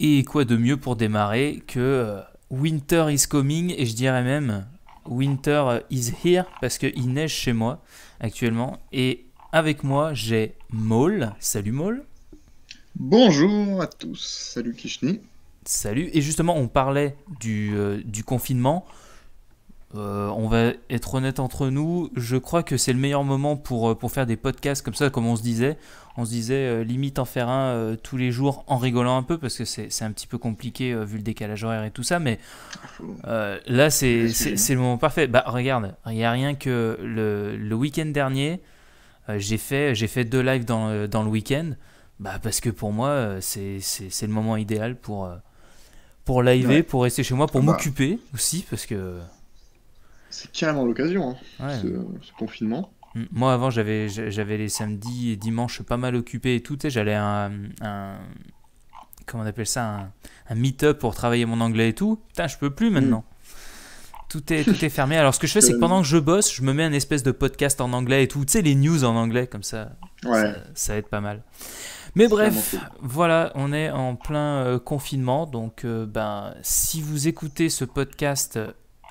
Et quoi de mieux pour démarrer que euh, Winter is coming et je dirais même Winter is here parce qu'il neige chez moi actuellement. Et avec moi, j'ai Maul. Salut Maul. Bonjour à tous. Salut Kishni. Salut. Et justement, on parlait du, euh, du confinement. Euh, on va être honnête entre nous, je crois que c'est le meilleur moment pour, euh, pour faire des podcasts comme ça, comme on se disait. On se disait euh, limite en faire un tous les jours en rigolant un peu, parce que c'est un petit peu compliqué vu le décalage horaire et tout ça, mais là c'est le moment parfait. Bah regarde, il n'y a rien que le, week-end dernier, j'ai fait, fait deux lives dans, le week-end, bah, parce que pour moi c'est le moment idéal pour, pour pour rester chez moi, pour bah. m'occuper aussi, parce que... C'est carrément l'occasion, hein, ce, confinement. Mm. Moi, avant, j'avais, j'avais les samedis et dimanches pas mal occupés et tout. Et j'allais à un, Comment on appelle ça Un, meet-up pour travailler mon anglais et tout. Putain, je peux plus mm. maintenant. Tout, est, tout est fermé. Alors, ce que je fais, c'est que euh, pendant que je bosse, je me mets un espèce de podcast en anglais et tout. Tu sais, les news en anglais, comme ça. Ouais. Ça, aide pas mal. Mais bref, voilà, on est en plein euh, confinement. Donc, euh, ben, si vous écoutez ce podcast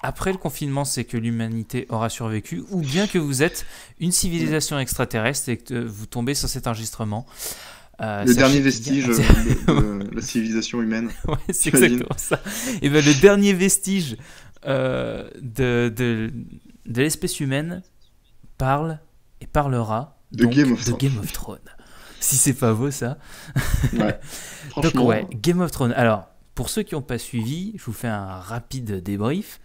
après le confinement, c'est que l'humanité aura survécu, ou bien que vous êtes une civilisation extraterrestre et que vous tombez sur cet enregistrement. Euh, le dernier vestige euh, de, la civilisation humaine. Ouais, c'est exactement ça. Et eh ben, le dernier vestige euh, de, de, l'espèce humaine parle et parlera de, Game, of Game, of Thrones. Si c'est pas beau ça. Ouais. donc ouais, Game of Thrones. Alors, pour ceux qui n'ont pas suivi, je vous fais un rapide débrief.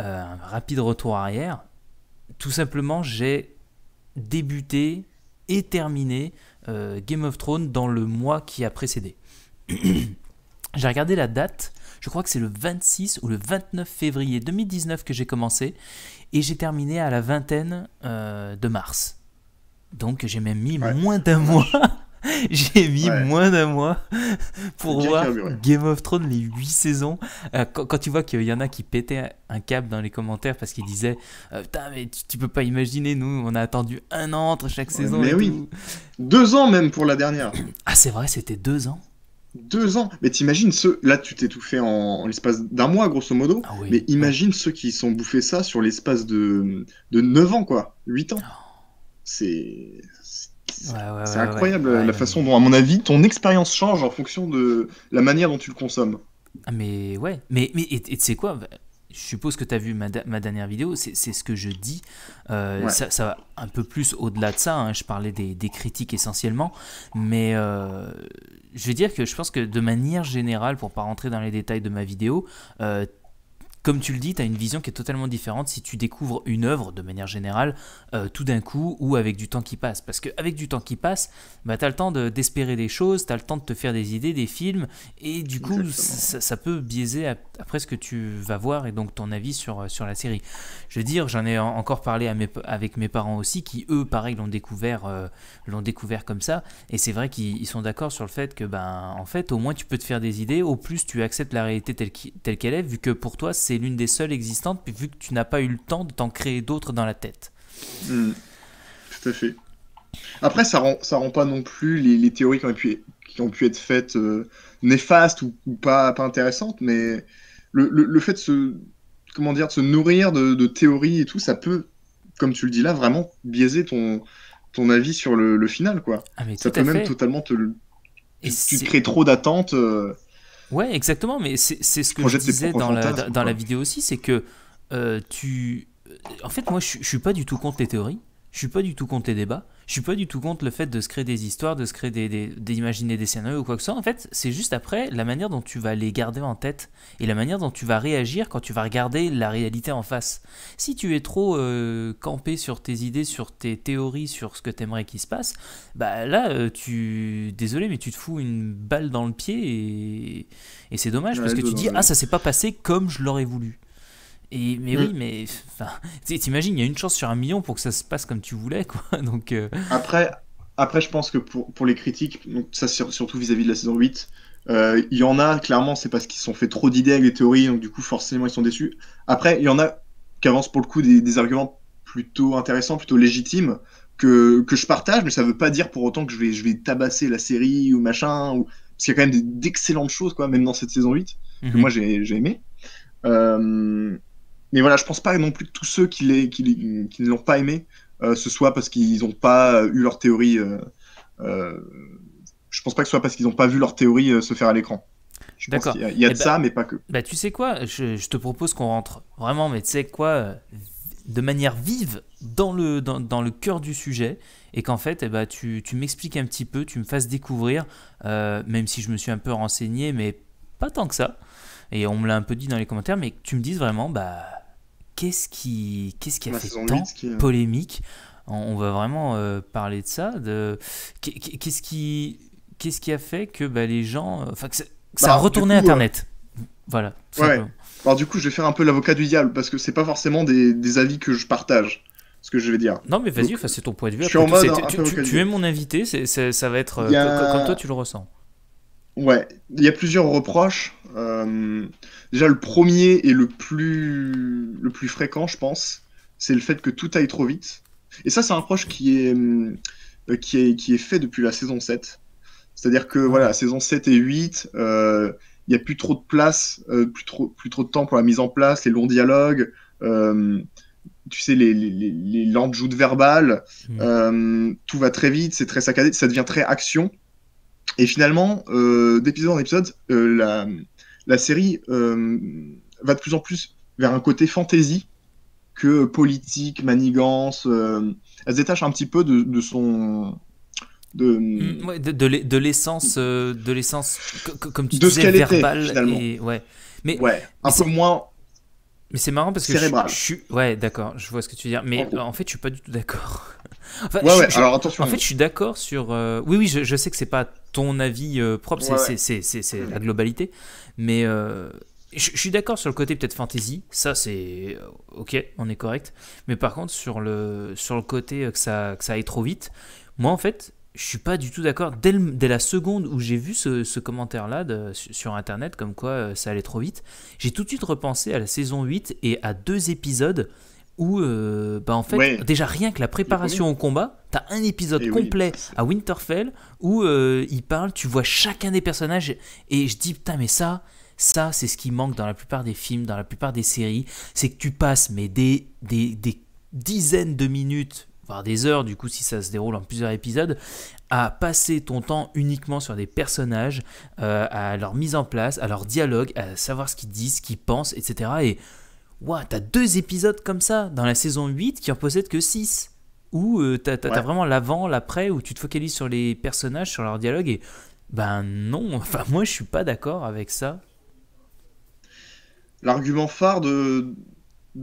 Euh, un rapide retour arrière. Tout simplement, j'ai débuté et terminé euh, Game of Thrones dans le mois qui a précédé. j'ai regardé la date, je crois que c'est le 26 ou le 29 février 2019 que j'ai commencé, et j'ai terminé à la vingtaine euh, de mars. Donc j'ai même mis moins d'un mois J'ai mis moins d'un mois pour voir Game of Thrones les 8 saisons. Euh, quand, tu vois qu'il y en a qui pétaient un câble dans les commentaires parce qu'ils disaient euh, Putain, mais tu, peux pas imaginer, nous, on a attendu un an entre chaque saison. Mais oui, deux ans même pour la dernière. Ah, c'est vrai, c'était deux ans. Deux ans Mais t'imagines ceux... Là, tu t'es tout fait en, l'espace d'un mois, grosso modo. Ah mais imagine ceux qui sont bouffés ça sur l'espace de... de 9 ans, quoi. 8 ans. Oh. C'est c'est incroyable euh, la façon dont, à mon avis, ton expérience change en fonction de la manière dont tu le consommes. Ah, mais ouais, mais, mais et tu sais quoi bah, je suppose que tu as vu ma, dernière vidéo, c'est ce que je dis. Euh, ça, va un peu plus au-delà de ça. Hein. Je parlais des, critiques essentiellement. Mais euh, je veux dire que je pense que de manière générale, pour pas rentrer dans les détails de ma vidéo, comme tu le dis, tu as une vision qui est totalement différente si tu découvres une œuvre de manière générale euh, tout d'un coup ou avec du temps qui passe. Parce qu'avec du temps qui passe, bah, tu as le temps d'espérer des choses, tu as le temps de te faire des idées, des films, et du coup, ça, peut biaiser après ce que tu vas voir et donc ton avis sur, euh, sur la série. Je veux dire, j'en ai encore parlé avec mes parents aussi, qui eux, pareil, l'ont découvert, euh, découvert comme ça, et c'est vrai qu'ils sont d'accord sur le fait que, ben, en fait, au moins tu peux te faire des idées, au plus tu acceptes la réalité telle qu'elle est, vu que pour toi, c'est l'une des seules existantes, vu que tu n'as pas eu le temps de t'en créer d'autres dans la tête. Hmm. Tout à fait. Après, ça rend, ça rend pas non plus les, théories qui ont pu, qui ont pu être faites euh, néfastes ou, pas, pas intéressantes, mais le, fait de se, comment dire, de se nourrir de, théories et tout, ça peut, comme tu le dis là, vraiment biaiser ton, ton avis sur le, final. quoi. Ah, ça peut même totalement te... Et tu, crées trop d'attentes. Euh, Ouais, exactement, mais c'est ce que je disais dans la, dans la vidéo aussi, c'est que euh, tu... En fait, moi, je, je suis pas du tout contre les théories, je suis pas du tout contre les débats, je suis pas du tout contre le fait de se créer des histoires, de se créer des, d'imaginer des, scénarios ou quoi que ce soit. En fait, c'est juste après la manière dont tu vas les garder en tête et la manière dont tu vas réagir quand tu vas regarder la réalité en face. Si tu es trop euh, campé sur tes idées, sur tes théories, sur ce que tu aimerais qu'il se passe, bah là, euh, tu, désolé, mais tu te fous une balle dans le pied et, c'est dommage parce que tu dis ah ça s'est pas passé comme je l'aurais voulu. Et, mais mm. oui, mais t'imagines, il y a une chance sur un million pour que ça se passe comme tu voulais. Quoi. Donc, euh, après, après, je pense que pour, pour les critiques, donc ça surtout vis-à-vis de la saison 8, euh, il y en a, clairement, c'est parce qu'ils se sont fait trop d'idées avec les théories, donc du coup, forcément, ils sont déçus. Après, il y en a qui avancent pour le coup des, arguments plutôt intéressants, plutôt légitimes, que, que, je partage, mais ça veut pas dire pour autant que je vais, je vais tabasser la série ou machin, ou... parce qu'il y a quand même d'excellentes choses, quoi, même dans cette saison 8, que mhm. moi j'ai aimé. Euh... Mais voilà, je pense pas non plus que tous ceux qui, les, qui, ne l'ont pas aimé, euh, ce soit parce qu'ils n'ont pas euh, eu leur théorie. Euh, euh, je pense pas que ce soit parce qu'ils n'ont pas vu leur théorie se faire à l'écran. D'accord. Il y a, de eh ça, ben, mais pas que. Bah, tu sais quoi, je, te propose qu'on rentre vraiment, mais tu sais quoi, de manière vive dans le, dans, dans le cœur du sujet et qu'en fait, eh ben, tu, tu m'expliques un petit peu, tu me fasses découvrir, même si je me suis un peu renseigné, mais pas tant que ça. Et on me l'a un peu dit dans les commentaires, mais que tu me dises vraiment, bah qu'est-ce qui, qu'est-ce qui a fait tant de euh, polémique on va vraiment euh, parler de ça. De... Qu'est-ce qui... qui a fait que bah, les gens. Euh, enfin, que ça, a bah, retourné Internet. Voilà. Ouais. Alors, du coup, je vais faire un peu l'avocat du diable parce que c'est pas forcément des, avis que je partage. Ce que je vais dire. Non, mais vas-y, c'est ton point de vue. Je en mode tu, es mon invité, ça va être comme toi tu le ressens. Ouais, il y a plusieurs reproches euh, déjà, le premier et le plus, le plus fréquent, je pense, c'est le fait que tout aille trop vite. Et ça, c'est un reproche qui est, euh, qui, est, qui est fait depuis la saison 7. C'est-à-dire que voilà, saison 7 et 8, il euh, y n'y a plus trop de place, plus, trop, plus trop de temps pour la mise en place, les longs dialogues, tu sais, les, les, les, lentes joutes verbales, mmh. tout va très vite, c'est très saccadé, ça devient très action. Et finalement, d'épisode en épisode, la, la série euh, va de plus en plus vers un côté fantasy que politique, manigance. Euh, elle se détache un petit peu de, son de mm, de, l'essence euh, de l'essence comme tu disais ce verbale ouais mais ouais un peu moins mais c'est marrant parce que je suis. Ouais, d'accord, je vois ce que tu veux dire. Mais en, euh, fait, je suis pas du tout d'accord. ouais, ouais, alors attention. En fait, je suis d'accord sur. Euh, oui, oui, je, sais que c'est pas ton avis euh, propre, c'est mm. la globalité. Mais je, suis d'accord sur le côté peut-être fantasy. Ça, c'est. Ok, on est correct. Mais par contre, sur le, sur le côté que ça, que ça aille trop vite, moi, en fait, je suis pas du tout d'accord. Dès, la seconde où j'ai vu ce, commentaire-là sur Internet, comme quoi euh, ça allait trop vite, j'ai tout de suite repensé à la saison 8 et à deux épisodes où, euh, bah en fait, déjà rien que la préparation au combat, tu as un épisode complet à Winterfell où euh, il parle, tu vois chacun des personnages, et je dis, putain, mais ça, ça, c'est ce qui manque dans la plupart des films, dans la plupart des séries, c'est que tu passes, mais des, des, des dizaines de minutes voire des heures, du coup si ça se déroule en plusieurs épisodes, à passer ton temps uniquement sur des personnages, euh, à leur mise en place, à leur dialogue, à savoir ce qu'ils disent, ce qu'ils pensent, etc. Et tu t'as deux épisodes comme ça dans la saison 8 qui en possèdent que 6. Où euh, t'as vraiment l'avant, l'après, où tu te focalises sur les personnages, sur leur dialogue, et ben non, enfin moi je suis pas d'accord avec ça. L'argument phare de,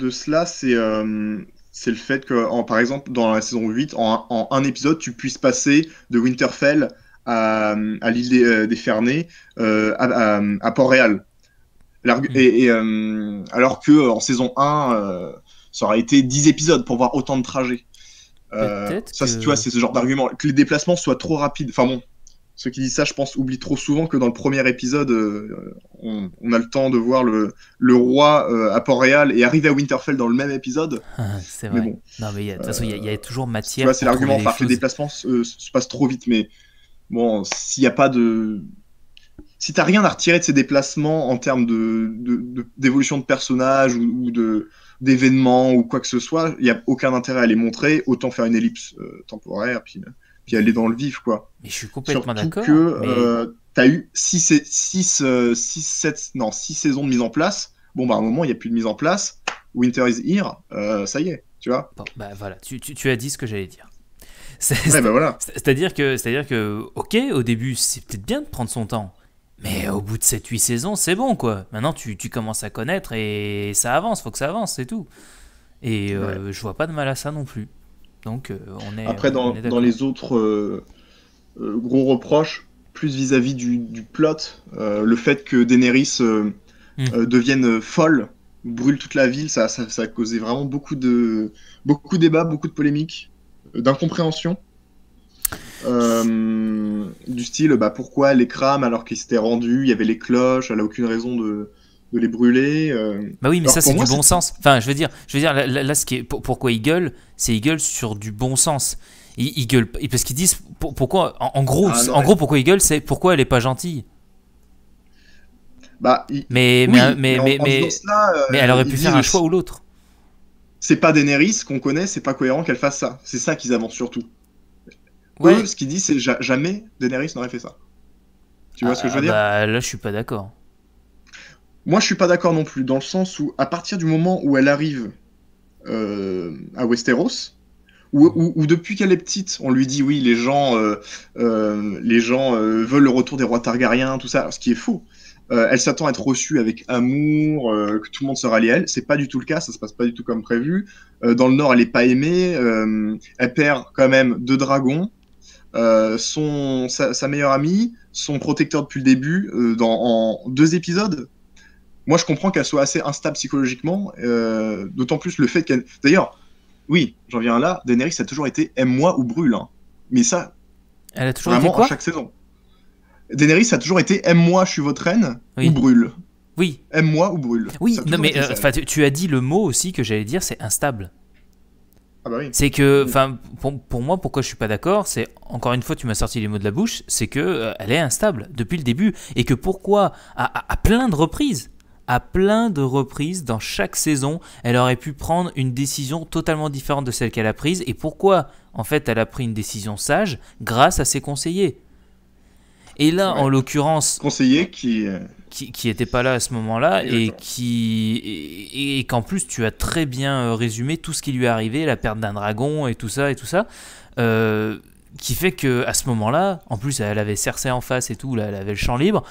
cela, c'est euh, c'est le fait que, par exemple, dans la saison 8, en, un épisode, tu puisses passer de Winterfell à, l'île des, euh, des, euh, à, Port-Réal. Mm. Euh, alors que en saison 1, ça aurait été 10 épisodes pour voir autant de trajets. ça, tu vois, c'est ce genre d'argument. Que les déplacements soient trop rapides. Enfin bon, ceux qui disent ça, je pense, oublient trop souvent que dans le premier épisode, euh, on, a le temps de voir le, roi euh, à Port-Réal et arriver à Winterfell dans le même épisode. c'est vrai. de toute façon, il y, a toujours matière. c'est l'argument par les déplacements euh, se, passent trop vite, mais bon, s'il n'y a pas de. Si t'as rien à retirer de ces déplacements en termes d'évolution de, de, de, personnages ou, de d'événements ou quoi que ce soit, il n'y a aucun intérêt à les montrer, autant faire une ellipse temporaire, puis puis aller dans le vif, quoi. Mais je suis complètement d'accord. que euh, t'as eu 6, 6, 6, 7, non, six saisons de mise en place. Bon, bah, à un moment, il n'y a plus de mise en place. Winter is here, euh, ça y est, tu vois. bah voilà, tu, tu, as dit ce que j'allais dire. Bah, c'est-à-dire que, c'est-à-dire que, ok, au début, c'est peut-être bien de prendre son temps, mais au bout de 7-8 saisons, c'est bon, quoi. Maintenant, tu, tu, commences à connaître et ça avance, faut que ça avance, c'est tout. Et euh, je vois pas de mal à ça non plus. Donc euh, on est. Après, dans, dans les autres euh, euh, gros reproches, plus vis-à-vis du, plot, le fait que Daenerys hmm. devienne folle brûle toute la ville, ça, ça, a causé vraiment beaucoup de beaucoup de débats, beaucoup de polémiques, d'incompréhension. du style, bah, pourquoi les crame alors qu'ils s'était rendus, il y avait les cloches, elle a aucune raison de, de les brûler. Euh, bah oui, mais ça c'est du bon sens. Enfin, je veux dire, je veux dire là, ce qui est... pourquoi ils gueulent, c'est ils gueulent sur du bon sens. Ils, gueulent parce qu'ils disent pourquoi en, gros ah, en gros pourquoi ils gueulent, c'est pourquoi elle est pas gentille. Bah, mais, mais, mais, mais, euh, mais, elle aurait pu faire un choix ou l'autre. C'est pas Daenerys qu'on connaît, c'est pas cohérent qu'elle fasse ça. C'est ça qu'ils avancent surtout. Oui. ce qu'ils disent, c'est jamais Daenerys n'aurait fait ça. Tu vois ce que je veux ah, dire bah, Là, je suis pas d'accord. Moi, je suis pas d'accord non plus, dans le sens où, à partir du moment où elle arrive euh, à Westeros, où, depuis qu'elle est petite, on lui dit oui, les gens, euh, euh, les gens veulent le retour des rois Targaryens, tout ça, ce qui est faux. elle s'attend à être reçue avec amour, que tout le monde se rallie à elle. C'est pas du tout le cas, ça se passe pas du tout comme prévu. dans le Nord, elle est pas aimée. elle perd quand même deux dragons. son, sa, meilleure amie, son protecteur depuis le début, dans, en deux épisodes moi, je comprends qu'elle soit assez instable psychologiquement, euh, d'autant plus le fait qu'elle. D'ailleurs, oui, j'en viens là, Daenerys a toujours été aime-moi ou brûle. Hein. Mais ça. Elle a toujours vraiment quoi à chaque saison. Daenerys a toujours été aime-moi, je suis votre reine ou brûle. Oui. Aime-moi ou brûle. Oui, non, mais euh, tu, as dit le mot aussi que j'allais dire, c'est instable. Ah bah oui. C'est que, enfin, pour, moi, pourquoi je suis pas d'accord, c'est encore une fois, tu m'as sorti les mots de la bouche, c'est que euh, elle est instable depuis le début et que pourquoi à, à plein de reprises à plein de reprises dans chaque saison, elle aurait pu prendre une décision totalement différente de celle qu'elle a prise. Et pourquoi En fait, elle a pris une décision sage grâce à ses conseillers. Et là, en l'occurrence, conseillers qui qui n'était pas là à ce moment-là et, qui et, qu'en plus tu as très bien euh, résumé tout ce qui lui est arrivé, la perte d'un dragon et tout ça et tout ça. Euh, qui fait que à ce moment-là, en plus elle avait Cersei en face et tout, elle avait le champ libre.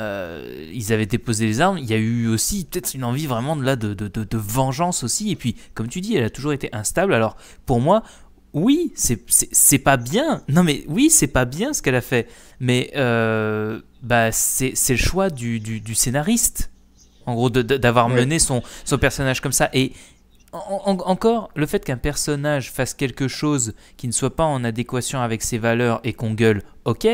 Euh, ils avaient déposé les armes. Il y a eu aussi peut-être une envie vraiment de, là, de, vengeance aussi. Et puis, comme tu dis, elle a toujours été instable. Alors, pour moi, oui, c'est pas bien. Non, mais oui, c'est pas bien ce qu'elle a fait. Mais euh, bah, c'est le choix du, scénariste, en gros, d'avoir mené son, personnage comme ça. Et encore, le fait qu'un personnage fasse quelque chose qui ne soit pas en adéquation avec ses valeurs et qu'on gueule, ok.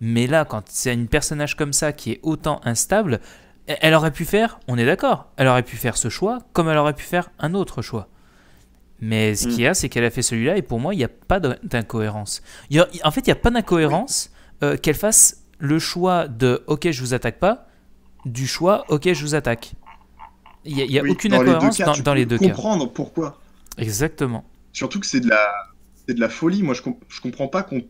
Mais là, quand c'est une personnage comme ça qui est autant instable, e-, elle aurait pu faire, on est d'accord, elle aurait pu faire ce choix comme elle aurait pu faire un autre choix. Mais ce qu'il y a, mm. c'est qu'elle a fait celui-là et pour moi, il n'y a pas d'incohérence. En fait, il n'y a pas d'incohérence qu'elle fasse le choix de OK, je vous attaque pas, du choix OK, je vous attaque. Il n'y a, y a aucune dans incohérence dans, dans les deux cas. comprendre pourquoi. Exactement. Surtout que c'est de la, de la folie. Moi, je, ne je comprends pas qu'on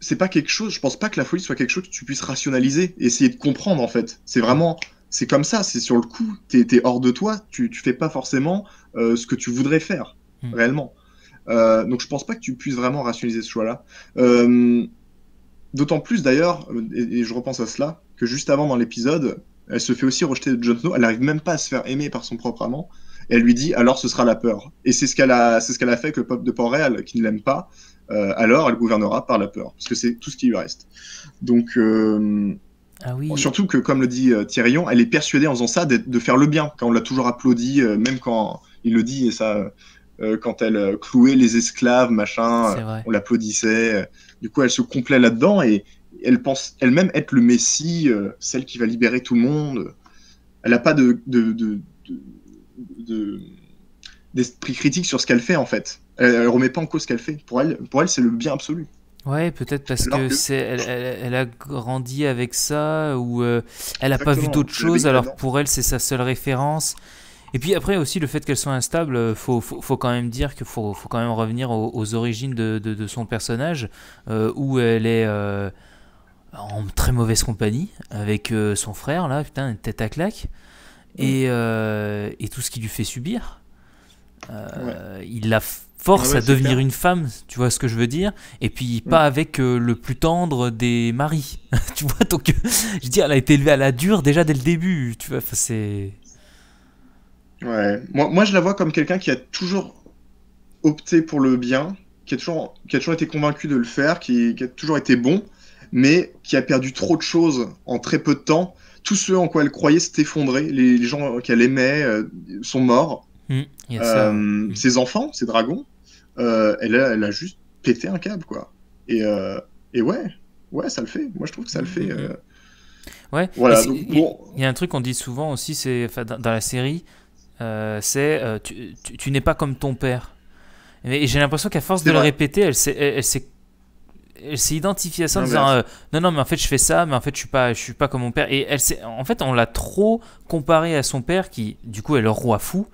c'est pas quelque chose, je pense pas que la folie soit quelque chose que tu puisses rationaliser, essayer de comprendre en fait. C'est vraiment, c'est comme ça, c'est sur le coup, tu es hors de toi, tu, tu fais pas forcément euh, ce que tu voudrais faire, hmm. réellement. Euh, donc je pense pas que tu puisses vraiment rationaliser ce choix-là. Euh, d'autant plus d'ailleurs, et, je repense à cela, que juste avant dans l'épisode, elle se fait aussi rejeter de Jon Snow, elle arrive même pas à se faire aimer par son propre amant, elle lui dit alors ce sera la peur. Et c'est ce qu'elle a, ce a fait que le peuple de Port-Réal, qui ne l'aime pas, euh, alors elle gouvernera par la peur, parce que c'est tout ce qui lui reste. Donc, euh, ah surtout que, comme le dit euh, Thierryon, elle est persuadée en faisant ça de faire le bien, quand on l'a toujours applaudi, même quand il le dit, et ça, quand elle clouait les esclaves, machin, on l'applaudissait. Du coup, elle se complaît là-dedans et elle pense elle-même être le Messie, celle qui va libérer tout le monde. Elle n'a pas de, d'esprit critique sur ce qu'elle fait en fait elle, ne remet pas en cause ce qu'elle fait. Pour elle, pour elle, c'est le bien absolu. Ouais, peut-être parce que, c'est elle, a grandi avec ça ou euh, elle n'a pas vu d'autre chose. Alors pour elle, c'est sa seule référence. Et puis après aussi le fait qu'elle soit instable, euh, faut, faut, faut, quand même dire qu'il faut, faut, quand même revenir aux, origines de, de, son personnage euh, où elle est en très mauvaise compagnie avec son frère là, putain tête à claque et, et tout ce qui lui fait subir. Il l'a force à devenir une femme, tu vois ce que je veux dire Et puis pas mm. avec euh, le plus tendre des maris, tu vois Donc, euh, je dire elle a été élevée à la dure déjà dès le début, tu vois c'est... Ouais, moi, moi je la vois comme quelqu'un qui a toujours opté pour le bien, qui a toujours, qui a toujours été convaincu de le faire, qui, a toujours été bon, mais qui a perdu trop de choses en très peu de temps. Tout ce en quoi elle croyait s'est effondré, les, gens qu'elle aimait euh, sont morts. Mm. Mm. ses enfants, ses dragons, euh, elle, a, juste pété un câble, quoi. Euh, et, ouais, ouais, ça le fait. Moi, je trouve que ça le fait. Euh, ouais, voilà, il y a un truc qu'on dit souvent aussi, c'est dans, la série, c'est tu, n'es pas comme ton père. Et j'ai l'impression qu'à force de le répéter, elle s'est, identifiée à ça en disant non non mais en fait je fais ça mais en fait je suis pas je suis pas comme mon père et en fait on l'a trop comparée à son père qui du coup est le roi fou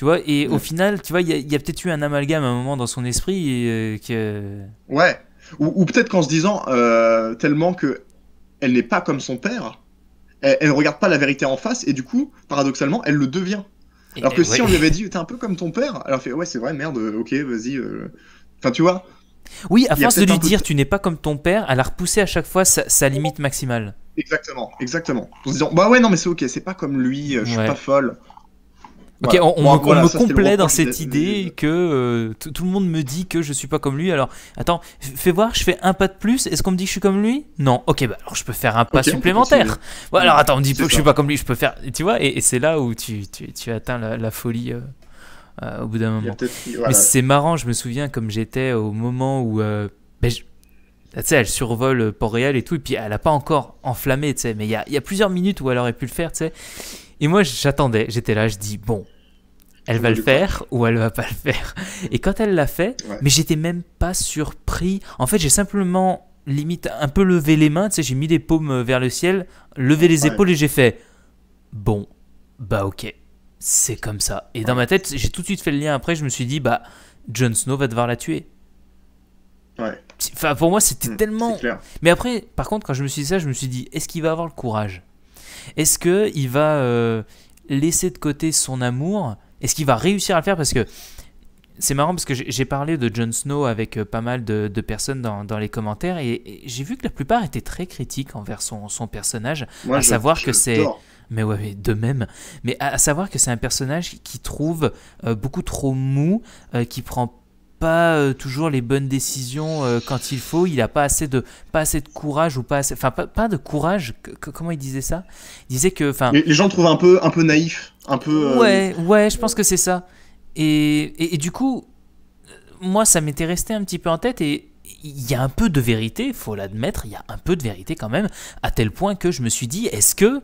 tu vois, et au final, tu vois, il y a, peut-être eu un amalgame à un moment dans son esprit euh, que... Ouais, ou, peut-être qu'en se disant euh, tellement que elle n'est pas comme son père, elle, ne regarde pas la vérité en face et du coup, paradoxalement, elle le devient. alors que si on lui avait dit t'es un peu comme ton père, alors fait ouais c'est vrai merde, euh, ok vas-y, enfin tu vois. Oui, à force de lui dire tu n'es pas comme ton père, elle a repoussé à chaque fois sa, limite maximale. Exactement, exactement. En se disant bah ouais non mais c'est ok, c'est pas comme lui, je suis pas folle. Ok, on, me complète dans cette idée que euh, tout le monde me dit que je suis pas comme lui. Alors, attends, fais voir, je fais un pas de plus. Est-ce qu'on me dit que je suis comme lui Non. Ok, bah, alors je peux faire un pas supplémentaire. Bon, alors attends, on me dit que je suis pas comme lui, je peux faire. Tu vois, et, c'est là où tu, tu, tu atteins la, folie. Euh, euh, au bout d'un moment. Mais c'est marrant, je me souviens comme j'étais au moment où ben, tu sais, elle survole Port-Réal et tout, et puis elle n'a pas encore enflammé, tu sais, mais il y y a, plusieurs minutes où elle aurait pu le faire, tu sais. Et moi, j'attendais, j'étais là, je dis, bon, elle va le faire ou elle va pas le faire. Et quand elle l'a fait, mais j'étais même pas surpris. En fait, j'ai simplement limite un peu levé les mains, tu sais, j'ai mis les paumes euh, vers le ciel, levé les épaules et j'ai fait bon, bah OK. C'est comme ça. Et dans ma tête, j'ai tout de suite fait le lien après, je me suis dit bah Jon Snow va devoir la tuer. Ouais. Enfin pour moi, c'était hmm, tellement Mais après, par contre, quand je me suis dit ça, je me suis dit est-ce qu'il va avoir le courage est-ce que il va euh, laisser de côté son amour Est-ce qu'il va réussir à le faire Parce que c'est marrant parce que j'ai parlé de Jon Snow avec euh, pas mal de, personnes dans, les commentaires et, j'ai vu que la plupart étaient très critiques envers son, personnage, à savoir que c'est mais ouais, de même. Mais à, savoir que c'est un personnage qui trouve euh, beaucoup trop mou, qui prend pas euh, toujours les bonnes décisions euh, quand il faut, il n'a pas assez de pas assez de courage ou pas assez, enfin pas, de courage. comment il disait ça disait que enfin les, gens trouvent un peu un peu naïf, un peu. Euh, ouais, ouais, je pense que c'est ça. Et, et, du coup, moi ça m'était resté un petit peu en tête et il y a un peu de vérité, faut l'admettre, il y a un peu de vérité quand même, à tel point que je me suis dit, est-ce que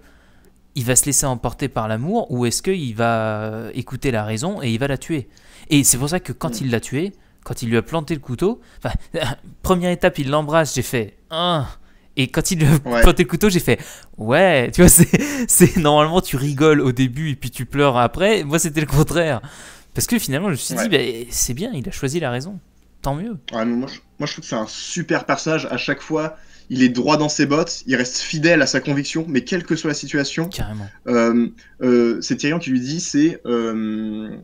il va se laisser emporter par l'amour ou est-ce qu'il va écouter la raison et il va la tuer Et c'est pour ça que quand mm. il l'a tuée, quand il lui a planté le couteau, première étape, il l'embrasse, j'ai fait un. Hein. Et quand il lui a planté le couteau, j'ai fait ouais, tu vois, c'est normalement tu rigoles au début et puis tu pleures après. Moi, c'était le contraire. Parce que finalement, je me suis dit, bah, c'est bien, il a choisi la raison. Tant mieux. moi, je, trouve que c'est un super personnage. À chaque fois, il est droit dans ses bottes, il reste fidèle à sa conviction, mais quelle que soit la situation. Carrément. Euh, euh, c'est Tyrion qui lui dit, c'est euh,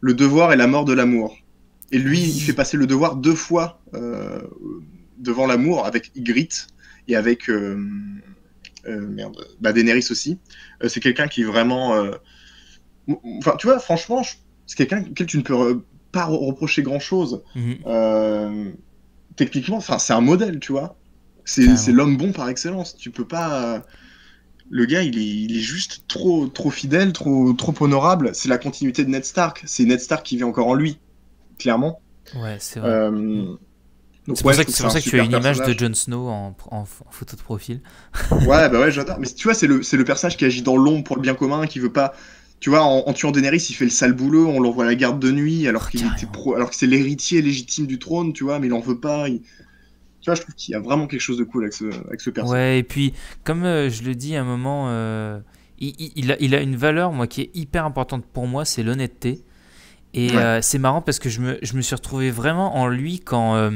le devoir et la mort de l'amour. Et lui, il fait passer le devoir deux fois euh, devant l'amour avec Ygritte et avec euh, euh bah, Daenerys aussi. Euh, c'est quelqu'un qui vraiment. Enfin, tu vois, franchement, c'est quelqu'un auquel tu ne peux pas reprocher grand chose. Mhm. techniquement, enfin, c'est un modèle, tu vois. C'est l'homme bon par excellence. Tu peux pas. Le gars, il est, il est juste trop, trop fidèle, trop, trop honorable. C'est la continuité de Ned Stark. C'est Ned Stark qui vit encore en lui clairement. Ouais, c'est vrai. Euh, c'est pour, ça que, tu as une image de Jon Snow en, photo de profil. ouais, bah ouais, j'adore. Mais tu vois, c'est le, le, personnage qui agit dans l'ombre pour le bien commun, qui veut pas. Tu vois, en, tuant Daenerys, il fait le sale boulot, on l'envoie à la garde de nuit, alors qu'il oh, alors que c'est l'héritier légitime du trône, tu vois, mais il en veut pas. Tu vois, je trouve qu'il y a vraiment quelque chose de cool avec ce, avec ce personnage. Ouais, et puis, comme euh, je le dis à un moment, euh, il, il, a, une valeur, moi, qui est hyper importante pour moi, c'est l'honnêteté. Et euh, c'est marrant parce que je me, suis retrouvé vraiment en lui quand, euh,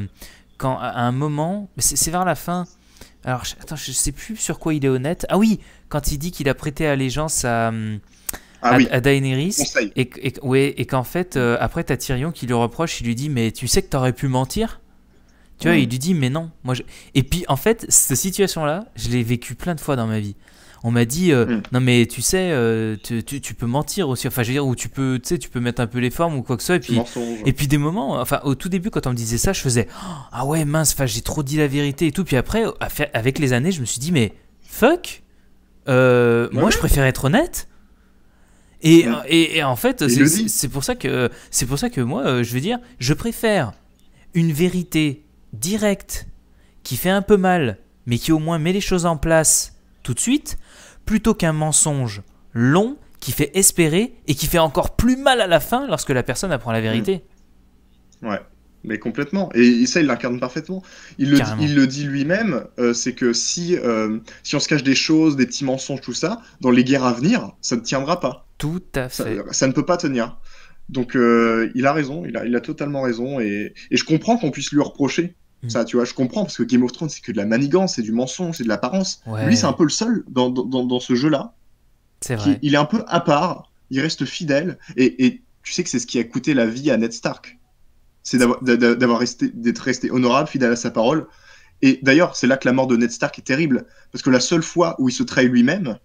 quand à un moment, c'est vers la fin. Alors, attends, je sais plus sur quoi il est honnête. Ah oui, quand il dit qu'il a prêté allégeance à, hum, ah à, Daenerys. Et, et, et qu'en fait, euh, après après, as Tyrion qui lui reproche, il lui dit Mais tu sais que t'aurais pu mentir Tu vois, il lui dit Mais non. Moi, je... Et puis, en fait, cette situation-là, je l'ai vécu plein de fois dans ma vie. On m'a dit, euh, mm. non mais tu sais, euh, tu, peux mentir aussi, enfin je veux dire, ou tu peux, tu sais, tu peux mettre un peu les formes ou quoi que ce soit. Et puis, et puis des moments, enfin au tout début quand on me disait ça, je faisais, oh, ah ouais mince, j'ai trop dit la vérité et tout. Puis après, avec les années, je me suis dit, mais fuck, euh, moi je préfère être honnête. Et, en fait, c'est pour ça que c'est pour ça que moi, je veux dire, je préfère une vérité directe qui fait un peu mal, mais qui au moins met les choses en place tout de suite, plutôt qu'un mensonge long qui fait espérer et qui fait encore plus mal à la fin lorsque la personne apprend la vérité. Mm. Ouais, mais complètement. Et, ça, il l'incarne parfaitement. Il le, dit lui-même, euh, c'est que si, euh, si on se cache des choses, des petits mensonges, tout ça, dans les guerres à venir, ça ne tiendra pas. Tout à fait. Ça, ne peut pas tenir. Donc euh, il a raison, il a, totalement raison. et je comprends qu'on puisse lui reprocher Mm. Ça, tu vois, je comprends parce que Game of Thrones, c'est que de la manigance, c'est du mensonge, c'est de l'apparence. Lui, c'est un peu le seul dans, ce jeu-là. C'est vrai. Il est un peu à part, il reste fidèle, et, tu sais que c'est ce qui a coûté la vie à Ned Stark. C'est d'avoir resté, d'être resté honorable, fidèle à sa parole. Et d'ailleurs, c'est là que la mort de Ned Stark est terrible, parce que la seule fois où il se trahit lui-même,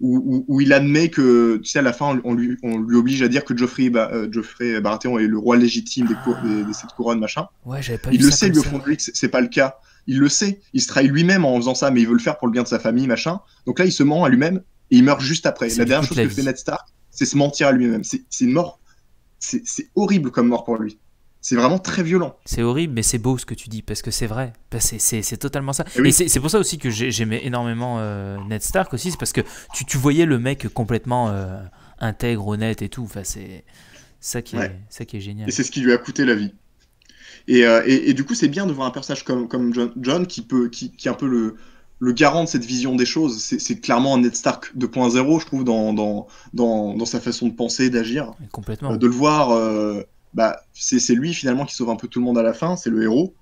où, où, où, il admet que, tu sais, à la fin, on, lui, on lui oblige à dire que Geoffrey, euh, Geoffrey Baratheon est le roi légitime des, de cette couronne, machin. Ouais, pas il le sait, lui, au fond de lui, c'est pas le cas. Il le sait. Il se trahit lui-même en faisant ça, mais il veut le faire pour le bien de sa famille, machin. Donc là, il se ment à lui-même et il meurt juste après. La dernière chose que fait Ned Stark, c'est se mentir à lui-même. C'est une mort. C'est horrible comme mort pour lui c'est vraiment très violent. C'est horrible, mais c'est beau ce que tu dis, parce que c'est vrai. C'est totalement ça. Eh et, c'est pour ça aussi que j'aimais énormément euh, Ned Stark aussi, c'est parce que tu, voyais le mec complètement euh, intègre, honnête et tout. Enfin, c'est ça, qui est, génial. Et c'est ce qui lui a coûté la vie. Et, euh, du coup, c'est bien de voir un personnage comme, John, qui, peut, qui, est un peu le, le garant de cette vision des choses. C'est clairement un Ned Stark 2.0, je trouve, dans dans, sa façon de penser, d'agir. Complètement. de le voir bah, c'est lui finalement qui sauve un peu tout le monde à la fin, c'est le héros.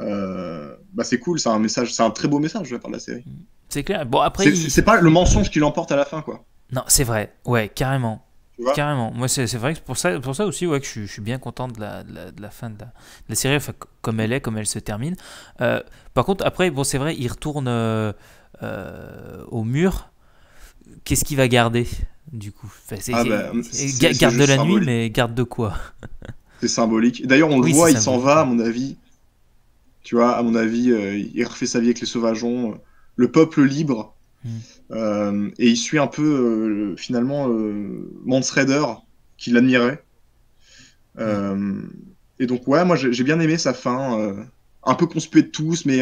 Euh, bah c'est cool, c'est un message, c'est un très beau message de la de la série. C'est clair. Bon après, c'est pas le mensonge qui l'emporte à la fin quoi. Non, c'est vrai. Ouais, carrément. Carrément. Moi, c'est vrai que pour ça, pour ça aussi, ouais, que je, je suis bien content de la, de la, fin de la, série, comme elle est, comme elle se termine. Euh, par contre, après, bon, c'est vrai, il retourne euh, au mur. Qu'est-ce qu'il va garder du coup. Ah bah, garde de la nuit, mais garde de quoi C'est symbolique. D'ailleurs, on le voit, il s'en va, à mon avis. Tu vois, à mon avis, euh, il refait sa vie avec les sauvageons. Euh, le peuple libre. Hmm. Euh, et il suit un peu, finalement, Mansredder Raider, qui l'admirait. Hmm. et donc, ouais, moi, j'ai bien aimé sa fin. un peu conspé de tous, mais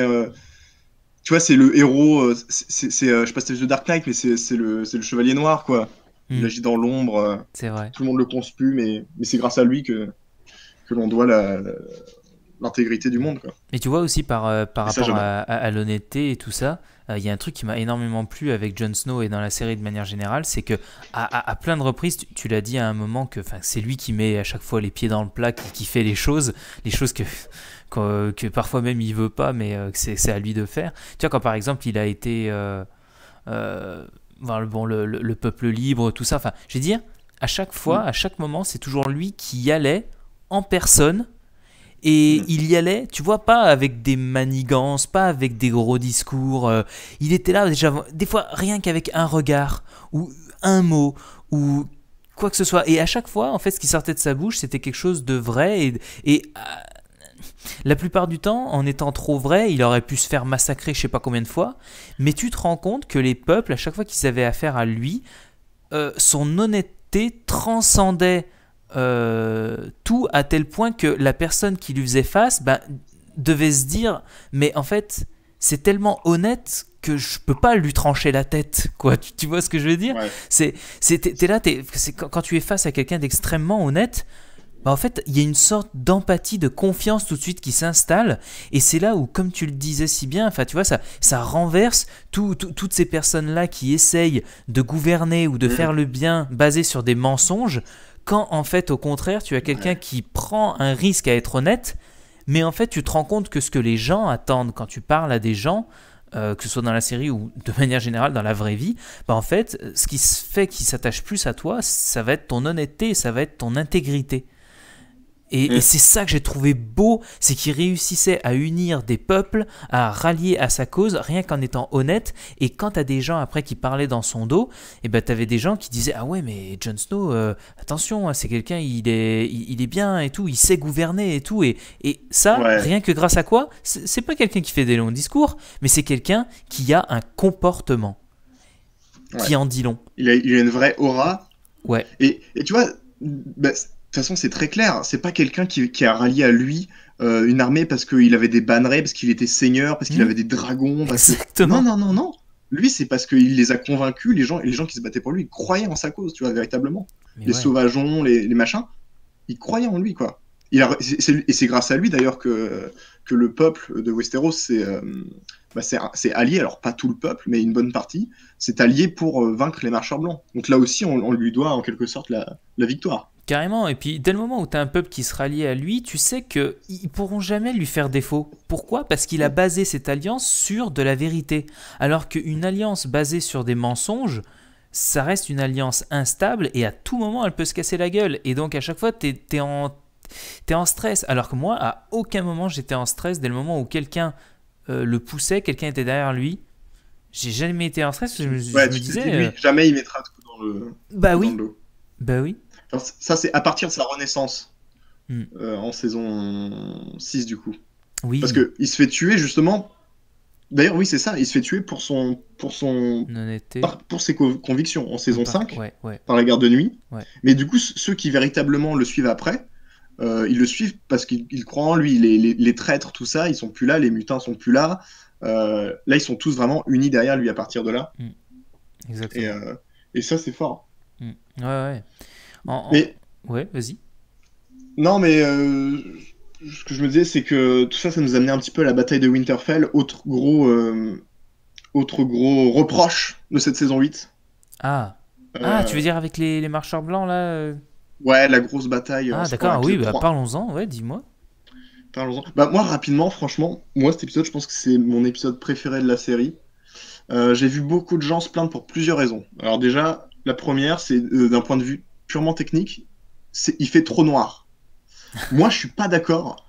tu vois, c'est le héros, c'est, je sais pas si c'est le Dark Knight, mais c'est le, chevalier noir, quoi. Il hmm. agit dans l'ombre. Euh, c'est Vrai. Tout le monde le conspue, mais, mais c'est grâce à lui que, que l'on doit l'intégrité du monde. Quoi. Mais tu vois aussi par, euh, par rapport à, l'honnêteté et tout ça, euh, il y a un truc qui m'a énormément plu avec Jon Snow et dans la série de manière générale, c'est que à, à, plein de reprises, tu, l'as dit à un moment que c'est lui qui met à chaque fois les pieds dans le plat, qui, qui fait les choses, les choses que, que, parfois même il veut pas, mais que c'est à lui de faire. Tu vois, quand par exemple il a été bon, le, peuple libre, tout ça. Enfin, je veux dire, à chaque fois, mm. à chaque moment, c'est toujours lui qui y allait en personne. Et mm. il y allait, tu vois, pas avec des manigances, pas avec des gros discours. Euh, il était là déjà, des fois, rien qu'avec un regard, ou un mot, ou quoi que ce soit. Et à chaque fois, en fait, ce qui sortait de sa bouche, c'était quelque chose de vrai. Et, et euh, la plupart du temps, en étant trop vrai, il aurait pu se faire massacrer je sais pas combien de fois, mais tu te rends compte que les peuples, à chaque fois qu'ils avaient affaire à lui, euh, son honnêteté transcendait euh, tout à tel point que la personne qui lui faisait face bah, devait se dire mais en fait c'est tellement honnête que je peux pas lui trancher la tête quoi tu, vois ce que je veux dire c'est c'est quand tu es face à quelqu'un d'extrêmement honnête bah en fait, il y a une sorte d'empathie, de confiance tout de suite qui s'installe. Et c'est là où, comme tu le disais si bien, enfin, tu vois, ça, ça renverse toutes ces personnes-là qui essayent de gouverner ou de mmh. faire le bien basé sur des mensonges, quand en fait, au contraire, tu as quelqu'un qui prend un risque à être honnête, mais en fait, tu te rends compte que ce que les gens attendent quand tu parles à des gens, euh, que ce soit dans la série ou de manière générale dans la vraie vie, bah en fait, ce qui se fait qui s'attache plus à toi, ça va être ton honnêteté, ça va être ton intégrité. Mm. Et, c'est ça que j'ai trouvé beau, c'est qu'il réussissait à unir des peuples, à rallier à sa cause, rien qu'en étant honnête. Et quand t'as des gens après qui parlaient dans son dos, et eh ben t'avais des gens qui disaient ah ouais mais Jon Snow, euh, attention, hein, c'est quelqu'un, il est, il, est bien et tout, il sait gouverner et tout. Et, et ça, rien que grâce à quoi C'est pas quelqu'un qui fait des longs discours, mais c'est quelqu'un qui a un comportement qui en dit long. Il a, une vraie aura. Ouais. Et, et tu vois, bah, de toute façon, c'est très clair. C'est pas quelqu'un qui, a rallié à lui euh, une armée parce qu'il avait des bannerets, parce qu'il était seigneur, parce qu'il hmm. avait des dragons. Non, non, non, non. Lui, c'est parce qu'il les a convaincus, les gens, les gens qui se battaient pour lui, croyaient en sa cause, tu vois, véritablement. les sauvageons, les, les, machins, ils croyaient en lui, quoi. Il et c'est grâce à lui, d'ailleurs, que, que le peuple de Westeros s'est euh, bah, allié, alors pas tout le peuple, mais une bonne partie, s'est allié pour euh, vaincre les marcheurs blancs. Donc là aussi, on, lui doit en quelque sorte la, la victoire. Carrément, et puis dès le moment où tu as un peuple qui sera lié à lui, tu sais qu'ils pourront jamais lui faire défaut. Pourquoi Parce qu'il a mm. basé cette alliance sur de la vérité. Alors qu'une alliance basée sur des mensonges, ça reste une alliance instable et à tout moment elle peut se casser la gueule. Et donc à chaque fois, tu es, es, en stress. Alors que moi, à aucun moment j'étais en stress dès le moment où quelqu'un euh, le poussait, quelqu'un était derrière lui. J'ai jamais été en stress, je me, Dit, euh, jamais il mettra coup dans le. Bah oui. bah oui ça, c'est à partir de sa renaissance hmm. euh, en saison 6, du coup. Oui. Parce qu'il se fait tuer, justement. D'ailleurs, oui, c'est ça. Il se fait tuer pour son. Pour, son, pour ses convictions en saison 5, par la garde de nuit. Mais du coup, ceux qui véritablement le suivent après, euh, ils le suivent parce qu'ils croient en lui. Les, traîtres, tout ça, ils sont plus là, les mutins sont plus là. Euh, là, ils sont tous vraiment unis derrière lui à partir de là. Hmm. Exactement. Et, ça, c'est fort. Hmm. Ouais, ouais mais... Ouais, vas-y. Non, mais euh, ce que je me disais, c'est que tout ça, ça nous amenait un petit peu à la bataille de Winterfell, autre gros, euh, autre gros reproche de cette saison 8. Ah. Euh, ah. tu veux dire avec les, les marcheurs blancs, là Ouais, la grosse bataille. Ah, d'accord, oui, bah, parlons-en, ouais, dis-moi. Parlons-en. Bah, moi, rapidement, franchement, moi, cet épisode, je pense que c'est mon épisode préféré de la série. J'ai vu beaucoup de gens se plaindre pour plusieurs raisons. Alors, déjà, la première, c'est d'un point de vue purement technique, il fait trop noir. Moi, je suis pas d'accord.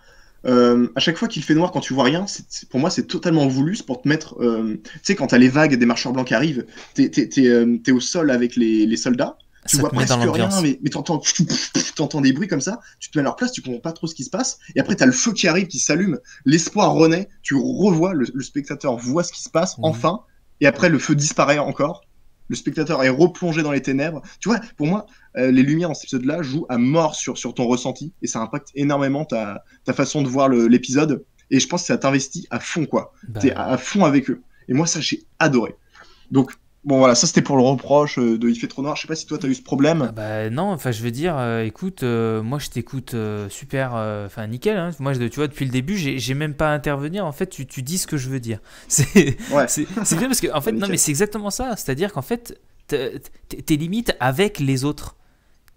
Euh, à chaque fois qu'il fait noir quand tu vois rien, pour moi c'est totalement voulu, c'est pour te mettre. Euh, tu sais, quand t'as les vagues des marcheurs blancs qui arrivent, t'es es, euh, au sol avec les, soldats, tu vois presque rien, mais, t'entends des bruits comme ça, tu te mets à leur place, tu comprends pas trop ce qui se passe, et après t'as le feu qui arrive, qui s'allume, l'espoir renaît, tu revois, le, spectateur voit ce qui se passe, mhm. enfin, et après le feu disparaît encore, le spectateur est replongé dans les ténèbres. Tu vois, pour moi, euh, les lumières en cet épisode-là jouent à mort sur, sur ton ressenti et ça impacte énormément ta, ta façon de voir l'épisode. Et je pense que ça t'investit à fond, quoi. tu bah T'es à, à, fond avec eux. Et moi, ça, j'ai adoré. Donc, Bon voilà, ça c'était pour le reproche euh, de il fait trop noir. Je sais pas si toi t'as eu ce problème. Ah bah non, enfin je veux dire, euh, écoute, euh, moi je t'écoute super, enfin nickel. Hein. Moi je, tu vois depuis le début, j'ai même pas à intervenir. En fait, tu, tu dis ce que je veux dire. C'est c'est bien parce que en fait non mais c'est exactement ça. C'est-à-dire qu'en fait t'es limite avec les autres.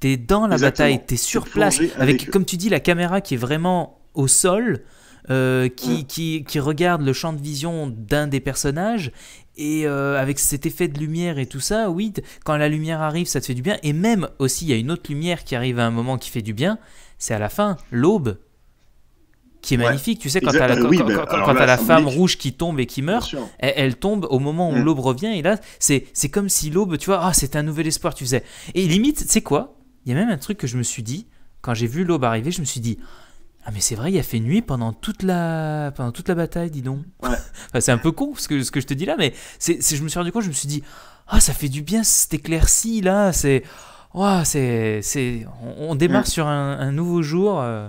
T'es dans la bataille, t'es sur place avec, comme tu dis la caméra qui est vraiment au sol. qui, qui, qui, regarde le champ de vision d'un des personnages et euh, avec cet effet de lumière et tout ça, oui, quand la lumière arrive, ça te fait du bien. Et même aussi, il y a une autre lumière qui arrive à un moment qui fait du bien, c'est à la fin, l'aube, qui est magnifique. Tu sais, quand tu as la, femme rouge qui tombe et qui meurt, elle, tombe au moment où mm. l'aube revient. Et là, c'est comme si l'aube, tu vois, ah, c'est un nouvel espoir, tu sais. Et limite, c'est quoi Il y a même un truc que je me suis dit, quand j'ai vu l'aube arriver, je me suis dit, ah mais c'est vrai, il a fait nuit pendant toute la, pendant toute la bataille, dis donc. Ouais. enfin, c'est un peu con ce que, ce que je te dis là, mais c'est, je me suis rendu compte, je me suis dit, ah ça fait du bien cet éclairci là, c'est... c'est, c'est... On, démarre mm. sur un, nouveau jour. Euh.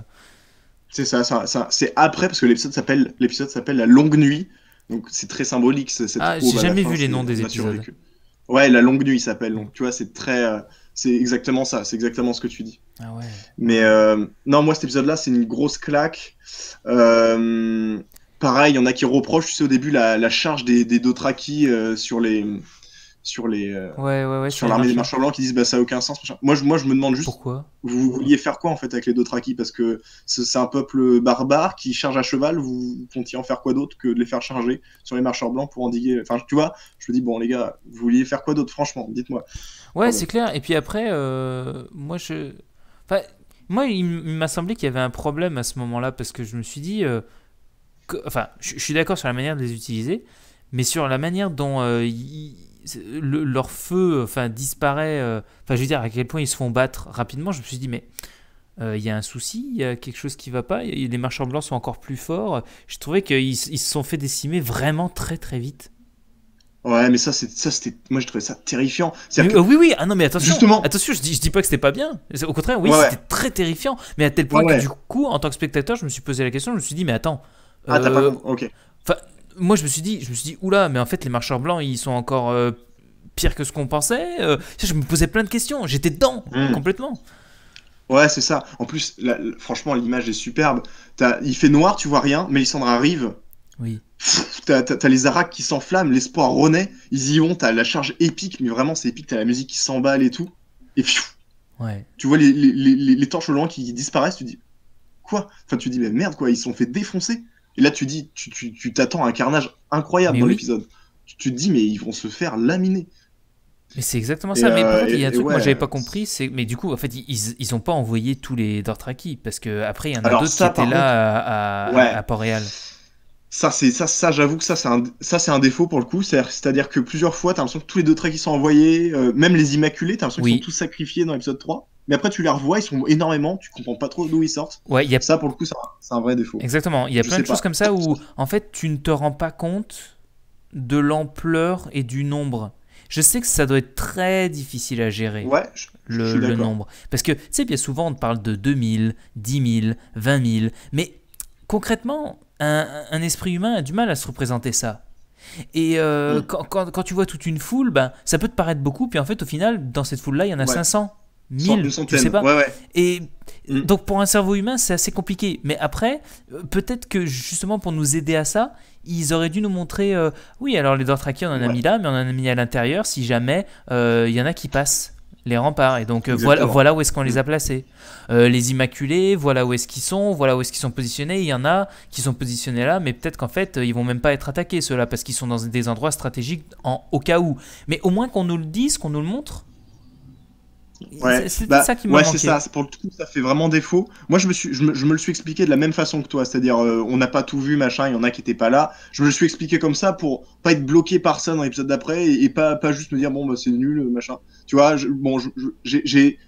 C'est ça, c'est après, parce que l'épisode s'appelle, l'épisode s'appelle La Longue Nuit, donc c'est très symbolique cette ah, J'ai jamais vu les noms des épisodes. Ouais, La Longue Nuit s'appelle, donc tu vois, c'est très... Euh, c'est exactement ça, c'est exactement ce que tu dis. Ah ouais. Mais euh, non, moi cet épisode-là, c'est une grosse claque. Euh, pareil, il y en a qui reprochent, tu sais, au début, la, charge des, des euh, sur les sur les euh, sur l'armée des marcheurs blancs qui disent bah ça a aucun sens moi je, moi je me demande juste pourquoi vous vouliez faire quoi en fait avec les Dothraki parce que c'est un peuple barbare qui charge à cheval vous comptiez en faire quoi d'autre que de les faire charger sur les marcheurs blancs pour endiguer enfin tu vois je me dis bon les gars vous vouliez faire quoi d'autre franchement dites-moi ouais c'est clair et puis après euh, moi je enfin, moi il m'a semblé qu'il y avait un problème à ce moment-là parce que je me suis dit euh, que... enfin je suis d'accord sur la manière de les utiliser mais sur la manière dont le, leur feu enfin, disparaît. Euh, enfin, je veux dire, à quel point ils se font battre rapidement. Je me suis dit, mais il euh, y a un souci, il y a quelque chose qui va pas. les marchands blancs sont encore plus forts. Je trouvais qu'ils se sont fait décimer vraiment très très vite. Ouais, mais ça, c'est ça, c'était. Moi, je trouvais ça terrifiant. Euh, oui, oui. Ah non, mais attention. Justement. Attention, je dis, je dis pas que c'était pas bien. Au contraire, oui, c'était très terrifiant. Mais à tel point que du coup, en tant que spectateur, je me suis posé la question. Je me suis dit, mais attends. Ah, ok. Enfin, moi je me suis dit, je me suis dit, oula, mais en fait les marcheurs blancs ils sont encore euh, pire que ce qu'on pensait. Euh. je me posais plein de questions, j'étais dedans hmm. complètement. Ouais, c'est ça. En plus, franchement, l'image est superbe. il fait noir, tu vois rien. Melisandre arrive. Oui. T'as les araques qui s'enflamment, l'espoir renaît. Ils y vont, t'as la charge épique, mais vraiment c'est épique. T'as la musique qui s'emballe et tout. Et pfiou ouais. tu vois les, les, les, torches au qui disparaissent. Tu dis quoi Enfin, tu dis, mais merde, quoi, ils se sont fait défoncer. Et là, tu dis, tu, t'attends à un carnage incroyable dans l'épisode. Tu, te dis, mais ils vont se faire laminer. Mais c'est exactement ça. mais euh, il y a un truc moi j'avais pas compris, c'est mais du coup, en fait, ils, ils ont pas envoyé tous les Dortraki parce que après, il y en a deux qui étaient là à, Port-Réal. Ça, c'est ça, ça j'avoue que ça, c'est un, ça, c'est un défaut pour le coup. C'est-à-dire, que plusieurs fois, t'as l'impression que tous les deux sont envoyés, euh, même les Immaculés, t'as l'impression qu'ils sont tous sacrifiés dans l'épisode 3 mais après tu les revois, ils sont énormément, tu comprends pas trop d'où ils sortent. Ouais, y a... Ça pour le coup, c'est un, vrai défaut. Exactement, il y a plein de choses comme ça où en fait tu ne te rends pas compte de l'ampleur et du nombre. Je sais que ça doit être très difficile à gérer ouais, le, nombre. Parce que, tu sais, bien souvent on parle de 2000, 10 000, 20 000, mais concrètement, un, esprit humain a du mal à se représenter ça. Et euh, mm. quand, quand, tu vois toute une foule, ben, ça peut te paraître beaucoup, puis en fait, au final, dans cette foule-là, il y en a 500. 1000, je sais pas. Et mm. donc pour un cerveau humain, c'est assez compliqué. Mais après, euh, peut-être que justement pour nous aider à ça, ils auraient dû nous montrer, euh, oui, alors les doigts on en a mis là, mais on en a mis à l'intérieur si jamais euh, il y en a qui passent les remparts. Et donc voilà, voilà où est-ce qu'on les mm. a placés. les immaculés, voilà où est-ce qu'ils sont, voilà où est-ce qu'ils sont positionnés. Il y en a qui sont positionnés là, mais peut-être qu'en fait, ils vont même pas être attaqués, ceux-là, parce qu'ils sont dans des endroits stratégiques en, au cas où. Mais au moins qu'on nous le dise, qu'on nous le montre. C'est bah, ça qui m'a ouais, c'est ça. Pour le coup, ça fait vraiment défaut. Moi, je me, suis, je me, le suis expliqué de la même façon que toi. C'est-à-dire, euh, on n'a pas tout vu, machin, il y en a qui n'étaient pas là. Je me le suis expliqué comme ça pour pas être bloqué par ça dans l'épisode d'après et, pas, pas juste me dire, bon, bah, c'est nul, machin. Tu vois, bon, j'ai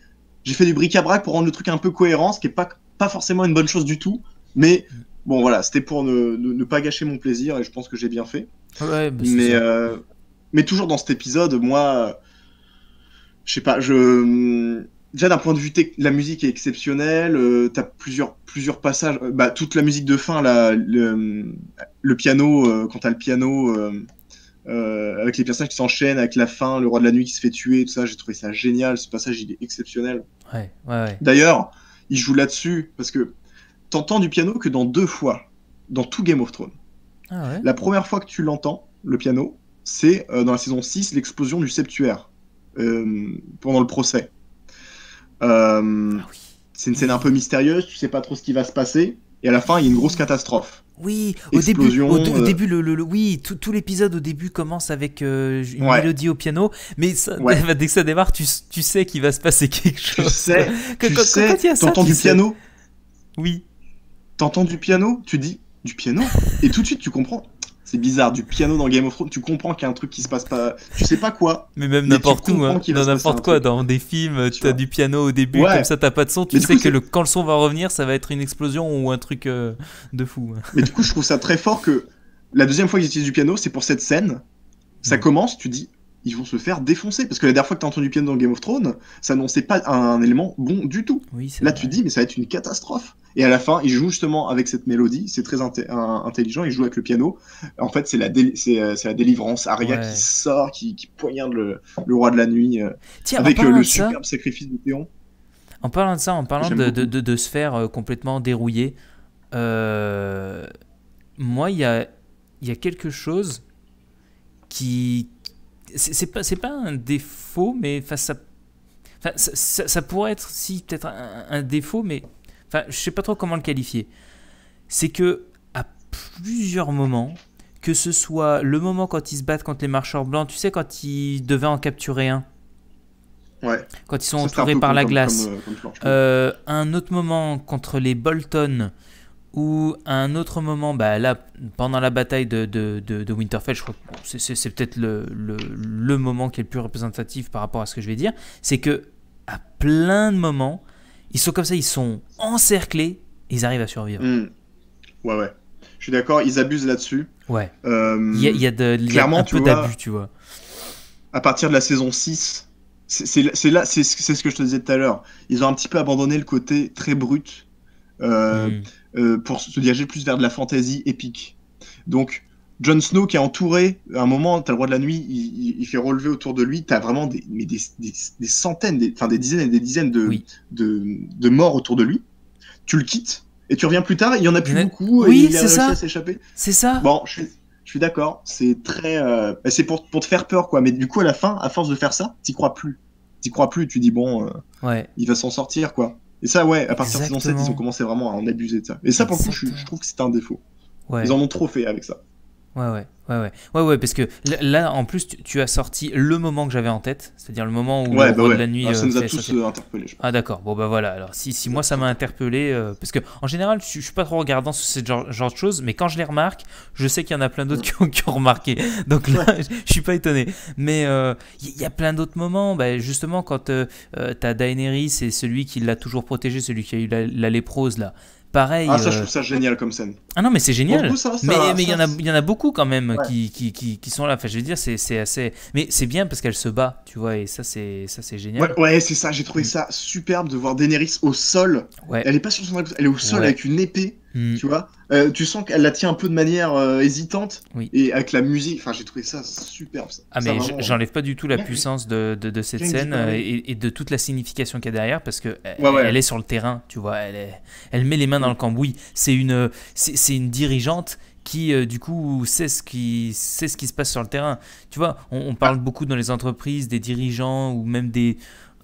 fait du bric-à-brac pour rendre le truc un peu cohérent, ce qui n'est pas, pas forcément une bonne chose du tout. Mais bon, voilà, c'était pour ne, pas gâcher mon plaisir et je pense que j'ai bien fait. Bah, mais, euh, mais toujours dans cet épisode, moi je sais pas, je déjà d'un point de vue technique, la musique est exceptionnelle. tu euh, t'as plusieurs plusieurs passages. Euh, bah, toute la musique de fin, la, le, piano, quand euh, quand t'as le piano avec les personnages qui s'enchaînent, avec la fin, le roi de la nuit qui se fait tuer, tout ça, j'ai trouvé ça génial. Ce passage, il est exceptionnel. Ouais, ouais, D'ailleurs, il joue là-dessus parce que t'entends du piano que dans deux fois dans tout Game of Thrones. Ah la première fois que tu l'entends, le piano, c'est dans la saison 6, l'explosion du septuaire euh, pendant le procès. Euh, ah c'est une scène un peu mystérieuse, tu sais pas trop ce qui va se passer, et à la fin, il y a une grosse catastrophe. Oui, au début, au, euh. début le, oui, tout, tout l'épisode au début commence avec une mélodie au piano, mais dès que ça démarre, tu, tu sais qu'il va se passer quelque chose. Tu sais, tu t'entends du piano. Oui. T'entends du piano, tu dis du piano, et tout de suite tu comprends. C'est bizarre, du piano dans Game of Thrones, tu comprends qu'il y a un truc qui se passe pas. Tu sais pas quoi. Mais même n'importe où, hein. dans n'importe quoi, dans des films, tu as du piano au début, comme ça t'as pas de son, tu sais que le, quand le son va revenir, ça va être une explosion ou un truc euh, de fou. Hein. Mais du coup, je trouve ça très fort que la deuxième fois qu'ils utilisent du piano, c'est pour cette scène. Ça commence, tu dis, ils vont se faire défoncer. Parce que la dernière fois que tu as entendu piano dans Game of Thrones, ça n'annonçait pas un, élément bon du tout. Là, tu te dis, mais ça va être une catastrophe. Et à la fin, ils jouent justement avec cette mélodie. C'est très intelligent. ils jouent avec le piano. En fait, c'est la, euh, la, délivrance. Aria qui sort, qui, poignarde le, roi de la nuit. Euh, avec euh, le superbe sacrifice de Théon. En parlant de ça, en parlant de, se faire complètement dérouiller, moi, il y a, y a quelque chose qui, c'est pas, pas un défaut, mais enfin, ça, ça, pourrait être, si, peut-être un, défaut, mais enfin, je sais pas trop comment le qualifier. C'est que, à plusieurs moments, que ce soit le moment quand ils se battent contre les marcheurs blancs, tu sais, quand ils devaient en capturer un. Quand ils sont entourés par la glace. Euh, euh, un autre moment contre les Bolton, ou à un autre moment, bah là, pendant la bataille de, Winterfell, je crois que c'est peut-être le, moment qui est le plus représentatif par rapport à ce que je vais dire, c'est que à plein de moments, ils sont comme ça, ils sont encerclés, et ils arrivent à survivre. Hmm. Ouais, ouais. Je suis d'accord, ils abusent là-dessus. Ouais. Euh, il y, a de, clairement, un peu d'abus, tu vois. À partir de la saison 6, c'est là, c'est ce que je te disais tout à l'heure. Ils ont un petit peu abandonné le côté très brut. Euh, hmm. Euh, pour se diriger plus vers de la fantasy épique. Donc, Jon Snow qui est entouré, à un moment, t'as le roi de la nuit, il, fait relever autour de lui, t'as vraiment des, centaines, enfin des, dizaines et des dizaines de, morts autour de lui. Tu le quittes et tu reviens plus tard, il y en a plus beaucoup, oui, et il a ça. à s'échapper. C'est ça. Bon, je suis, d'accord, c'est très. Euh, bah, c'est pour, te faire peur, quoi. Mais du coup, à la fin, à force de faire ça, t'y crois plus. T'y crois plus, tu dis, bon, euh, il va s'en sortir, quoi. Et ça, ouais, à partir de saison 7, ils ont commencé vraiment à en abuser de ça. Et ça, pour le coup, je, trouve que c'est un défaut. Ils en ont trop fait avec ça. Ouais, ouais, ouais, ouais, ouais, parce que là, en plus, tu, as sorti le moment que j'avais en tête, c'est-à-dire le moment où bah la nuit. Ah, ça euh, nous a tous euh, Ah, d'accord, bon, bah voilà. Alors, si, si moi ça m'a interpellé, euh, parce que en général, je, suis pas trop regardant sur ce genre, de choses, mais quand je les remarque, je sais qu'il y en a plein d'autres qui, ont remarqué. Donc là, je, suis pas étonné. Mais il y, a plein d'autres moments, bah, justement, quand tu as Daenerys, c'est celui qui l'a toujours protégé, celui qui a eu la, la léprose, là pareil. Ah, ça, je euh, trouve ça génial comme scène. Ah non, mais c'est génial. mais mais il, y en a, y en a beaucoup quand même qui, qui, qui, sont là. Enfin, je veux dire, c'est assez. Mais c'est bien parce qu'elle se bat, tu vois, et ça, c'est génial. Ouais, c'est ça. J'ai trouvé mm. ça superbe de voir Daenerys au sol. Ouais. Elle est pas sur son elle est au sol avec une épée. Mm. Tu vois euh, Tu sens qu'elle la tient un peu de manière euh, hésitante. Oui. Et avec la musique, enfin, j'ai trouvé ça superbe. Ah, mais j'enlève pas du tout la puissance de, de, cette scène euh, et, de toute la signification qu'il y a derrière parce que elle, est sur le terrain, tu vois. Elle, elle met les mains dans le cambouis. C'est une, c'est une dirigeante qui du coup sait ce qui sait ce qui se passe sur le terrain. Tu vois, on, parle ah. beaucoup dans les entreprises des dirigeants ou même des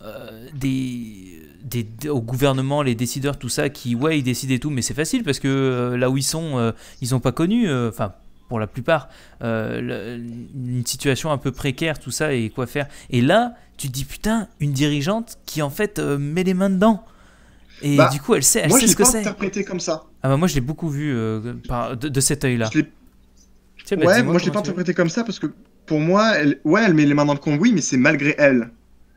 euh, des, au gouvernement, les décideurs, tout ça, qui, ouais, ils décident et tout, mais c'est facile parce que euh, là où ils sont, euh, ils n'ont pas connu, enfin, pour la plupart, une situation un peu précaire, tout ça, et quoi faire. Et là, tu te dis, putain, une dirigeante qui, en fait, met les mains dedans. Et bah, du coup, elle sait, moi, ce que c'est. Moi, je l'ai interprété comme ça. Ah bah moi, je l'ai beaucoup vu de, cet œil-là. Bah, ouais, moi, je l'ai pas interprété comme ça parce que pour moi, elle, ouais, elle met les mains dans le oui mais c'est malgré elle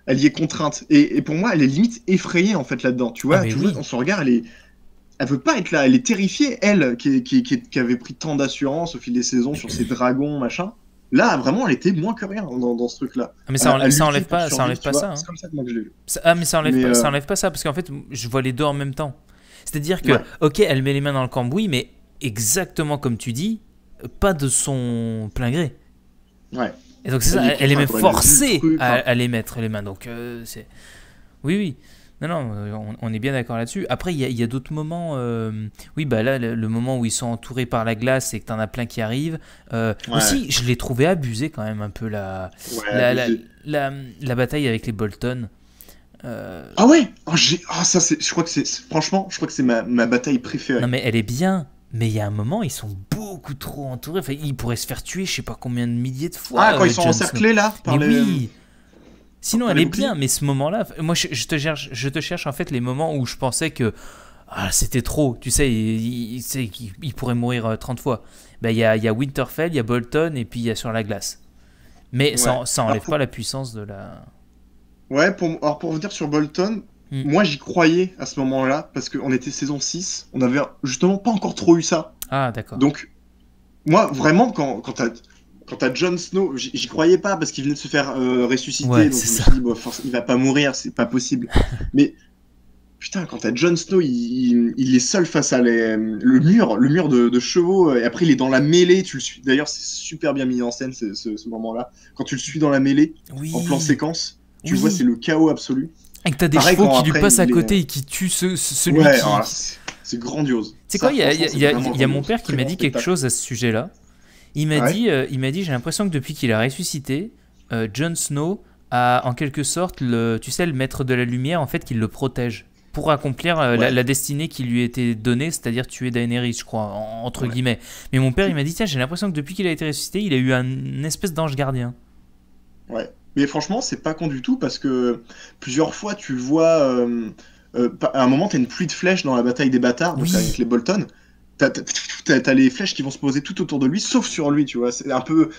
elle y est contrainte. Et, pour moi, elle est limite effrayée en fait là-dedans. Tu vois, ah, dans son regard, elle est, veut pas être là. Elle est terrifiée, elle, qui, qui, avait pris tant d'assurance au fil des saisons sur ses dragons, machin. Là, vraiment, elle était moins que rien dans, ce truc-là. Ah, mais ça, enlève, ça pas, ça hein. C'est comme ça que je l'ai vu. Ah, mais euh, ça enlève, pas, ça parce qu'en fait, je vois les deux en même temps. C'est-à-dire que, ok, elle met les mains dans le cambouis, mais exactement comme tu dis, pas de son plein gré. Ouais elle, est même forcée à, les mettre, les mains. Donc, euh, c'est. Oui, oui. Non, non, euh, on, est bien d'accord là-dessus. Après, il y a, d'autres moments. Euh, oui, bah là, le, moment où ils sont entourés par la glace et que t'en as plein qui arrivent. Aussi, je l'ai trouvé abusé quand même un peu la, la, bataille avec les Bolton. Ah ouais oh, oh, Je crois que c'est. Franchement, je crois que c'est ma, ma, bataille préférée. Non, mais elle est bien mais il y a un moment, ils sont beaucoup trop entourés. Enfin, ils pourraient se faire tuer, je sais pas combien de milliers de fois. Ah, quand ils sont encerclés là par les... Sinon, elle est bien, mais ce moment-là, moi, je, te cherche, je te cherche en fait les moments où je pensais que ah, c'était trop. Tu sais, il, il, pourrait mourir 30 euh, fois. Ben, il, y a, Winterfell, il y a Bolton, et puis il y a sur la glace. Mais ça, ça enlève ah, pas la puissance de la. Ouais, pour, alors pour revenir sur Bolton, Mm. Moi, j'y croyais à ce moment-là, parce qu'on était saison 6, on avait justement pas encore trop eu ça. Ah, d'accord. Donc, moi, vraiment, quand, quand t'as quand Jon Snow, j'y croyais pas parce qu'il venait de se faire euh, ressusciter, donc je me suis dit, bon, il va pas mourir, c'est pas possible. Mais putain, quand t'as Jon Snow, il, il, est seul face à le mur, le mur de, chevaux, euh, et après il est dans la mêlée, tu le suis. D'ailleurs, c'est super bien mis en scène ce, moment-là. Quand tu le suis dans la mêlée, en plan séquence, tu vois, c'est le chaos absolu. Et que t'as des qui lui passent à côté et qui tuent ce, celui ouais, C'est grandiose. C'est quoi Il y a, y mon père qui m'a dit quelque chose à ce sujet-là. Il m'a dit, euh, dit, j'ai l'impression que depuis qu'il a ressuscité, euh, Jon Snow a en quelque sorte le, tu sais, le maître de la lumière en fait qui le protège pour accomplir euh, la, destinée qui lui était donnée, c'est-à-dire tuer Daenerys, je crois, entre guillemets. Mais mon père, il m'a dit, tiens, j'ai l'impression que depuis qu'il a été ressuscité, il a eu un espèce d'ange gardien. Ouais. Mais franchement, c'est pas con du tout parce que plusieurs fois, tu vois. Euh, euh, à un moment, tu as une pluie de flèches dans la bataille des bâtards, avec les Bolton. Tu as, les flèches qui vont se poser tout autour de lui, sauf sur lui, tu vois. C'est un peu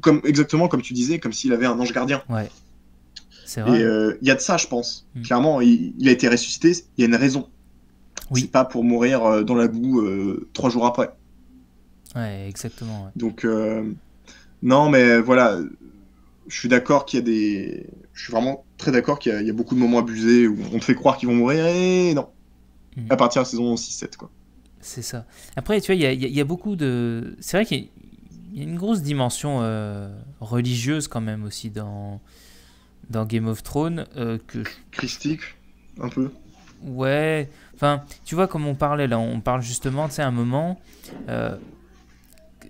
comme exactement comme tu disais, comme s'il avait un ange gardien. Euh, il y a de ça, je pense. Mm. Clairement, il, a été ressuscité. Il y a une raison. Oui. C'est pas pour mourir dans la boue trois jours après. Ouais, exactement. Donc non, mais voilà, je suis d'accord qu'il y a des. Je suis vraiment très d'accord qu'il y, a beaucoup de moments abusés où on te fait croire qu'ils vont mourir et eh, eh, non. Mm. À partir de la saison 6-7, quoi. C'est ça. Après, tu vois, il y, a beaucoup de. C'est vrai qu'il y a une grosse dimension euh, religieuse quand même aussi dans, Game of Thrones. Euh, Christique, un peu. Ouais. Enfin, tu vois, comme on parlait là, on parle justement, tu sais, un moment. Euh,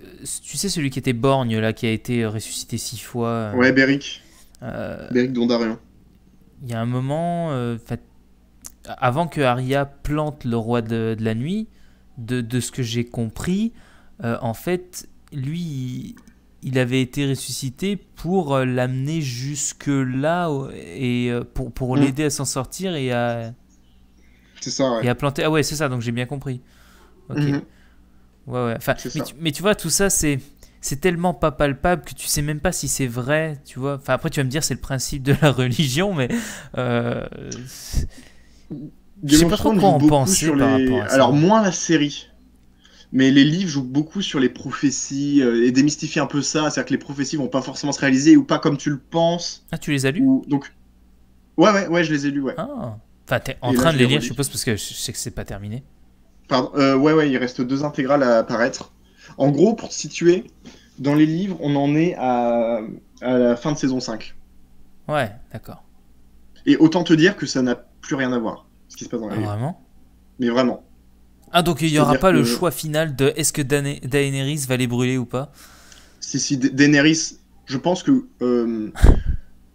euh, tu sais, celui qui était borgne, là, qui a été ressuscité six fois. Euh, ouais, Beric. Euh, Beric Dondarien. Il y a un moment, avant que Arya plante le roi de, de la nuit, de, de ce que j'ai compris, en fait, lui, il, avait été ressuscité pour l'amener jusque là et pour, pour mmh. l'aider à s'en sortir et à c'est ça ouais. et à planter ah ouais c'est ça donc j'ai bien compris ok mmh. Ouais, ouais. mais tu, vois, tout ça, c'est c'est tellement pas palpable que tu sais même pas si c'est vrai, tu vois. Enfin, après, tu vas me dire, c'est le principe de la religion, mais. Euh, je sais pas trop quoi en penser Alors, moins la série. Mais les livres jouent beaucoup sur les prophéties euh, et démystifier un peu ça. C'est-à-dire que les prophéties vont pas forcément se réaliser ou pas comme tu le penses. Ah, tu les as lu Donc, ouais, ouais, ouais, je les ai lus, ouais. Ah. Enfin, t'es en train de les lire, je suppose, parce que je sais que c'est pas terminé. Euh, ouais, ouais, il reste deux intégrales à apparaître. En gros, pour situer, dans les livres, on en est à, la fin de saison 5. Ouais, d'accord. Et autant te dire que ça n'a plus rien à voir, ce qui se passe dans la ah, Vraiment Mais vraiment. Ah, donc il n'y aura pas le choix final de est-ce que Daenerys va les brûler ou pas Si, si, Daenerys, je pense que euh,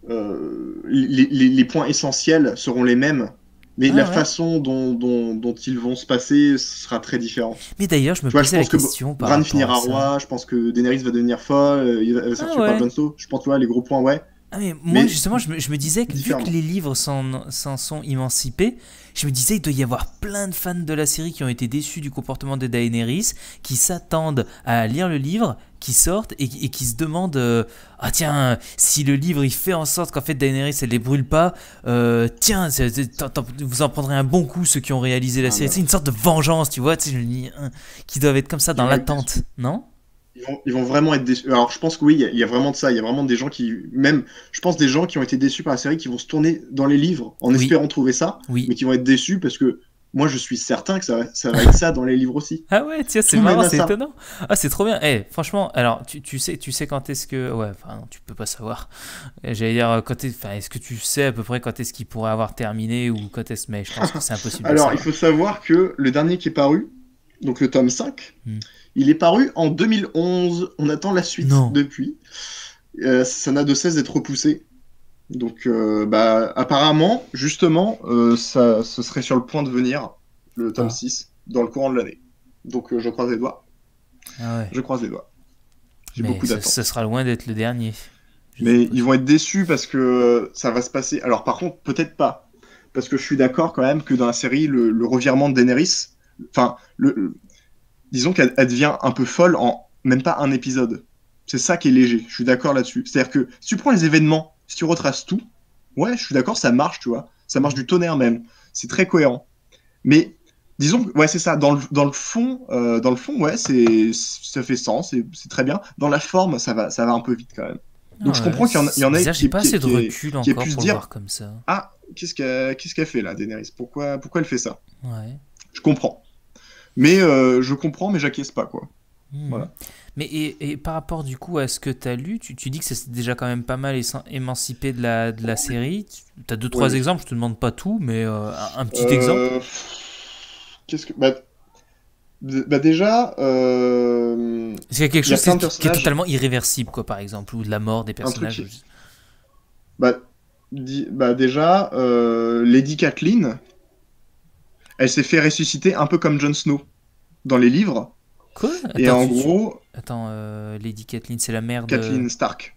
euh, les points essentiels seront les mêmes mais ah la façon dont, dont, dont, ils vont se passer sera très différente. Mais d'ailleurs, je me pose la que question. Bran finira roi, je pense que Daenerys va devenir folle, euh, il va ah sortir par Jon Snow. Je pense que ouais, les gros points, ouais. Ah mais moi justement je me, disais que vu que les livres s'en sont émancipés, je me disais il doit y avoir plein de fans de la série qui ont été déçus du comportement de Daenerys, qui s'attendent à lire le livre, qui sortent et, qui se demandent euh, ah tiens si le livre il fait en sorte qu'en fait Daenerys elle les brûle pas, euh, tiens vous en prendrez un bon coup ceux qui ont réalisé la ah série, bah. c'est une sorte de vengeance tu vois, hein, qui doivent être comme ça dans l'attente, non ils vont, vraiment être déçus. Alors, je pense que oui, il y, a, vraiment de ça. Il y a vraiment des gens qui, même, je pense des gens qui ont été déçus par la série, qui vont se tourner dans les livres en espérant trouver ça, oui. mais qui vont être déçus parce que moi, je suis certain que ça, va, ça être ça dans les livres aussi. Ah ouais, tiens, c'est marrant, c'est étonnant. Ah, c'est trop bien. Eh, franchement, alors, tu, sais, tu sais quand est-ce que. Ouais, enfin, tu peux pas savoir. Eh, j'allais dire, quand est-ce est que tu sais à peu près quand est-ce qu'il pourrait avoir terminé ou quand est-ce. Mais je pense que c'est impossible. alors, il faut savoir que le dernier qui est paru, donc le tome 5, il est paru en 2011. On attend la suite depuis. Euh, ça n'a de cesse d'être repoussé. Donc, euh, bah, apparemment, justement, euh, ce serait sur le point de venir, le tome 6, ah. dans le courant de l'année. Donc, je croise les doigts. Ah je croise les doigts. J'ai beaucoup Ça sera loin d'être le dernier. Mais ils vont être déçus parce que ça va se passer. Alors, par contre, peut-être pas. Parce que je suis d'accord quand même que dans la série, le, le revirement de Daenerys, enfin, le, disons qu'elle devient un peu folle en même pas un épisode. C'est ça qui est léger, je suis d'accord là-dessus. C'est-à-dire que si tu prends les événements, si tu retraces tout, ouais, je suis d'accord, ça marche, tu vois. Ça marche du tonnerre même. C'est très cohérent. Mais disons ouais, c'est ça. Dans le, fond, euh, dans le fond, ouais, c'est, ça fait sens, c'est très bien. Dans la forme, ça va, ça va un peu vite quand même. Donc je ah, comprends qu'il y en, y a qui, pas assez de recul encore pour dire, voir comme ça. Ah, qu'est-ce qu'elle, qu'est-ce fait là, Daenerys Pourquoi, pourquoi elle fait ça Je comprends. Mais euh, je comprends, mais j'acquiesce pas, quoi. Hmm. Voilà. Mais et, et, par rapport du coup à ce que tu as lu, tu, tu dis que c'est déjà quand même pas mal émancipé de la, de la série. Tu as deux, trois exemples, je te demande pas tout, mais euh, un, petit exemple. Euh, qu'est-ce que. Bah, bah, déjà. Euh... Est-ce qu'il y a quelque chose qui, est totalement irréversible, quoi, par exemple, ou de la mort des personnages bah, bah, déjà, Lady Kathleen, elle s'est fait ressusciter un peu comme Jon Snow dans les livres. Et en gros. Attends, euh, Lady Kathleen, c'est la mère de. Kathleen Stark.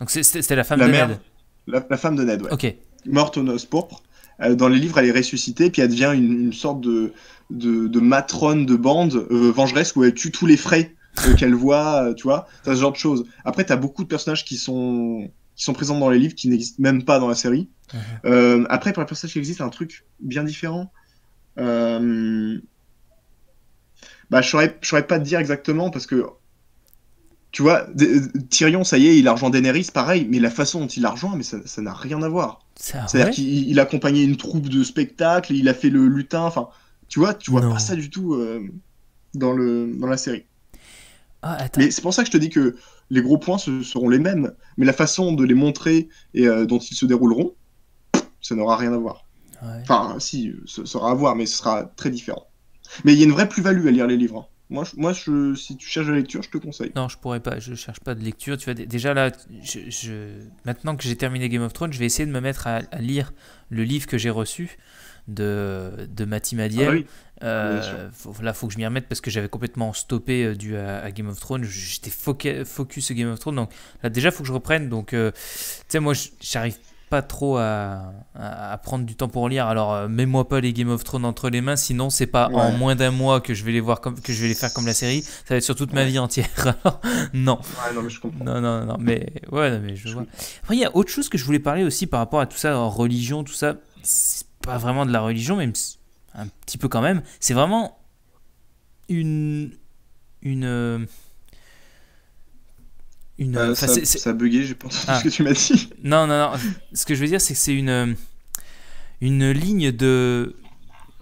Donc c'était la femme de Ned la, femme de Ned, ouais. Ok. Morte aux noces pourpres. Euh, dans les livres, elle est ressuscitée, puis elle devient une, sorte de, de, de, matrone de bande euh, vengeresse où elle tue tous les frais qu'elle voit, tu vois. ce genre de choses. Après, t'as beaucoup de personnages qui sont sont présents dans les livres, qui n'existent même pas dans la série. Mhm. après, pour les personnages qui existent, un truc bien différent, euh, bah, je saurais, saurais pas te dire exactement parce que tu vois, Tyrion, ça y est, il a rejoint Daenerys, pareil, mais la façon dont il a rejoint, mais ça n'a rien à voir. C'est-à-dire qu'il accompagné une troupe de spectacle, il a fait le lutin, enfin, tu vois, tu vois pas ça du tout euh, dans, le, la série. Ah, mais c'est pour ça que je te dis que les gros points seront les mêmes, mais la façon de les montrer et euh, dont ils se dérouleront, ça n'aura rien à voir. Enfin, si, ce sera à voir, mais ce sera très différent. Mais il y a une vraie plus-value à lire les livres. Hein. Moi, moi si tu cherches la lecture, je te conseille. Non, je pourrais pas. Je cherche pas de lecture. Tu vois, déjà là, maintenant que j'ai terminé Game of Thrones, je vais essayer de me mettre à, lire le livre que j'ai reçu de, de Matty Madiel. Ah euh, faut, que je m'y remette parce que j'avais complètement stoppé euh, Du à, Game of Thrones. J'étais focus, Game of Thrones. Donc là, déjà, faut que je reprenne. Donc, euh, tu sais, moi, j'arrive pas trop à, prendre du temps pour lire. Alors, euh, mets-moi pas les Game of Thrones entre les mains, sinon c'est pas en moins d'un mois que je vais les voir comme que je vais les faire comme la série. Ça va être sur toute ma vie entière. non. non, mais Non, non, mais ouais, mais je, vois. il y a autre chose que je voulais parler aussi par rapport à tout ça, religion, tout ça. C'est pas vraiment de la religion, même un petit peu quand même. C'est vraiment une une euh, ah, euh, ça, a bugué, je pense, ah. ce que tu m'as dit. Non, non, non. Ce que je veux dire, c'est que c'est une euh, une ligne de.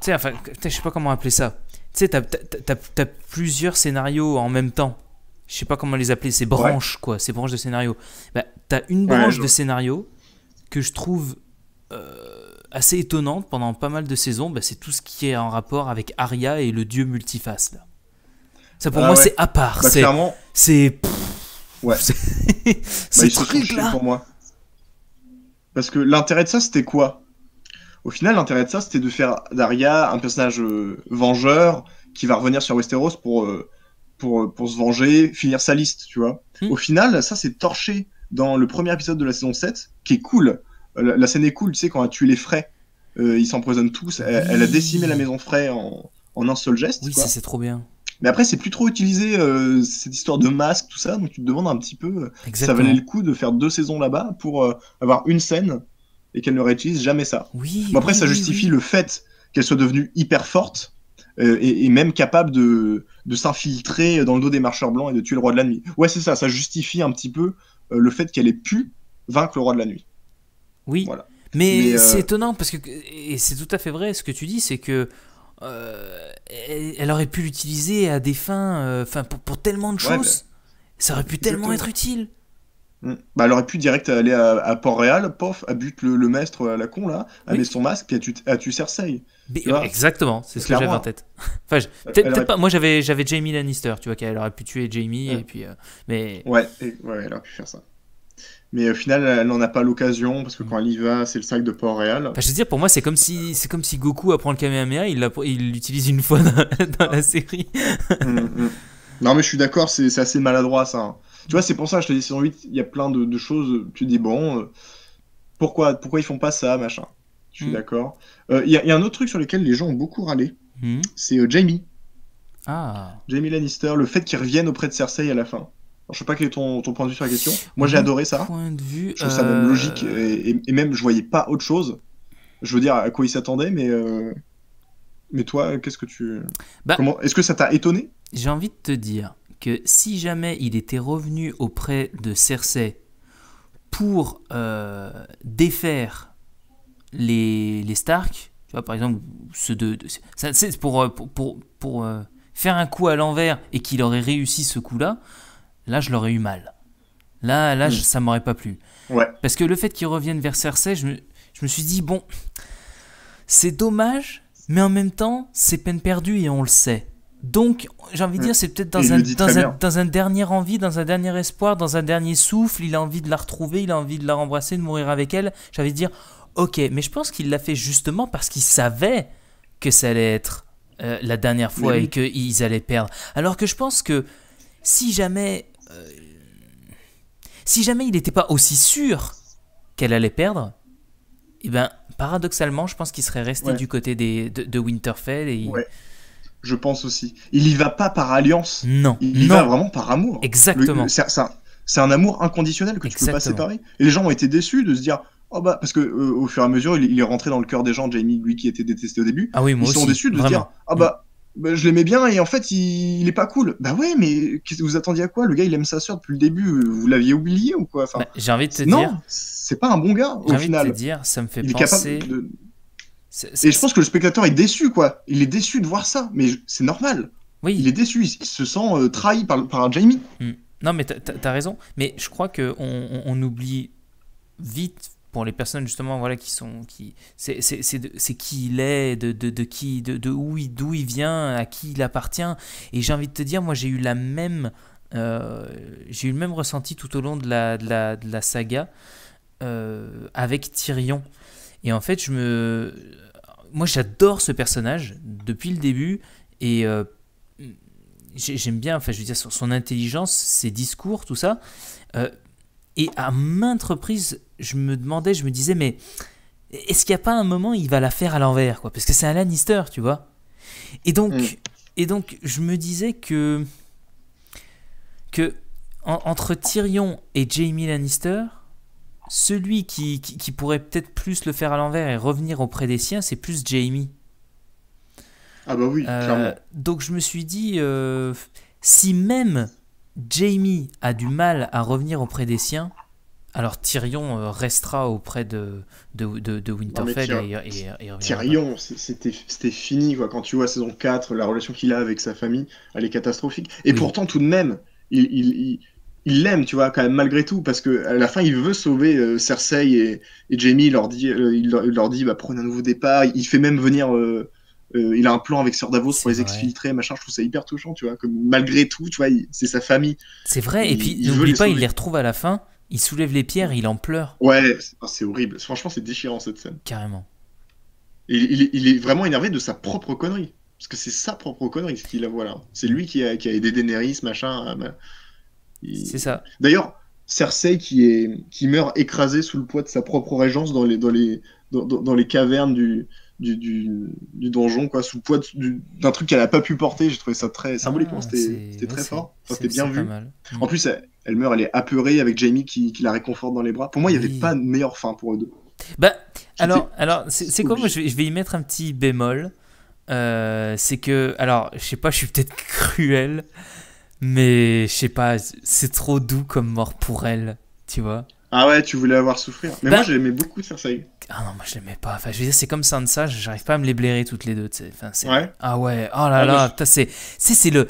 Tu sais, enfin, je sais pas comment appeler ça. Tu sais, t'as plusieurs scénarios en même temps. Je sais pas comment les appeler, ces branches, quoi, ces branches de scénarios. Bah, t'as une branche de scénario que je trouve euh, assez étonnante pendant pas mal de saisons. Bah, c'est tout ce qui est en rapport avec Arya et le dieu multiface, Ça, pour ah moi, c'est à part. Bah, c'est. Ouais. c'est bah, pour moi. Parce que l'intérêt de ça, c'était quoi Au final, l'intérêt de ça, c'était de faire d'Aria un personnage euh, vengeur qui va revenir sur Westeros pour, euh, euh, pour, se venger, finir sa liste, tu vois. Hmm. Au final, ça, c'est torché dans le premier épisode de la saison 7, qui est cool. La, scène est cool, tu sais, quand elle tué les frais, ils s'empoisonnent tous, elle, a décimé la maison frais en, un seul geste. Oui, ça, c'est trop bien. Mais après, c'est plus trop utilisé euh, cette histoire de masque, tout ça. Donc tu te demandes un petit peu euh, ça valait le coup de faire deux saisons là-bas pour euh, avoir une scène et qu'elle ne réutilise jamais ça. Oui. après, ça justifie le fait qu'elle soit devenue hyper forte. et, même capable de, de s'infiltrer dans le dos des marcheurs blancs et de tuer le roi de la nuit. Ouais, c'est ça, ça justifie un petit peu le fait qu'elle ait pu vaincre le roi de la nuit. Oui. Voilà. Mais, c'est étonnant parce que et c'est tout à fait vrai ce que tu dis, c'est que euh, elle, aurait pu l'utiliser à des fins, euh, enfin pour, pour, tellement de choses, bah, ça aurait pu tellement être utile. Mm. Bah, elle aurait pu direct aller à, à Port-Réal, pof, à but le, maître la con là, à oui. son masque, puis à tu, à tu Cersei. exactement, c'est ce que j'avais en tête. enfin, pas. Moi j'avais j'avais Jamie Lannister, tu vois, qu'elle aurait pu tuer Jamie et mm. puis. Euh, mais. Ouais, ouais, elle aurait pu faire ça. Mais au final, elle n'en a pas l'occasion parce que mm. quand elle y va, c'est le sac de Port-Réal. je veux dire, pour moi, c'est comme si c'est comme si Goku apprend le Kamehameha, il l'utilise une fois dans, la série. Mm, mm. Non, mais je suis d'accord, c'est assez maladroit ça. Tu vois, c'est pour ça, je te dis, saison 8, il y a plein de, choses. Tu te dis, bon, euh, pourquoi, pourquoi ils font pas ça, machin Je suis d'accord. Euh, il y, a un autre truc sur lequel les gens ont beaucoup râlé c'est euh, Jamie. Ah. Jamie Lannister, le fait qu'il revienne auprès de Cersei à la fin je sais pas quel est ton, ton, point de vue sur la question. Moi, j'ai adoré ça. Point de vue, je trouve ça même logique euh, et, même je voyais pas autre chose. Je veux dire à quoi il s'attendait, mais euh, mais toi, qu'est-ce que tu bah, Comment Est-ce que ça t'a étonné J'ai envie de te dire que si jamais il était revenu auprès de Cersei pour euh, défaire les, les Stark, tu vois, par exemple, ceux de, ça, c'est pour, pour, pour, faire un coup à l'envers et qu'il aurait réussi ce coup-là, Là, je l'aurais eu mal. Là, là, hmm. ça m'aurait pas plu. Ouais. Parce que le fait qu'ils reviennent vers Cersei, je me, je me suis dit, bon, c'est dommage, mais en même temps, c'est peine perdue et on le sait. Donc, j'ai envie de dire, hmm. c'est peut-être dans, dans, un, dans un dernier envie, dans un dernier espoir, dans un dernier souffle, il a envie de la retrouver, il a envie de la rembrasser, de mourir avec elle. J'ai envie de dire, ok, mais je pense qu'il l'a fait justement parce qu'il savait que ça allait être euh, la dernière fois et qu'ils allaient perdre. Alors que je pense que si jamais euh, si jamais il n'était pas aussi sûr qu'elle allait perdre, eh ben, paradoxalement, je pense qu'il serait resté du côté de, Winterfell. Et Je pense aussi. Il n'y va pas par alliance. Non. Il y va vraiment par amour. Exactement. C'est un amour inconditionnel que tu ne peux pas séparer. Et les gens ont été déçus de se dire. Oh bah, parce que euh, au fur et à mesure, il, est rentré dans le cœur des gens, Jamie, lui qui était détesté au début. Ah Ils sont déçus de se dire Ah bah, bah, je l'aimais bien et en fait il... il, est pas cool. Bah ouais, mais vous attendiez à quoi Le gars il aime sa soeur depuis le début. Vous l'aviez oublié ou quoi bah, J'ai envie de te non, dire. Non, c'est pas un bon gars au envie final. De te dire, ça me fait penser. Et je pense que le spectateur est déçu quoi. Il est déçu de voir ça, mais c'est normal. Oui. Il est déçu, il se sent euh, trahi par, par Jamie. Hmm. Non, mais t'as raison. Mais je crois qu'on on, on oublie vite pour les personnes justement voilà qui sont qui c'est qui il est de, de, de qui de, de où il d'où il vient à qui il appartient et j'ai envie de te dire moi j'ai eu la même euh, j'ai eu le même ressenti tout au long de la, de la, de la saga euh, avec Tyrion et en fait je me moi j'adore ce personnage depuis le début et euh, j'aime bien enfin je veux dire son intelligence ses discours tout ça et à maintes reprises je me demandais, je me disais, mais est-ce qu'il n'y a pas un moment où il va la faire à l'envers, quoi Parce que c'est un Lannister, tu vois. Et donc, mm. et donc, je me disais que que entre Tyrion et Jamie Lannister, celui qui, qui, pourrait peut-être plus le faire à l'envers et revenir auprès des siens, c'est plus Jamie. Ah bah oui, euh, clairement. donc je me suis dit, euh, si même Jamie a du mal à revenir auprès des siens, alors Tyrion euh, restera auprès de, de, Winterfell et, et, Tyrion, c'était fini quoi. Quand tu vois saison 4, la relation qu'il a avec sa famille, elle est catastrophique. Et pourtant, tout de même, il, il, il l'aime, tu vois, quand même malgré tout, parce que à la fin, il veut sauver euh, Cersei et, et, Jamie. Il leur dit, euh, il, leur, dit, bah, prenez un nouveau départ. Il fait même venir, il a un plan avec Sœur Davos pour les exfiltrer, machin. Je trouve ça hyper touchant, tu vois, comme malgré tout, tu vois, c'est sa famille. C'est vrai. et puis, n'oublie pas, il les retrouve à la fin. Il soulève les pierres, il en pleure. Ouais, c'est oh, horrible. Franchement, c'est déchirant cette scène. Carrément. il, est vraiment énervé de sa propre connerie. Parce que c'est sa propre connerie, ce qu'il a voilà. C'est lui qui a, aidé Daenerys, machin. Euh, c'est ça. D'ailleurs, Cersei qui, meurt écrasé sous le poids de sa propre régence dans les cavernes du, du, donjon, quoi, sous le poids d'un truc qu'elle a pas pu porter. J'ai trouvé ça très symboliquement, ah, c'était très fort. c'était bien vu. En plus, elle, meurt, elle est apeurée avec Jamie qui, la réconforte dans les bras. Pour moi, il n'y avait pas de meilleure fin pour eux deux. Bah, alors, alors c'est quoi Moi, je vais, y mettre un petit bémol. Euh, c'est que, alors, je sais pas, je suis peut-être cruel, mais je sais pas, c'est trop doux comme mort pour elle, tu vois. Ah ouais, tu voulais avoir souffrir. Mais moi, bah, j'aimais beaucoup ça ah non, moi je l'aimais pas. Enfin, je veux dire, c'est comme ça, j'arrive pas à me les blairer toutes les deux. Ah ouais, oh là ah, là, c'est c'est c'est le,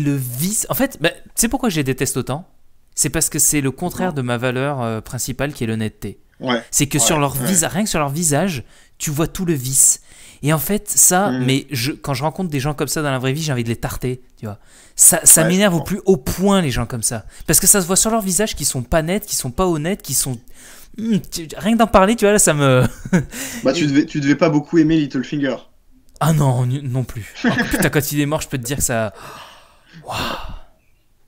le vice. En fait, C'est bah, tu pourquoi je les déteste autant C'est parce que c'est le contraire de ma valeur euh, principale qui est l'honnêteté. Ouais. C'est que sur leur visage, rien que sur leur visage, tu vois tout le vice. Et en fait, ça, mm. mais je, quand je rencontre des gens comme ça dans la vraie vie, j'ai envie de les tarter, tu vois. Ça, ça m'énerve au plus haut point, les gens comme ça. Parce que ça se voit sur leur visage qu'ils sont pas nets, qu'ils sont pas honnêtes, qu'ils sont. Hmm, rien que d'en parler, tu vois, là, ça me. bah, tu devais, tu devais pas beaucoup aimer Littlefinger. Ah non, non plus. Oh, putain, quand il est mort, je peux te dire que ça.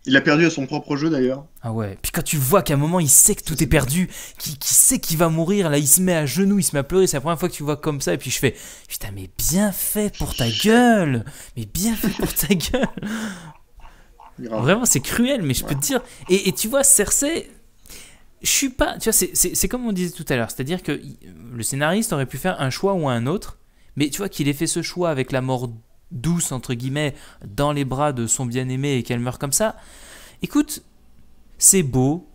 Il a perdu à son propre jeu d'ailleurs. Ah ouais. Puis quand tu vois qu'à un moment il sait que tout est perdu, qui qu sait qu'il va mourir, là il se met à genoux, il se met à pleurer. C'est la première fois que tu vois comme ça. Et puis je fais putain mais bien fait pour ta gueule, mais bien fait pour ta gueule. Vraiment c'est cruel, mais je peux te dire. Et, et tu vois Cersei, je suis pas. Tu vois, c'est comme on disait tout à l'heure, c'est-à-dire que le scénariste aurait pu faire un choix ou un autre, mais tu vois qu'il ait fait ce choix avec la mort douce, entre guillemets, dans les bras de son bien-aimé et qu'elle meurt comme ça. Écoute, c'est beau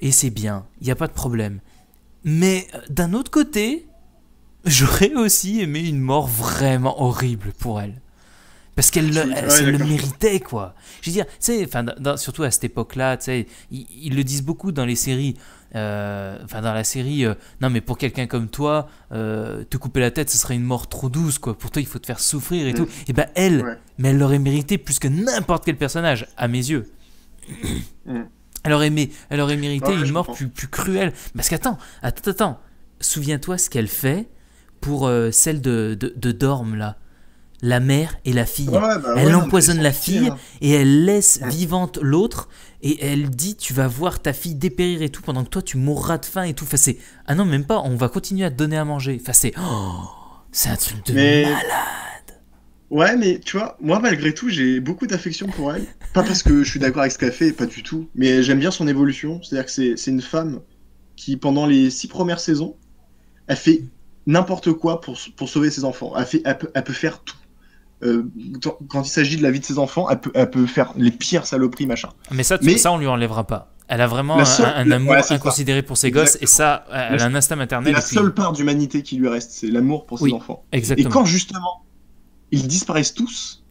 et c'est bien, il n'y a pas de problème. Mais euh, d'un autre côté, j'aurais aussi aimé une mort vraiment horrible pour elle parce qu'elle le, méritait, quoi. Je veux dire, tu sais, surtout à cette époque-là, tu ils, le disent beaucoup dans les séries. Euh, enfin, dans la série, euh, non, mais pour quelqu'un comme toi, euh, te couper la tête, ce serait une mort trop douce, quoi. Pour toi, il faut te faire souffrir et mm. tout. Et eh ben, elle, mais elle l'aurait mérité plus que n'importe quel personnage, à mes yeux. Mm. Elle aurait, aimé, elle aurait mérité une mort plus, plus cruelle. Parce qu'attends, attends, attends. Souviens-toi ce qu'elle fait pour celle de, de Dorme, là la mère et la fille. Bah elle empoisonne la fille hein. et elle laisse vivante l'autre et elle dit tu vas voir ta fille dépérir et tout pendant que toi tu mourras de faim et tout. Enfin, c'est ah non même pas, on va continuer à te donner à manger. Enfin c'est oh, c'est un truc de malade. Ouais, mais tu vois, moi malgré tout, j'ai beaucoup d'affection pour elle. Pas parce que je suis d'accord avec ce qu'elle fait, pas du tout, mais j'aime bien son évolution. C'est-à-dire que c'est une femme qui, pendant les six premières saisons, elle fait n'importe quoi pour, pour sauver ses enfants. Elle, fait, elle peut faire tout euh, quand il s'agit de la vie de ses enfants, elle peut, faire les pires saloperies, machin. Mais ça, Mais, ça on lui enlèvera pas. Elle a vraiment un, amour inconsidéré pour ses gosses et ça, elle a un instinct maternel. La seule part d'humanité qui lui reste, c'est l'amour pour ses enfants. Exactement. Et quand justement ils disparaissent tous,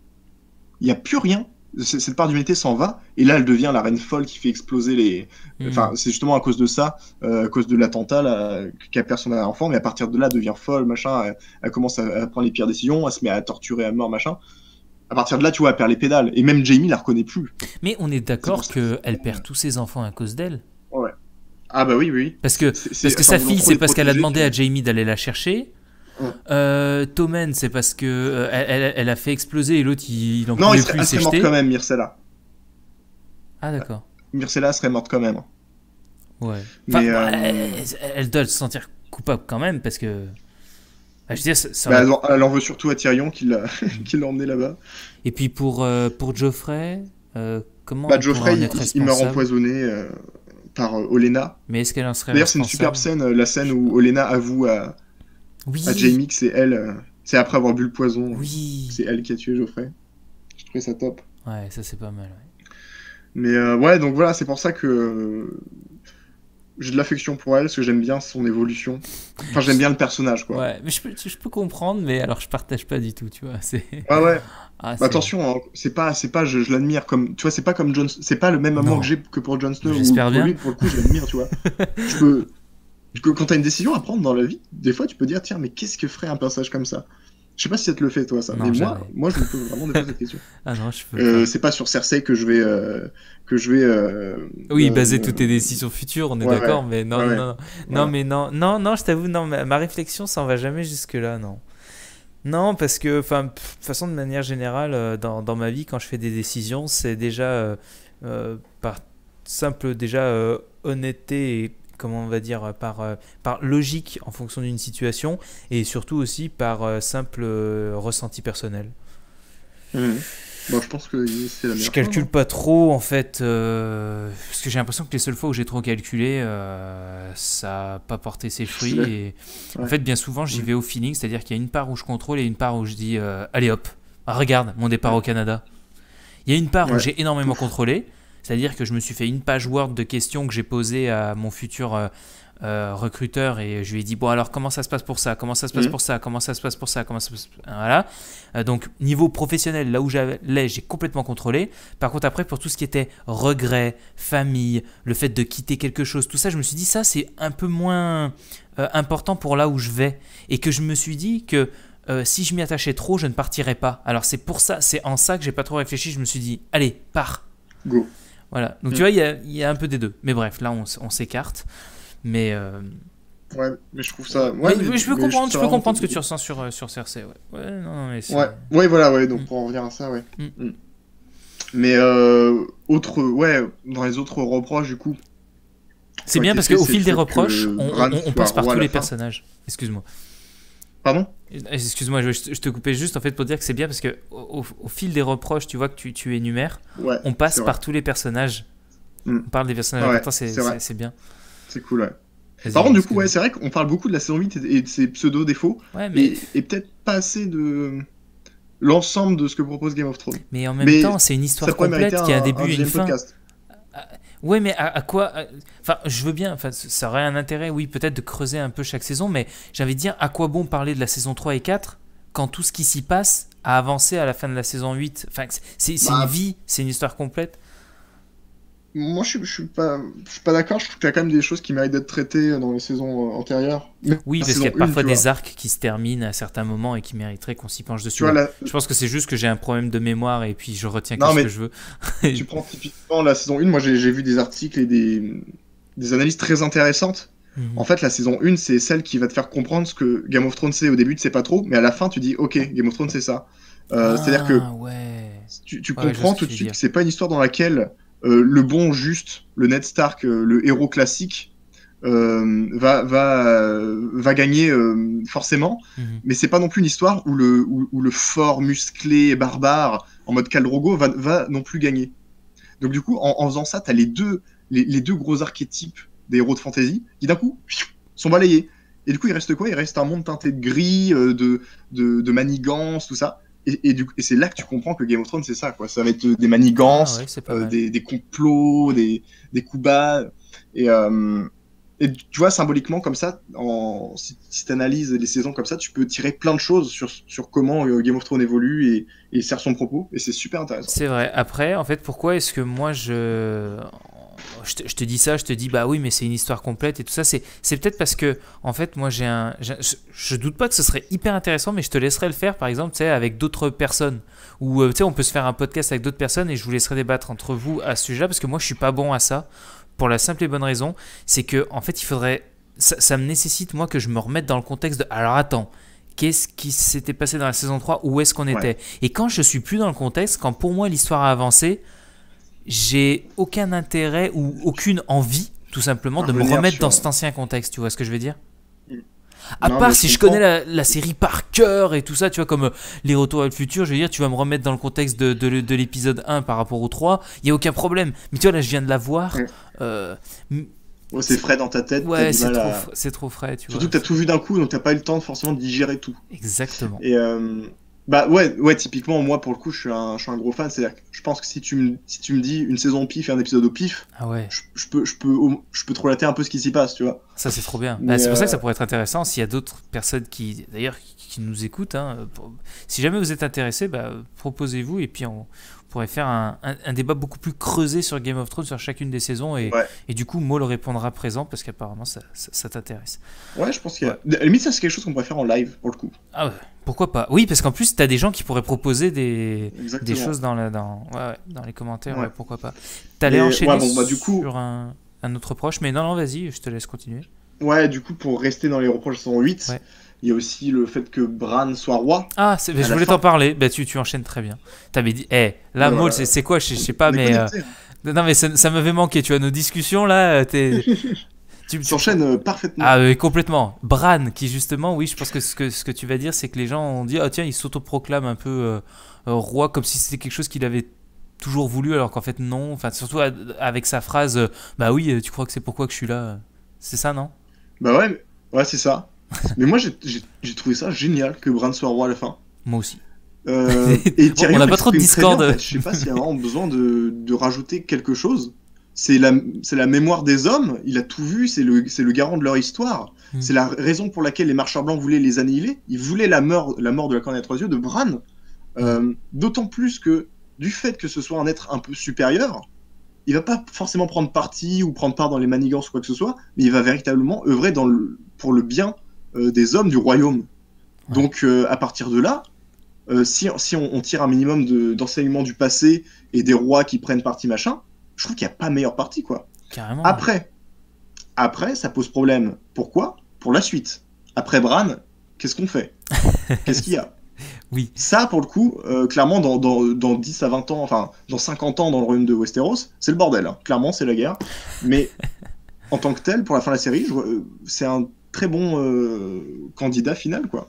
il n'y a plus rien cette part d'humanité s'en va, et là elle devient la reine folle qui fait exploser les. Mm. Enfin, c'est justement à cause de ça, euh, à cause de l'attentat qu'elle perd son enfant, mais à partir de là elle devient folle, machin, elle, commence à, prendre les pires décisions, elle se met à torturer à mort, machin. À partir de là, tu vois, elle perd les pédales, et même Jamie la reconnaît plus. Mais on est d'accord qu'elle perd tous ses enfants à cause d'elle Ouais. Ah bah oui, oui. Parce que, parce que sa fille, c'est parce qu'elle a demandé à Jamie d'aller la chercher. Euh, Tomen, c'est parce que euh, elle, a fait exploser et l'autre il, en non, il serait, plus, elle serait morte quand même, Myrcella. Ah d'accord. Euh, Myrcella serait morte quand même. Ouais. Mais, euh, elle, doit se sentir coupable quand même parce que. Ah, je dire, bah, elle, en, veut surtout à Tyrion qui l'a emmené là-bas. Et puis pour, pour Geoffrey, comment. Bah, Geoffrey, il, meurt empoisonné par Olena. Mais est-ce qu'elle en serait D'ailleurs, c'est une superbe scène, la scène où Olena avoue à, oui. À ah, Jamie, c'est elle. Euh, c'est après avoir bu le poison. Euh, oui. C'est elle qui a tué Geoffrey. Je trouvais ça top. Ouais, ça c'est pas mal. Mais euh, ouais, donc voilà, c'est pour ça que j'ai de l'affection pour elle, parce que j'aime bien son évolution. Enfin, j'aime bien le personnage, quoi. Ouais, mais je peux, comprendre, mais alors je partage pas du tout, tu vois. Ah ouais. Ah, bah, attention, hein, c'est pas, c'est pas, je, l'admire comme, tu vois, c'est pas comme John, c'est pas le même amour que j'ai que pour john Snow. J'espère bien. Pour pour le coup, je l'admire, tu vois. je peux quand t'as une décision à prendre dans la vie, des fois tu peux dire tiens mais qu'est-ce que ferait un personnage comme ça Je sais pas si ça te le fait toi ça, mais moi, moi je me pose vraiment des questions. cette question. Ah je euh, c'est pas sur Cersei que je vais euh, que je vais. Euh, oui, baser toutes tes décisions futures, on est d'accord, mais non, non, non, non, mais non, non, non, je t'avoue, non, ma, réflexion ça va jamais jusque là, non. Non, parce que, enfin, de façon, de manière générale, dans, dans, ma vie, quand je fais des décisions, c'est déjà par simple déjà honnêteté et comment on va dire, euh, par, euh, par logique en fonction d'une situation et surtout aussi par euh, simple ressenti personnel. je pense que Je calcule hein. pas trop en fait, parce que j'ai l'impression que les seules fois où j'ai trop calculé, ça n'a pas porté ses fruits. Et... En fait, bien souvent, j'y vais au feeling, c'est-à-dire qu'il y a une part où je contrôle et une part où je dis allez hop, regarde mon départ au Canada. Il y a une part où j'ai énormément contrôlé, c'est-à-dire que je me suis fait une page Word de questions que j'ai posées à mon futur euh, euh, recruteur et je lui ai dit bon alors comment ça se passe pour ça mhm. Comment ça se passe pour ça Comment ça se passe pour ça Comment ça se... voilà. Euh, donc niveau professionnel, là où j'allais, j'ai complètement contrôlé. Par contre après pour tout ce qui était regret, famille, le fait de quitter quelque chose, tout ça, je me suis dit ça c'est un peu moins important pour là où je vais et que je me suis dit que si je m'y attachais trop, je ne partirais pas. Alors c'est pour ça, c'est en ça que j'ai pas trop réfléchi. Je me suis dit, allez, pars. Go. Voilà. Donc mm. tu vois, il y a, un peu des deux. Mais bref, là, on, s'écarte. Mais. Euh, ouais, mais je trouve ça. Ouais, je peux comprendre, je, peux comprendre ce que tu ressens sur, euh, sur CRC. Ouais. Ouais, euh, ouais. voilà, ouais. Donc mm. pour en revenir à ça, ouais. Mm. Mais euh, autre, ouais, dans les autres reproches, du coup. C'est bien parce qu'au fil des reproches, on passe par tous les personnages. Excuse-moi. Pardon eh, Excuse-moi, je, te coupais juste en fait pour dire que c'est bien parce que au, fil des reproches, tu vois que tu, tu énumères, on passe par tous les personnages. Mm. On parle des personnages ouais, c'est bien. C'est cool, ouais. Par contre, du coup, ouais, c'est vrai qu'on parle beaucoup de la saison 8 et de ses pseudo-défauts, mais... et, peut-être pas assez de l'ensemble de ce que propose Game of Thrones. Mais en même temps, c'est une histoire complète qui a un début et une fin. Ouais, mais à, quoi Enfin, je veux bien, enfin, ça aurait un intérêt, oui, peut-être de creuser un peu chaque saison, mais j'avais dire, à quoi bon parler de la saison 3 et 4 quand tout ce qui s'y passe a avancé à la fin de la saison 8 Enfin, c'est bah, une vie, c'est une histoire complète moi, je, ne suis pas, je suis pas d'accord. Je trouve qu'il y a quand même des choses qui méritent d'être traitées dans les saisons euh, antérieures. Oui, parce qu'il y a parfois des arcs qui se terminent à certains moments et qui mériteraient qu'on s'y penche dessus. Je pense que c'est juste que j'ai un problème de mémoire et puis je retiens quand que ce que je veux. tu prends typiquement la saison 1. Moi, j'ai vu des articles et des, analyses très intéressantes. Mhm. En fait, la saison 1, c'est celle qui va te faire comprendre ce que Game of Thrones c'est. Au début, tu sais pas trop, mais à la fin, tu dis Ok, Game of Thrones c'est ça. Euh, c'est-à-dire que ah, tu, comprends tout de suite que c'est pas une histoire dans laquelle euh, le bon, juste, le Ned Stark, euh, le héros classique, euh, va, va, va gagner forcément. Mhm. Mais c'est pas non plus une histoire où le, le fort, musclé barbare, en mode Calrogo, va, va non plus gagner. Donc du coup, en, faisant ça, tu les deux, les, deux gros archétypes des héros de fantasy qui d'un coup sont balayés. Et du coup, il reste quoi Il reste un monde teinté de gris, de, de, de manigances, tout ça. Et, c'est là que tu comprends que Game of Thrones, c'est ça, quoi. Ça va être euh, des manigances, ah euh, des, des, complots, des, des coups bas. Et, euh, et tu vois, symboliquement, comme ça, en, si, si tu analyses les saisons comme ça, tu peux tirer plein de choses sur, sur comment Game of Thrones évolue et, et sert son propos. Et c'est super intéressant. C'est vrai. Après, en fait, pourquoi est-ce que moi, je je te, dis ça, je te dis bah oui, mais c'est une histoire complète et tout ça. C'est, peut-être parce que, en fait, moi j'ai un. je, doute pas que ce serait hyper intéressant, mais je te laisserai le faire par exemple, tu sais, avec d'autres personnes. Ou, euh, tu sais, on peut se faire un podcast avec d'autres personnes et je vous laisserai débattre entre vous à ce sujet-là parce que moi je suis pas bon à ça pour la simple et bonne raison, c'est que, en fait, il faudrait. Ça, me nécessite, moi, que je me remette dans le contexte de. Alors attends, qu'est-ce qui s'était passé dans la saison 3, où est-ce qu'on était. Et quand je suis plus dans le contexte, quand pour moi l'histoire a avancé, j'ai aucun intérêt ou aucune envie, tout simplement, de me remettre dans cet ancien contexte. Tu vois ce que je veux dire mm. à part si je, connais la, série par cœur et tout ça, tu vois, comme euh, les retours à le futur, je veux dire, tu vas me remettre dans le contexte de, de, l'épisode 1 par rapport au 3, il n'y a aucun problème. Mais tu vois, là, je viens de la voir. Euh, c'est frais dans ta tête. Ouais, c'est trop, trop, frais, tu Surtout que tu as tout vu d'un coup, donc tu pas eu le temps forcément de digérer tout. Exactement. Et, euh, bah ouais, ouais, typiquement, moi pour le coup, je suis un, je suis un gros fan. C'est-à-dire que je pense que si tu, me, si tu me dis une saison pif et un épisode au pif, ah ouais. je, peux, je, peux, je peux te relater un peu ce qui s'y passe, tu vois. Ça, c'est trop bien. Bah, c'est pour ça euh, que ça pourrait être intéressant s'il y a d'autres personnes qui, d'ailleurs, qui nous écoutent. Hein, si jamais vous êtes intéressé, bah, proposez-vous et puis on, pourrait faire un, un, débat beaucoup plus creusé sur Game of Thrones sur chacune des saisons et, et du coup Maul répondra présent parce qu'apparemment ça, ça, t'intéresse. Ouais, je pense qu'il y a... limite ça c'est quelque chose qu'on pourrait faire en live pour le coup. Ah ouais, pourquoi pas Oui, parce qu'en plus tu as des gens qui pourraient proposer des, des choses dans, la, dans, ouais, dans les commentaires, ouais. pourquoi pas. tu allais enchaîner bah, du coup... sur un, un, autre proche, mais non, non, vas-y, je te laisse continuer. Ouais, du coup pour rester dans les reproches 108, il y a aussi le fait que Bran soit roi. Ah, je voulais t'en parler. Bah, tu, enchaînes très bien. T'avais dit, hé, eh, la oh c'est quoi Je sais pas, mais. Euh, hein. Non, mais ça, m'avait manqué. Tu as nos discussions là. tu enchaînes euh, parfaitement. Ah, oui complètement. Bran, qui justement, oui, je pense que ce que, tu vas dire, c'est que les gens ont dit, oh, tiens, il s'autoproclame un peu euh, roi, comme si c'était quelque chose qu'il avait toujours voulu, alors qu'en fait, non. Enfin, surtout avec sa phrase, bah oui, tu crois que c'est pourquoi que je suis là. C'est ça, non Bah ouais, ouais, c'est ça. Mais moi, j'ai trouvé ça génial que Bran soit roi à la fin. Moi aussi. Euh, on n'a pas trop de discorde. Bah, je sais pas s'il y a vraiment besoin de, rajouter quelque chose. C'est la, la mémoire des hommes, il a tout vu, c'est le, garant de leur histoire. Hmm. C'est la raison pour laquelle les marcheurs blancs voulaient les annihiler. Ils voulaient la mort, la mort de la corne à trois yeux de Bran. Euh, d'autant plus que, du fait que ce soit un être un peu supérieur, il va pas forcément prendre parti ou prendre part dans les manigances ou quoi que ce soit, mais il va véritablement œuvrer dans pour le bien euh, des hommes du royaume. Donc euh, à partir de là, euh, si, on, tire un minimum d'enseignement du passé et des rois qui prennent parti machin, je trouve qu'il n'y a pas meilleure partie quoi. après, après ça pose problème. Pourquoi Pour la suite. Après Bran, qu'est-ce qu'on fait Qu'est-ce qu'il y a Oui. Ça, pour le coup, clairement, dans, 10 à 20 ans, enfin, dans 50 ans dans le royaume de Westeros, c'est le bordel. Hein. Clairement, c'est la guerre. Mais en tant que tel, pour la fin de la série, c'est un très bon euh, candidat final, quoi.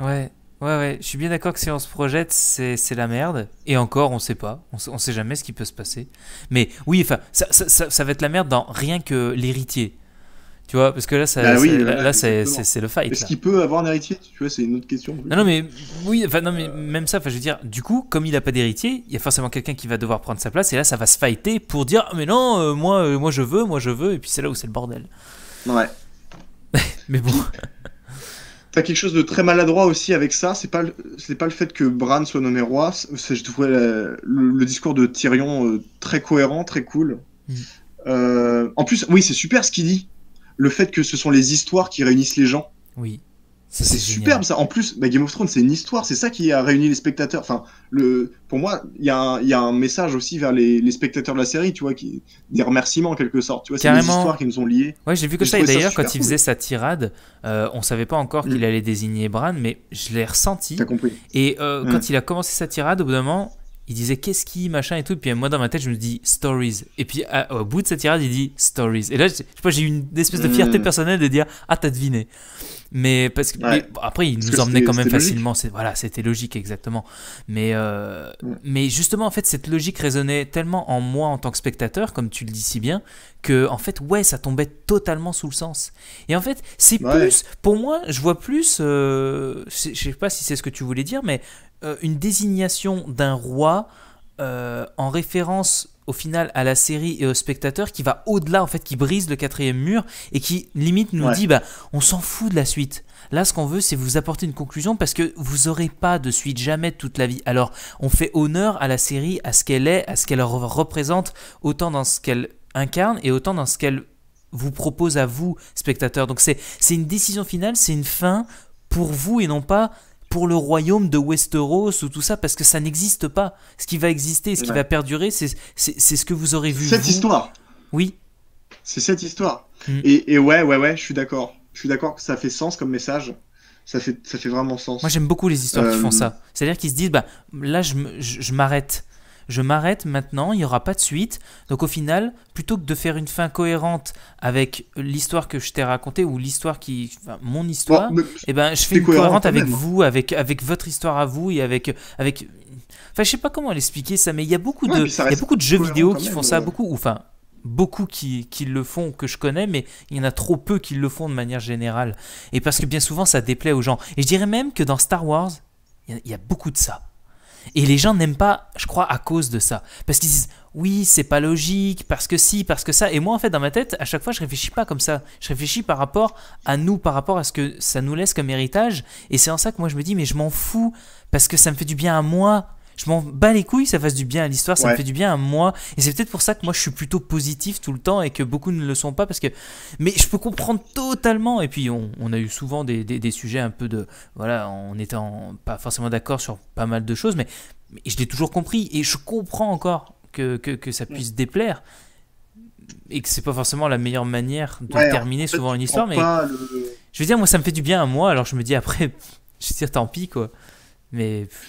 Ouais, Ouais, ouais, je suis bien d'accord que si on se projette, c'est, la merde. Et encore, on sait pas. On sait, sait jamais ce qui peut se passer. Mais oui, enfin, ça, va être la merde dans rien que l'héritier. Tu vois, parce que là, ça, bah là, c'est, le fight. Est-ce qu'il peut avoir un héritier Tu vois, c'est une autre question. Non, mais oui, enfin, non, mais euh. même ça, enfin, je veux dire, du coup, comme il n'a pas d'héritier, il y a forcément quelqu'un qui va devoir prendre sa place. Et là, ça va se fighter pour dire, ah, mais non, euh, moi, moi, je veux, moi, je veux. Et puis c'est là où c'est le bordel. Ouais. mais bon. T'as quelque chose de très maladroit aussi avec ça. C'est pas, c'est pas le fait que Bran soit nommé roi. C'est, je trouvais le, discours de Tyrion euh, très cohérent, très cool. Mm. Euh, en plus, oui, c'est super ce qu'il dit. Le fait que ce sont les histoires qui réunissent les gens. Oui. C'est superbe ça. En plus, bah, Game of Thrones, c'est une histoire. C'est ça qui a réuni les spectateurs. Enfin, le, pour moi, il y, y, a un message aussi vers les, spectateurs de la série, tu vois, des remerciements en quelque sorte. Tu vois, c'est des histoires qui nous ont liés. Ouais, j'ai vu que ça. Et d'ailleurs, quand il faisait sa tirade, euh, on savait pas encore qu'il mm. allait désigner Bran, mais je l'ai ressenti. Et euh, mm. quand il a commencé sa tirade, au bout d'un moment, il disait qu'est-ce qui, machin et tout. Et puis moi, dans ma tête, je me dis stories. Et puis au bout de cette tirade, il dit stories. Et là, pas, j'ai eu une espèce de fierté hmm. personnelle de dire ah, t'as deviné. Mais parce que après, il nous emmenait quand même facilement. C'est, voilà, c'était logique, exactement. Mais, euh, hmm. mais justement, en fait, cette logique résonnait tellement en moi en tant que spectateur, comme tu le dis si bien, que en fait, ouais, ça tombait totalement sous le sens. Et en fait, c'est plus, pour moi, je vois plus, euh, je sais pas si c'est ce que tu voulais dire, mais euh, une désignation d'un roi euh, en référence au final à la série et au spectateur qui va au-delà en fait qui brise le quatrième mur et qui limite nous dit bah on s'en fout de la suite là ce qu'on veut c'est vous apporter une conclusion parce que vous aurez pas de suite jamais toute la vie alors on fait honneur à la série à ce qu'elle est à ce qu'elle représente autant dans ce qu'elle incarne et autant dans ce qu'elle vous propose à vous spectateur, donc c'est une décision finale c'est une fin pour vous et non pas pour le royaume de Westeros ou tout ça, parce que ça n'existe pas. Ce qui va exister, ce qui va perdurer, c'est ce que vous aurez vu. Cette histoire. Oui. C'est cette histoire. Hmm. Et, ouais, ouais, ouais, je suis d'accord. Je suis d'accord que ça fait sens comme message. Ça fait, ça fait vraiment sens. Moi, j'aime beaucoup les histoires qui font euh, ça. C'est-à-dire qu'ils se disent, bah, là, je m'arrête je m'arrête maintenant, il n'y aura pas de suite. Donc au final, plutôt que de faire une fin cohérente avec l'histoire que je t'ai racontée ou l'histoire qui, mon histoire, eh ben je fais une cohérente avec hein. vous, avec avec votre histoire à vous et avec avec. Enfin, je sais pas comment l'expliquer ça, mais il y a beaucoup de il y a beaucoup de jeux vidéo qui font ça, euh. beaucoup ou enfin beaucoup qui, qui, le font, que je connais, mais il y en a trop peu qui le font de manière générale. Et parce que bien souvent, ça déplaît aux gens. Et je dirais même que dans Star Wars, il y, a beaucoup de ça. Et les gens n'aiment pas, je crois, à cause de ça. Parce qu'ils disent, oui, c'est pas logique, parce que si, parce que ça. Et moi, en fait, dans ma tête, à chaque fois, je réfléchis pas comme ça. Je réfléchis par rapport à nous, par rapport à ce que ça nous laisse comme héritage. Et c'est en ça que moi, je me dis, mais je m'en fous, parce que ça me fait du bien à moi je m'en bats les couilles, ça fasse du bien à l'histoire, ça me fait du bien à moi. Et c'est peut-être pour ça que moi je suis plutôt positif tout le temps et que beaucoup ne le sont pas parce que. Mais je peux comprendre totalement. Et puis on, a eu souvent des, des, sujets un peu de. Voilà, on était pas forcément d'accord sur pas mal de choses, mais, je l'ai toujours compris et je comprends encore que, que, ça puisse déplaire et que c'est pas forcément la meilleure manière de terminer souvent une histoire, mais je veux dire, moi ça me fait du bien à moi, alors je me dis après, je veux dire, tant pis quoi.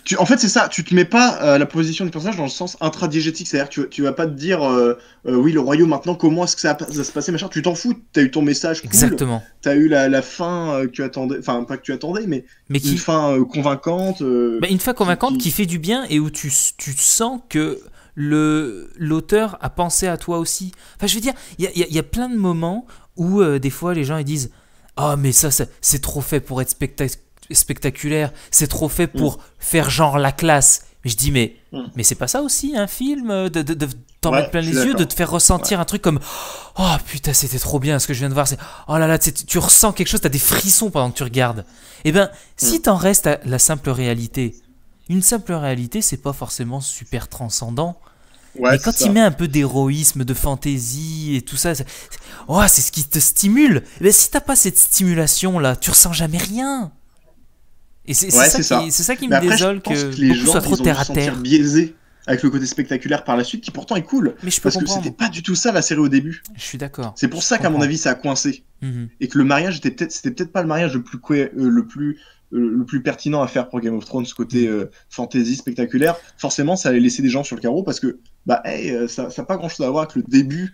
Tu, en fait, c'est ça, tu te mets pas euh, la position du personnage dans le sens intradigétique, c'est-à-dire tu, tu vas pas te dire euh, euh, oui, le royaume maintenant, comment est-ce que ça va, se passer, machin, tu t'en fous, t'as eu ton message, cool, Exactement. t'as eu la, fin que tu attendais, enfin, pas que tu attendais, mais, bah, une fin convaincante. une fin convaincante qui... fait du bien et où tu, sens que le l'auteur a pensé à toi aussi. Enfin, je veux dire, il y a, plein de moments où des fois les gens ils disent Ah, mais ça, ça c'est trop fait pour être spectaculaire spectaculaire, c'est trop fait pour mm. faire genre la classe. Mais je dis, mais, mm. mais c'est pas ça aussi un film euh, De, de, t'en mettre plein les yeux, de te faire ressentir un truc comme Oh putain, c'était trop bien ce que je viens de voir. C'est Oh là là, tu ressens quelque chose, t'as des frissons pendant que tu regardes. Et eh ben, mm. si t'en restes à la simple réalité, une simple réalité, c'est pas forcément super transcendant. Ouais, mais quand il met un peu d'héroïsme, de fantaisie et tout ça, c'est oh, ce qui te stimule. Mais eh ben, si t'as pas cette stimulation là, tu ressens jamais rien. Et c'est ça, ça, qui me désole que, les gens soient trop ils à terre. biaisés avec le côté spectaculaire par la suite qui pourtant est cool. Mais je parce que c'était pas du tout ça la série au début. Je suis d'accord. C'est pour ça qu'à mon avis ça a coincé. Mhm. Et que le mariage peut-être c'était peut-être pas le mariage le plus euh, le plus euh, le plus pertinent à faire pour Game of Thrones côté mhm. euh, fantasy spectaculaire. Forcément, ça allait laisser des gens sur le carreau parce que bah ça n'a pas grand-chose à voir avec le début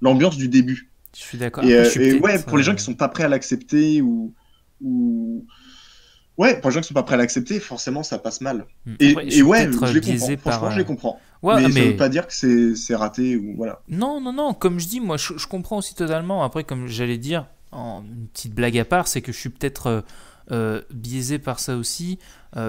l'ambiance du début. Je suis d'accord. Et, ouais, pour les gens qui sont pas prêts à l'accepter ou ou Ouais, pour les gens qui sont pas prêts à l'accepter, forcément, ça passe mal. Hmm. Et, ouais, je les euh, comprends. Franchement, je les euh, comprends. mais, mais, ça veut pas dire que c'est raté ou voilà. Non, non, non. Comme je dis, moi, je, comprends aussi totalement. Après, comme j'allais dire, en une petite blague à part, c'est que je suis peut-être euh, biaisé par ça aussi,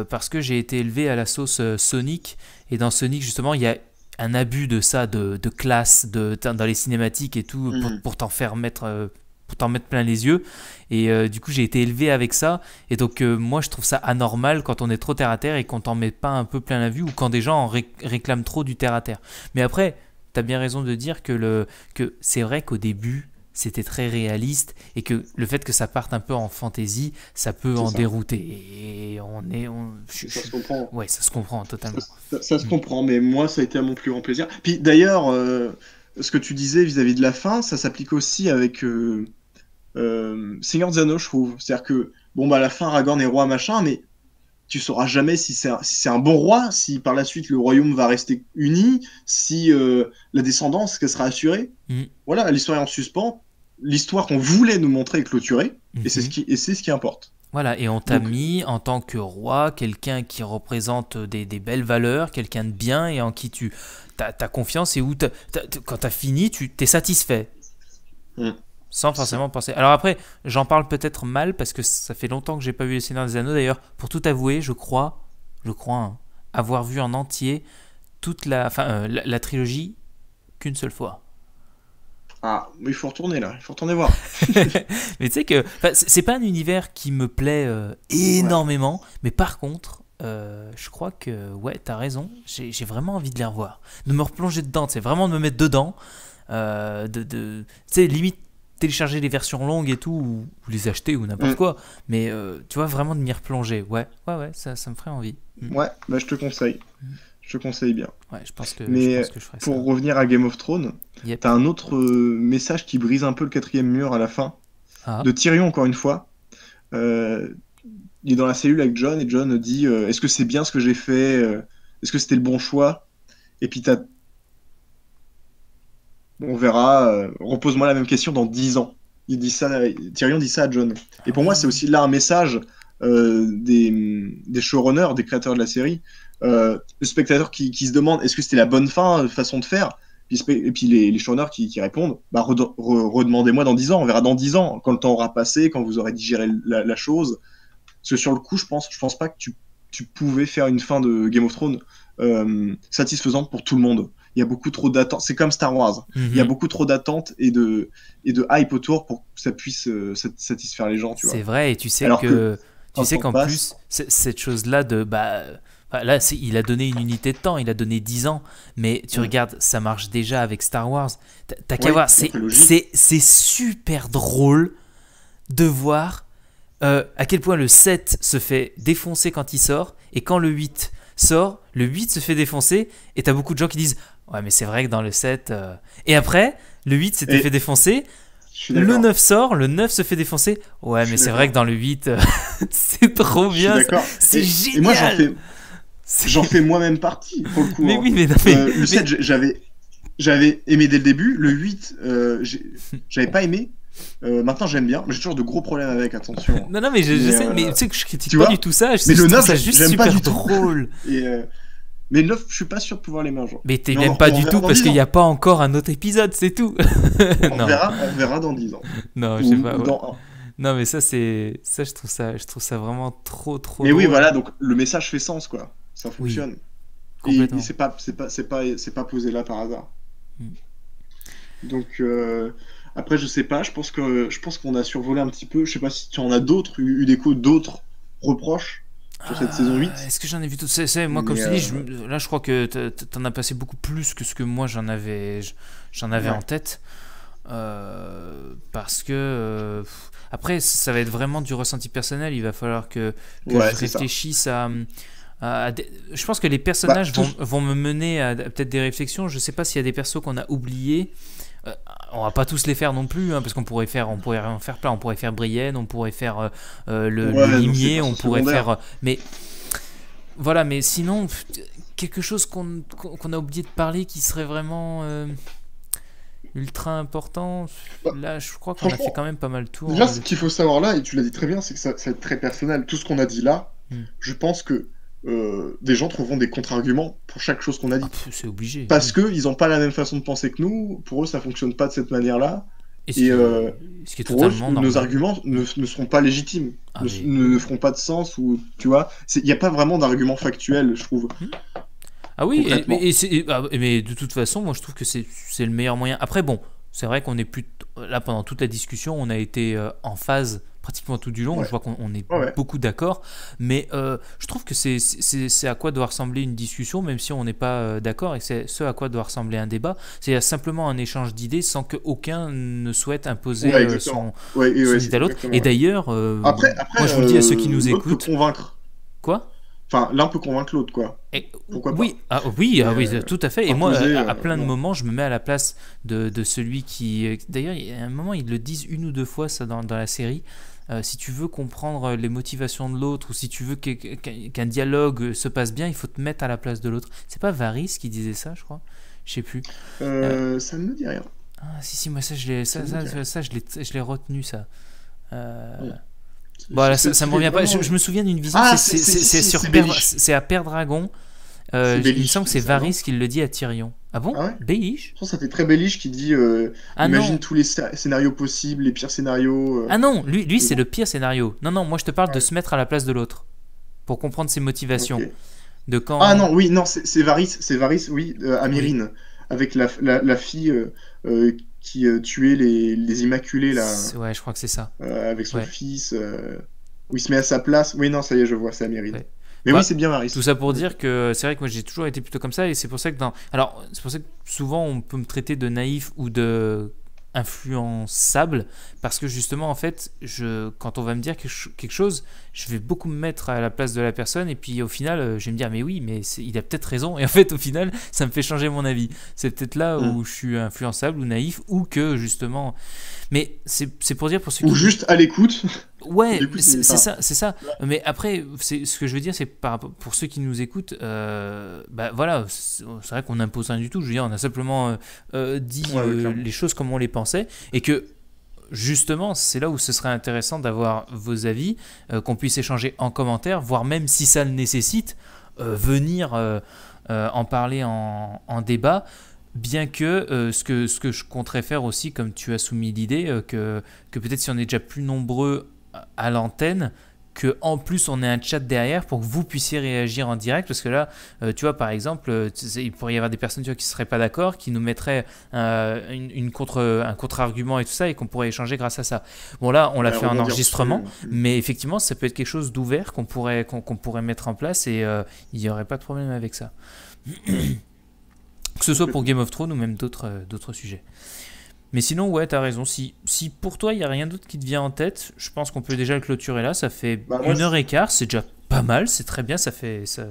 parce que j'ai été élevé à la sauce Sonic. Et dans Sonic, justement, il y a un abus de ça, de, classe, de, dans les cinématiques et tout, pour hmm. t'en faire mettre pour t'en mettre plein les yeux. Et euh, du coup, j'ai été élevé avec ça. Et donc, euh, moi, je trouve ça anormal quand on est trop terre à terre et qu'on t'en met pas un peu plein la vue ou quand des gens en réclament trop du terre à terre. Mais après, t'as bien raison de dire que, le, que c'est vrai qu'au début, c'était très réaliste et que le fait que ça parte un peu en fantaisie, ça peut en dérouter. Et on est. On... ça se comprend. Ouais, ça se comprend totalement. Ça, se comprend, mais moi, ça a été à mon plus grand plaisir. Puis d'ailleurs, euh, ce que tu disais vis-à-vis de la fin, ça s'applique aussi avec. Euh, Seigneur des je trouve. C'est-à-dire que, bon, bah, à la fin, Aragorn est roi, machin, mais tu sauras jamais si c'est un, bon roi, si par la suite le royaume va rester uni, si euh, la descendance qu'elle sera assurée. Mm. Voilà, l'histoire est en suspens. L'histoire qu'on voulait nous montrer est clôturée, et c'est ce mm-hmm. qui ce qui importe. Voilà, et on t'a mis en tant que roi quelqu'un qui représente des, belles valeurs, quelqu'un de bien et en qui tu as, confiance et où quand as, as, quand t'as fini, tu t'es satisfait. Mm sans forcément penser. Alors après, j'en parle peut-être mal parce que ça fait longtemps que j'ai pas vu Les Seigneurs des Anneaux. D'ailleurs, pour tout avouer, je crois, je crois hein, avoir vu en entier toute la, fin, euh, la, trilogie qu'une seule fois. Ah, mais il faut retourner là, il faut retourner voir. mais tu sais que c'est pas un univers qui me plaît euh, énormément, mais par contre, euh, je crois que ouais, t'as raison, j'ai vraiment envie de les revoir, de me replonger dedans, c'est vraiment de me mettre dedans, de, de tu sais, limite télécharger les versions longues et tout, ou, les acheter ou n'importe mm. quoi. Mais euh, tu vois, vraiment de m'y replonger. Ouais, ouais, ouais, ça, ça me ferait envie. Mm. Ouais, bah je te conseille. Mm. Je te conseille bien. Ouais, je pense que, Mais pour revenir à Game of Thrones, t'as un autre euh, message qui brise un peu le quatrième mur à la fin. Ah. De Tyrion, encore une fois. Euh, il est dans la cellule avec John et John dit Est-ce que c'est bien ce que j'ai fait Est-ce que c'était le bon choix Et puis t'as on verra, euh, repose-moi la même question dans 10 ans. Il dit ça, Tyrion dit ça à John. Et pour moi, c'est aussi là un message euh, des, des, showrunners, des créateurs de la série, euh, le spectateur qui, se demande est-ce que c'était la bonne fin, façon de faire et puis les, les showrunners qui, répondent bah, redemandez-moi dans 10 ans, on verra dans 10 ans, quand le temps aura passé, quand vous aurez digéré la, chose. Parce que sur le coup, je pense, je pense pas que tu, tu pouvais faire une fin de Game of Thrones satisfaisante pour tout le monde il y a beaucoup trop d'attentes. C'est comme Star Wars. Il y a mhm. beaucoup trop d'attentes et de, et de hype autour pour que ça puisse euh, satisfaire les gens. C'est vrai, et tu sais que, tu sais qu'en plus, cette chose-là de. Bah, Là, il a donné une unité de temps, il a donné 10 ans, mais tu mm. regardes, ça marche déjà avec Star Wars. T'as qu'à voir, c'est super drôle de voir euh, à quel point le 7 se fait défoncer quand il sort, et quand le 8 sort, le 8 se fait défoncer, et t'as beaucoup de gens qui disent Ouais, mais c'est vrai que dans le 7. Euh, et après, le 8 s'était fait défoncer. Le 9 sort, le 9 se fait défoncer. Ouais, mais c'est vrai que dans le 8, euh, c'est trop bien. C'est génial. Et moi, j'en fais, moi-même partie, pour le coup. Mais hein. oui, mais, euh, le 7, j'avais, aimé dès le début. Le 8, j'avais pas aimé. maintenant j'aime bien, mais j'ai toujours de gros problèmes avec, attention. non, non, mais je, tu sais que je critique pas du tout ça. Je mais le 9, pas du tout. drôle. Et, mais neuf je suis pas sûr de pouvoir les mettre Mais t'es même pas du tout parce qu'il n'y a pas encore un autre épisode, c'est tout. on, Verra, dans dix ans. Non, mais ça, c'est ça je, trouve ça, je trouve ça vraiment trop, trop. Mais oui, voilà, donc le message fait sens, quoi. Ça fonctionne. et, c'est pas, pas, pas, posé là par hasard. Mm. Donc. Euh, après, je sais pas, je pense que je pense qu'on a survolé un petit peu. Je sais pas si tu en as d'autres, eu, eu des coups d'autres reproches sur cette saison 8. Euh, est-ce que j'en ai vu tout Moi, comme je dis, euh, là, je crois que tu t'en as passé beaucoup plus que ce que moi j'en avais, j'en avais en tête. Euh, parce que après ça va être vraiment du ressenti personnel il va falloir que, je réfléchisse à, je pense que les bah, personnages vont, me mener à, peut-être des réflexions je sais pas s'il y a des persos qu'on a oubliés euh, on va pas tous les faire non plus, hein, parce qu'on pourrait faire, on pourrait en faire plein. On pourrait faire Brienne, on pourrait faire euh, euh, le, limier, on pourrait faire. Mais voilà, mais sinon quelque chose qu'on a oublié de parler qui serait vraiment ultra important. Bah, là, je crois qu'on a fait quand même pas mal de tour. là, hein, ce qu'il faut savoir là, et tu l'as dit très bien, c'est que ça, va être très personnel. Tout ce qu'on a dit là, hmm. je pense que euh, des gens trouveront des contre-arguments pour chaque chose qu'on a dit. Ah, c'est obligé. Parce que qu'ils n'ont pas la même façon de penser que nous, pour eux ça fonctionne pas de cette manière-là. Et, ce euh, qui est pour eux, normal. nos arguments ne, seront pas légitimes, ah, ne, feront pas de sens, ou tu vois, il n'y a pas vraiment d'argument factuel, je trouve. Hmm. Ah oui, et, mais, ah, mais de toute façon, moi je trouve que c'est le meilleur moyen. Après, bon, c'est vrai qu'on est plus. Là, pendant toute la discussion, on a été euh, en phase pratiquement tout du long. Je vois qu'on est beaucoup d'accord. Mais euh, je trouve que c'est à quoi doit ressembler une discussion, même si on n'est pas euh, d'accord, et c'est ce à quoi doit ressembler un débat. C'est simplement un échange d'idées sans qu'aucun ne souhaite imposer euh, son, son idée à l'autre. Et d'ailleurs, après, après, moi je vous le dis à ceux qui nous écoutent. convaincre. Quoi Enfin, l'un peut convaincre l'autre, quoi. Pourquoi oui, pas. Ah, oui, ah, oui, tout à fait. Et moi, à, plein de moments, je me mets à la place de, celui qui. D'ailleurs, il y a un moment, ils le disent une ou deux fois ça dans, dans la série. Euh, si tu veux comprendre les motivations de l'autre ou si tu veux qu'un dialogue se passe bien, il faut te mettre à la place de l'autre. C'est pas Varys qui disait ça, je crois. Je sais plus. Euh, euh, ça ne me dit rien. Ah, si, si, moi, ça, je l'ai retenu, ça. ça, me revient pas. Je, me souviens d'une vision, c'est à Père Dragon. il me semble que c'est Varys qui le dit à Tyrion. Ah bon ah Je pense que ça très Béliche qui dit euh, ah imagine tous les scénarios possibles, les pires scénarios. Euh. Ah non, lui, lui c'est le pire scénario. Non, non, moi je te parle de se mettre à la place de l'autre pour comprendre ses motivations. De quand... Ah non, oui, non, c'est Varys, c'est Varys, oui, euh, Amyrine, avec la, la, fille euh, qui tuait les, les, Immaculés là. Ouais, je crois que c'est ça. avec son fils, où il se met à sa place. Oui, non, ça y est, je vois, c'est Amyrine. Mais bah, oui, c'est bien Maris. Tout ça pour dire que c'est vrai que moi j'ai toujours été plutôt comme ça et c'est pour ça que dans alors c'est pour ça que souvent on peut me traiter de naïf ou de influençable parce que justement en fait je quand on va me dire quelque chose je vais beaucoup me mettre à la place de la personne et puis au final euh, je vais me dire mais oui mais il a peut-être raison et en fait au final ça me fait changer mon avis c'est peut-être là mm. où je suis influençable ou naïf ou que justement mais c'est pour dire pour ceux Ou juste à l'écoute. Ouais, c'est ça, c'est ça. Mais après, ce que je veux dire, c'est pour ceux qui nous écoutent, euh, bah voilà, c'est vrai qu'on n'impose rien du tout. Je veux dire, on a simplement euh, euh, dit euh, les choses comme on les pensait et que justement, c'est là où ce serait intéressant d'avoir vos avis, qu'on puisse échanger en commentaire, voire même si ça le nécessite, venir en parler en, en débat Bien que, euh, ce que ce que je compterais faire aussi, comme tu as soumis l'idée, euh, que, que peut-être si on est déjà plus nombreux à l'antenne, que en plus on ait un chat derrière pour que vous puissiez réagir en direct parce que là euh, tu vois par exemple il pourrait y avoir des personnes tu vois, qui seraient pas d'accord qui nous mettraient une, contre un contre-argument et tout ça et qu'on pourrait échanger grâce à ça bon là on l'a bah, fait en enregistrement mais effectivement ça peut être quelque chose d'ouvert qu'on pourrait qu'on pourrait mettre en place et il n'y aurait pas de problème avec ça Que ce soit pour Game of Thrones ou même d'autres euh, d'autres sujets. Mais sinon, ouais, t'as raison. Si, si pour toi, il n'y a rien d'autre qui te vient en tête, je pense qu'on peut déjà le clôturer là. Ça fait bah, une heure et quart, c'est déjà pas mal, c'est très bien, ça fait. Ça...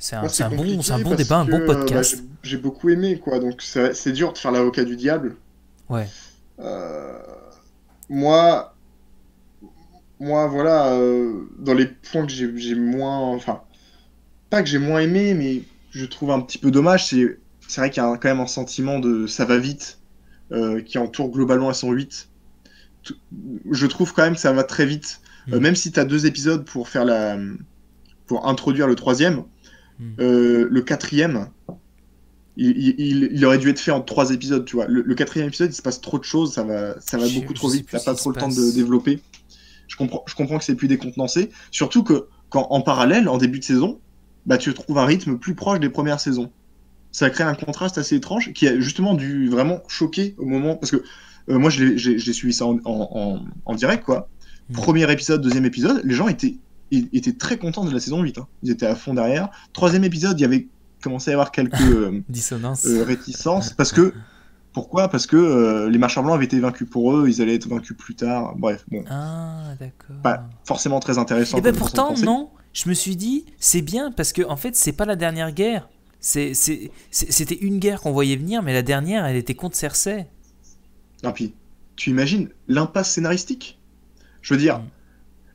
C'est un, un, bon, un bon débat, un bon bah, podcast. J'ai beaucoup aimé, quoi. Donc c'est dur de faire l'avocat du diable. Ouais. Euh, moi, moi, voilà, euh, dans les points que j'ai moins, enfin, pas que j'ai moins aimé, mais je trouve un petit peu dommage, c'est c'est vrai qu'il y a quand même un sentiment de ça va vite euh, qui entoure globalement à son 8. je trouve quand même que ça va très vite. Euh, mm. même si tu as deux épisodes pour faire la. pour introduire le troisième, mm. euh, le quatrième, il, aurait dû être fait en trois épisodes, tu vois. Le, quatrième épisode, il se passe trop de choses, ça va, ça va beaucoup trop vite, t'as pas trop le temps de développer. Je comprends, je comprends que c'est plus décontenancé. Surtout que, quand, en parallèle, en début de saison, bah, tu trouves un rythme plus proche des premières saisons ça crée un contraste assez étrange qui a justement dû vraiment choquer au moment. Parce que euh, moi, j'ai suivi ça en, direct, quoi. Mm. Premier épisode, deuxième épisode, les gens étaient, étaient très contents de la saison 8. Hein. Ils étaient à fond derrière. Troisième épisode, il y avait commencé à y avoir quelques euh, dissonances, euh, réticences. Parce que. Pourquoi Parce que les marchands blancs avaient été vaincus pour eux, ils allaient être vaincus plus tard. Bref, bon. Ah, d'accord. Pas forcément très intéressant. Et eh ben pourtant, non. Je me suis dit, c'est bien parce que en fait, c'est pas la dernière guerre. C'était une guerre qu'on voyait venir, mais la dernière, elle était contre Cersei. Non, puis, tu imagines l'impasse scénaristique Je veux dire, mm.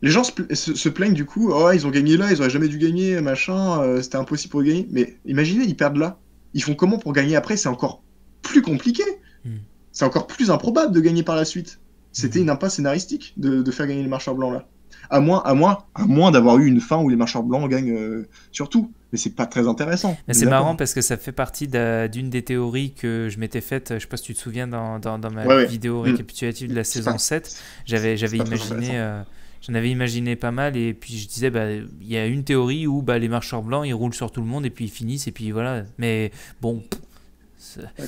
les gens se, plaignent du coup, oh, ils ont gagné là, ils auraient jamais dû gagner, machin, euh, c'était impossible pour gagner. Mais imaginez, ils perdent là. Ils font comment pour gagner après C'est encore plus compliqué. Mm. C'est encore plus improbable de gagner par la suite. C'était mm. une impasse scénaristique de, faire gagner les marcheurs blancs là. À moins, à moins, à moins d'avoir eu une fin où les marcheurs blancs gagnent euh, surtout mais c'est pas très intéressant. mais c'est marrant parce que ça fait partie d'une des théories que je m'étais faite, je sais pas si tu te souviens, dans, dans, ma vidéo mm. récapitulative de la saison 7, j'avais imaginé... Euh, j'en avais imaginé pas mal et puis je disais, bah, il y a une théorie où bah, les marcheurs blancs, ils roulent sur tout le monde et puis ils finissent et puis voilà. Mais bon,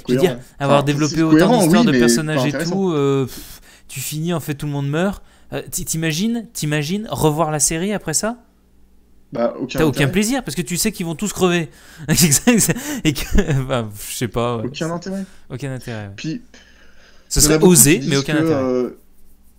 dire, avoir développé autant d'histoires de personnages et tout, euh, tu finis, en fait, tout le monde meurt. Euh, t'imagines, t'imagines revoir la série après ça bah, aucun, T'as aucun plaisir parce que tu sais qu'ils vont tous crever. et je sais pas. Aucun intérêt. Aucun intérêt. Puis, ce serait osé, mais aucun intérêt. Euh,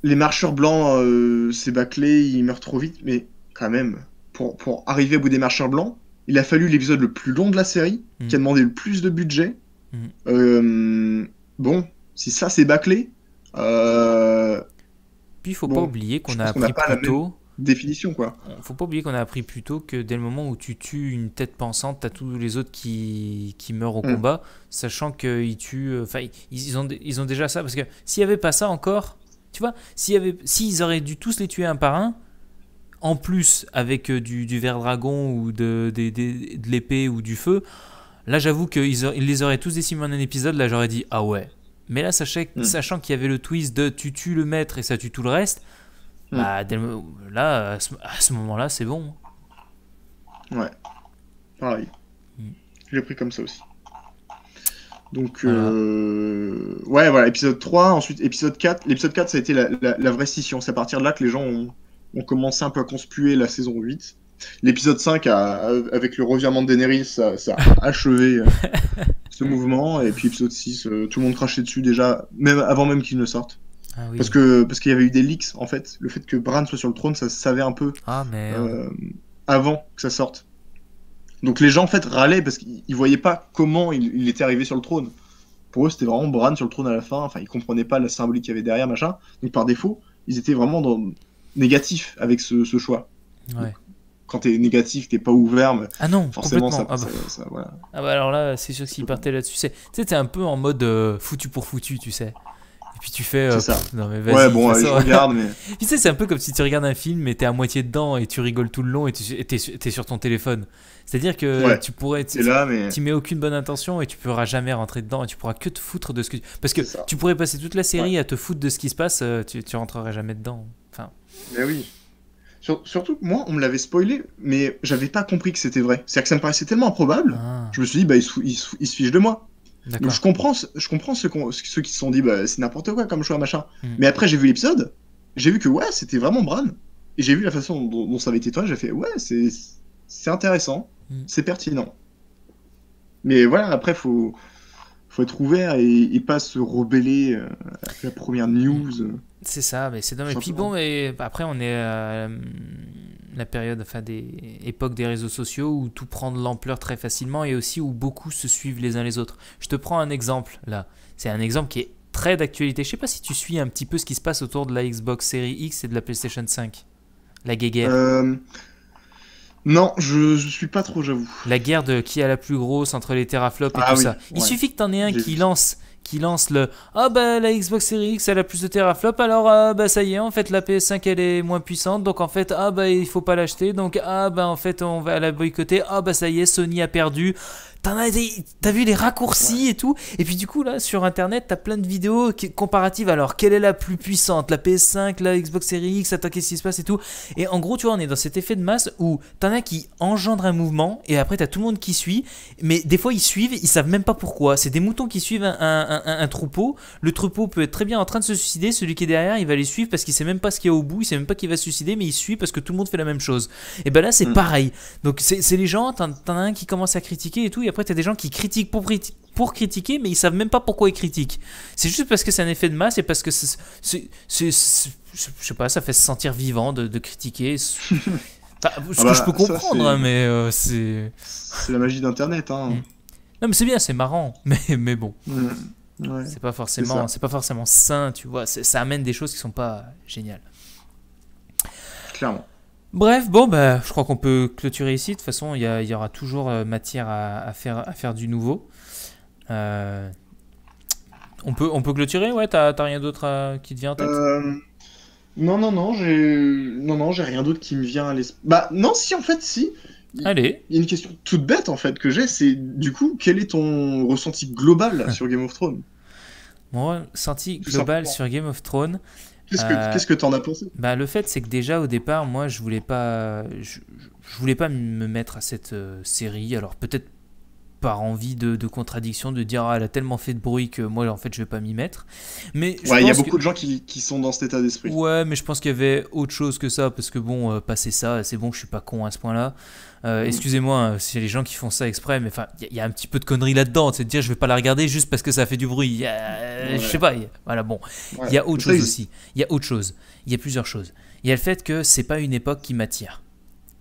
les marcheurs blancs, euh, c'est bâclé, ils meurent trop vite, mais quand même, pour, arriver au bout des marcheurs blancs, il a fallu l'épisode le plus long de la série, mmh. qui a demandé le plus de budget. Mmh. Euh, bon, si ça c'est bâclé. Puis il faut pas oublier qu'on a appris qu définition quoi. Euh, faut pas oublier qu'on a appris plus tôt que dès le moment où tu tues une tête pensante, t'as tous les autres qui, qui meurent au mm. combat, sachant qu'ils tuent, euh, enfin ils, ont ils ont déjà ça parce que s'il y avait pas ça encore, tu vois, s'il y avait s'ils auraient dû tous les tuer un par un, en plus avec euh, du, du verre dragon ou de, l'épée ou du feu, là j'avoue qu'ils ils les auraient tous décimés en un épisode, là j'aurais dit ah ouais. Mais là sachez, mm. sachant qu'il y avait le twist de tu tues le maître et ça tue tout le reste Hmm. Bah, là, à ce, moment-là, c'est bon. Ouais. Pareil. J'ai hmm. Je l'ai pris comme ça aussi. Donc, euh, ouais, voilà, épisode 3, ensuite épisode 4. L'épisode 4, ça a été la, vraie scission. C'est à partir de là que les gens ont, ont commencé un peu à conspuer la saison 8. L'épisode 5, avec le revirement de Daenerys, ça, a achevé euh, ce mouvement. Et puis épisode 6, euh, tout le monde crachait dessus déjà, même avant même qu'il ne sorte. Ah parce que parce qu'il y avait eu des leaks en fait, le fait que Bran soit sur le trône, ça se savait un peu ah, mais... Euh, avant que ça sorte. Donc les gens en fait râlaient parce qu'ils voyaient pas comment il, était arrivé sur le trône. Pour eux, c'était vraiment Bran sur le trône à la fin. Enfin, ils comprenaient pas la symbolique qu'il y avait derrière, machin. Donc par défaut, ils étaient vraiment dans... négatifs avec ce, choix. Ouais. quand t'es négatif, t'es pas ouvert. ah non, forcément, ça, ah bah. ah bah alors là, c'est sûr qu'ils partaient là-dessus, tu sais, t'es un peu en mode euh, foutu pour foutu, tu sais. Et puis tu fais. Euh, ça. non, mais ouais, bon, je regarde, mais. tu sais, c'est un peu comme si tu regardes un film et t'es à moitié dedans et tu rigoles tout le long et t'es sur ton téléphone. C'est-à-dire que tu pourrais. là, mais... mets aucune bonne intention et tu pourras jamais rentrer dedans et tu pourras que te foutre de ce que. Parce que tu pourrais passer toute la série à te foutre de ce qui se passe, euh, tu, tu rentrerais jamais dedans. Enfin. Mais oui. Surtout, moi, on me l'avait spoilé, mais j'avais pas compris que c'était vrai. C'est-à-dire que ça me paraissait tellement improbable. Ah. Je me suis dit, bah, il se, il se fiche de moi je comprends, je comprends ceux, qui se sont dit bah, c'est n'importe quoi comme choix, machin. Mm. Mais après, j'ai vu l'épisode, j'ai vu que ouais, c'était vraiment Bran. Et j'ai vu la façon dont, ça avait été tourné, j'ai fait ouais, c'est intéressant, mm. c'est pertinent. Mais voilà, après, faut faut être ouvert et, et pas se rebeller à euh, la première news. C'est ça, mais c'est dommage. Et puis bon, mais après, on est à euh, la période, enfin, des époques des réseaux sociaux où tout prend de l'ampleur très facilement et aussi où beaucoup se suivent les uns les autres. Je te prends un exemple là. C'est un exemple qui est très d'actualité. Je sais pas si tu suis un petit peu ce qui se passe autour de la Xbox Series X et de la PlayStation 5. La guéguerre. Euh, non, je, je, suis pas trop, j'avoue. La guerre de qui a la plus grosse entre les teraflops et ah tout ça. Il suffit que t'en aies un qui lance qui lance le ah bah la Xbox Series X elle a plus de teraflops, alors ah, bah ça y est en fait la PS5 elle est moins puissante donc en fait ah bah il faut pas l'acheter donc ah bah en fait on va la boycotter ah bah ça y est Sony a perdu t'as vu les raccourcis et tout. Et puis du coup là, sur internet, t'as plein de vidéos comparatives. Alors, quelle est la plus puissante La PS5, la Xbox Series X, attends qu'est-ce qui se passe et tout. Et en gros, tu vois, on est dans cet effet de masse où t'en as qui Engendre un mouvement et après t'as tout le monde qui suit. Mais des fois, ils suivent, ils savent même pas pourquoi. C'est des moutons qui suivent un, troupeau. Le troupeau peut être très bien en train de se suicider. Celui qui est derrière, il va les suivre parce qu'il sait même pas ce qu'il y a au bout. Il sait même pas qu'il va se suicider, mais il suit parce que tout le monde fait la même chose. Et ben là, c'est mm. pareil. Donc c'est les gens, t'en as un qui commence à critiquer et tout après, tu as des gens qui critiquent pour, pour critiquer, mais ils savent même pas pourquoi ils critiquent. C'est juste parce que c'est un effet de masse et parce que Je sais pas, ça fait se sentir vivant de, de critiquer. ce ah que bah, je peux comprendre, hein, mais euh, c'est. C'est la magie d'Internet. Hein. Mm. Non, mais c'est bien, c'est marrant, mais, mais bon. Mm. c'est pas forcément, c'est pas forcément sain, tu vois. Ça amène des choses qui sont pas géniales. Clairement. Bref, bon, bah, je crois qu'on peut clôturer ici. De toute façon, il y, aura toujours euh, matière à, faire, à faire du nouveau. Euh, on, peut, on peut clôturer Ouais, t'as rien d'autre qui te vient en tête euh, Non, non, non, j'ai non, non, j'ai rien d'autre qui me vient à l'esprit. Bah, non, si, en fait, si. Allez. Il y a une question toute bête, en fait, que j'ai c'est du coup, quel est ton ressenti global sur Game of Thrones Mon ressenti global sur Game of Thrones, Qu'est-ce que euh, tu en as pensé bah, Le fait, c'est que déjà au départ, moi, je voulais pas, je, voulais pas me mettre à cette euh, série. Alors peut-être par envie de, contradiction, de dire ah, elle a tellement fait de bruit que moi en fait je vais pas m'y mettre. Mais il y a beaucoup de gens qui, sont dans cet état d'esprit. Ouais, mais je pense qu'il y avait autre chose que ça parce que bon, euh, passer ça, c'est bon, je suis pas con à ce point-là. Euh, mm. excusez-moi, euh, si les gens qui font ça exprès, mais enfin, il y, a un petit peu de conneries là-dedans. C'est de dire, je vais pas la regarder juste parce que ça fait du bruit. Euh, je sais pas. voilà, bon. Il y a autre chose aussi. Il y a autre chose. Il y a plusieurs choses. Il y a le fait que c'est pas une époque qui m'attire.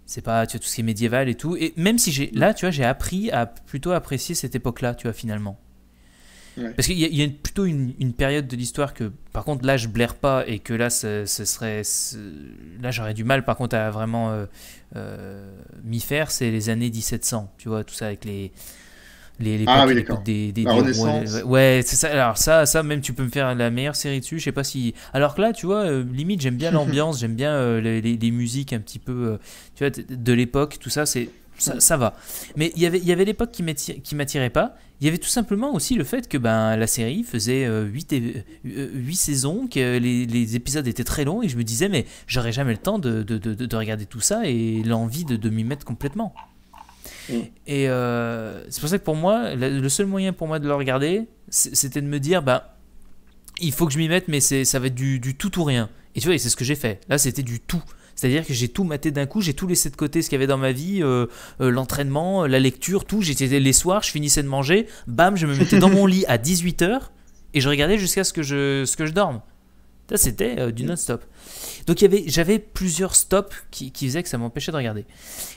C'est pas tout ce qui est médiéval et tout. Et même si j'ai mm. là, tu vois, j'ai appris à plutôt apprécier cette époque-là, tu vois, finalement. Parce qu'il y a, plutôt une, période de l'histoire que, par contre, là, je blaire pas et que là, ce, serait. là, j'aurais du mal, par contre, à vraiment euh, euh, m'y faire. C'est les années 1700, tu vois, tout ça avec les. Les, ah oui, Des, Ouais, c'est ça. Alors, ça, ça, même, tu peux me faire la meilleure série dessus. Je sais pas si. Alors que là, tu vois, euh, limite, j'aime bien l'ambiance, j'aime bien les, les, musiques un petit peu. tu vois, de l'époque, tout ça, c'est ça, va. Mais y il y avait l'époque qui ne m'attirait pas. Il y avait tout simplement aussi le fait que ben, la série faisait 8, euh, euh, euh, saisons, que les, épisodes étaient très longs, et je me disais, mais j'aurais jamais le temps de, de, de, regarder tout ça et l'envie de, m'y mettre complètement. Mm. Et c'est pour ça que pour moi, le seul moyen pour moi de le regarder, c'était de me dire, bah, il faut que je m'y mette, mais ça va être du, du, tout ou rien. Et tu vois, c'est ce que j'ai fait. Là, c'était du tout. C'est-à-dire que j'ai tout maté d'un coup, j'ai tout laissé de côté ce qu'il y avait dans ma vie, euh, euh, l'entraînement, euh, la lecture, tout. J'étais les soirs, je finissais de manger, bam, je me mettais dans mon lit à 18h et je regardais jusqu'à ce que je ce que je dorme. Ça c'était du non-stop. Donc j'avais plusieurs stops qui, qui, faisaient que ça m'empêchait de regarder.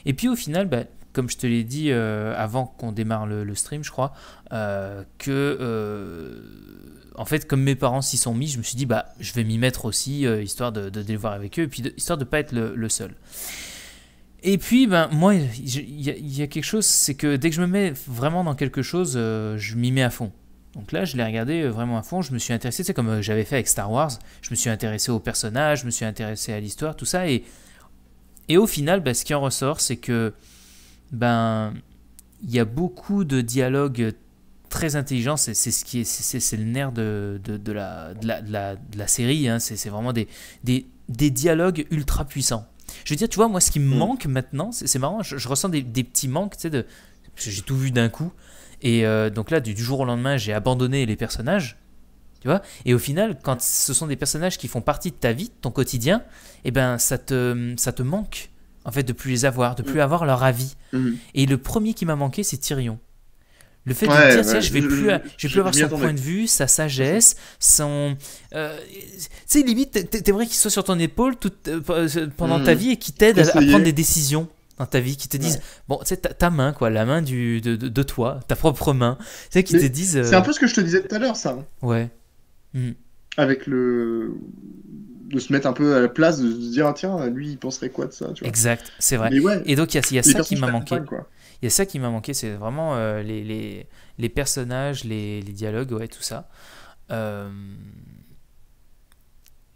Et puis au final, bah, comme je te l'ai dit avant qu'on démarre le, stream, je crois, que en fait, comme mes parents s'y sont mis, je me suis dit, bah, je vais m'y mettre aussi, euh, histoire de, de, voir avec eux, et puis histoire de ne pas être le, seul. Et puis, ben, moi, il y, a quelque chose, c'est que dès que je me mets vraiment dans quelque chose, euh, je m'y mets à fond. Donc là, je l'ai regardé euh, vraiment à fond, je me suis intéressé, c'est comme j'avais fait avec Star Wars, je me suis intéressé aux personnages, je me suis intéressé à l'histoire, tout ça, et, et au final, ben, ce qui en ressort, c'est que, ben, il y a beaucoup de dialogues très intelligent. C'est ce qui est, c'est le nerf de, de, de, la, de la, série. Hein. C'est vraiment des, des, dialogues ultra puissants. Je veux dire, tu vois, moi, ce qui me mm. manque maintenant, c'est marrant, je, ressens des, petits manques, tu sais, de, j'ai tout vu d'un coup. Et euh, donc là, du, jour au lendemain, j'ai abandonné les personnages. Tu vois Et au final, quand ce sont des personnages qui font partie de ta vie, de ton quotidien, eh ben, ça te, ça te manque, en fait, de plus les avoir, de mm. plus avoir leur avis. Mm. Et le premier qui m'a manqué, c'est Tyrion. Le fait de dire, bah, tiens, je vais plus, euh, vais plus avoir son point de vue, sa sagesse, son. Euh, tu sais, limite, vrai qu'il soit sur ton épaule toute euh, pendant ta mm. vie et qu'il t'aide à, prendre des décisions dans ta vie, qui te disent, bon, tu sais, ta, main, quoi, la main du, de, de, toi, ta propre main, tu sais, qui te disent. C'est un peu ce que je te disais tout à l'heure, ça. Hein. Ouais. Mm. Avec le de se mettre un peu à la place, de se dire, ah, tiens, lui, il penserait quoi de ça tu vois. Exact, c'est vrai. et donc, il y a, y a ça qui m'a manqué. Quoi. Il y a ça qui m'a manqué, c'est vraiment euh, les, les, les, personnages, les, les, dialogues, ouais, tout ça. Euh,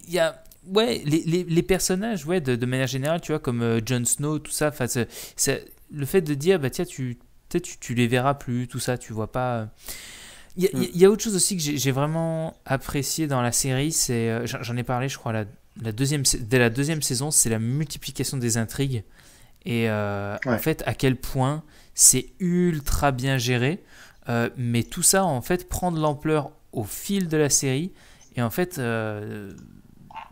il y a ouais, les, les, les, personnages, ouais, de, manière générale, tu vois, comme euh, Jon Snow, tout ça, le fait de dire, bah tiens, tu, tu, tu les verras plus, tout ça, tu vois pas. Il y, a, y a autre chose aussi que j'ai vraiment apprécié dans la série, c'est, j'en ai parlé, je crois, la, la deuxième, dès la deuxième saison, c'est la multiplication des intrigues. Et euh, en fait, à quel point c'est ultra bien géré. Euh, mais tout ça, en fait, prend de l'ampleur au fil de la série et en fait euh,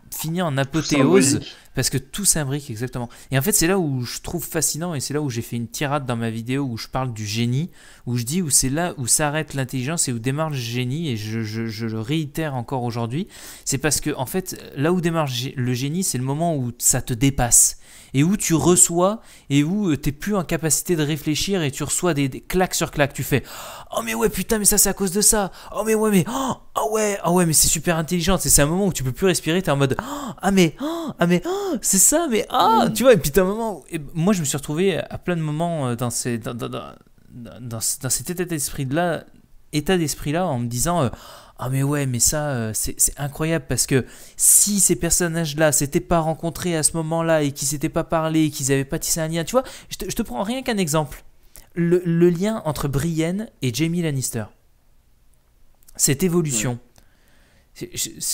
finit en apothéose parce que tout s'imbrique exactement. Et en fait, c'est là où je trouve fascinant et c'est là où j'ai fait une tirade dans ma vidéo où je parle du génie, où je dis où c'est là où s'arrête l'intelligence et où démarre le génie et je, je le réitère encore aujourd'hui. C'est parce que en fait, là où démarre le génie, c'est le moment où ça te dépasse et où tu reçois et où euh, tu n'es plus en capacité de réfléchir et tu reçois des, claques sur claques. Tu fais Oh, mais ouais, putain, mais ça, c'est à cause de ça. Oh, mais ouais, mais. Oh, ah ouais, ah ouais, mais c'est super intelligent. C'est un moment où tu peux plus respirer. tu es en mode oh, Ah, mais. Oh, ah, mais. c'est ça, mais. Ah, tu vois. Et puis, t'as un moment. Où, moi, je me suis retrouvé à plein de moments euh, dans, ces, dans, cet état d'esprit-là état d'esprit là en me disant euh, ah mais ouais, mais ça, euh, c'est incroyable parce que si ces personnages-là s'étaient pas rencontrés à ce moment-là et qu'ils s'étaient pas parlé, qu'ils n'avaient pas tissé un lien, tu vois, je te, prends rien qu'un exemple. Le, lien entre Brienne et Jamie Lannister. Cette évolution. Je,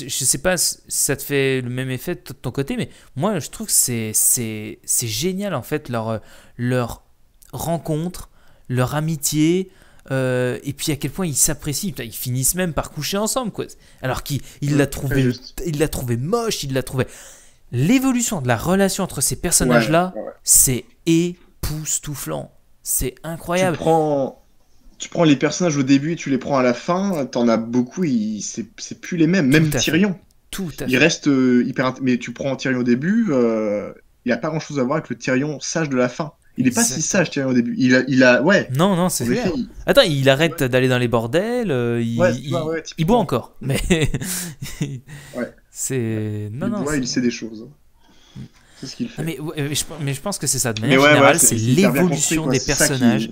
ne sais pas si ça te fait le même effet de ton côté, mais moi je trouve que c'est génial en fait leur, euh, leur rencontre, leur amitié, euh, et puis à quel point ils s'apprécient. Ils finissent même par coucher ensemble, quoi. Alors qu'il l'a trouvé, il l'a trouvé moche, il l'a trouvé. L'évolution de la relation entre ces personnages-là, c'est époustouflant. C'est incroyable. Tu prends, les personnages au début et tu les prends à la fin, t'en as beaucoup, c'est plus les mêmes. Même Tyrion. Tout à fait. Il reste euh, hyper. Mais tu prends Tyrion au début, euh, Il il a pas grand chose à voir avec le Tyrion sage de la fin. Il est pas si sage, au début. Il a, ouais. Non, non, c'est vrai. Attends, il arrête d'aller dans les bordels. Euh, il, il, boit encore, mais. ouais. C'est. Non, il non. Boit, il sait des choses. Hein. Mais, euh, mais, je, pense que c'est ça. De manière générale, c'est l'évolution des personnages.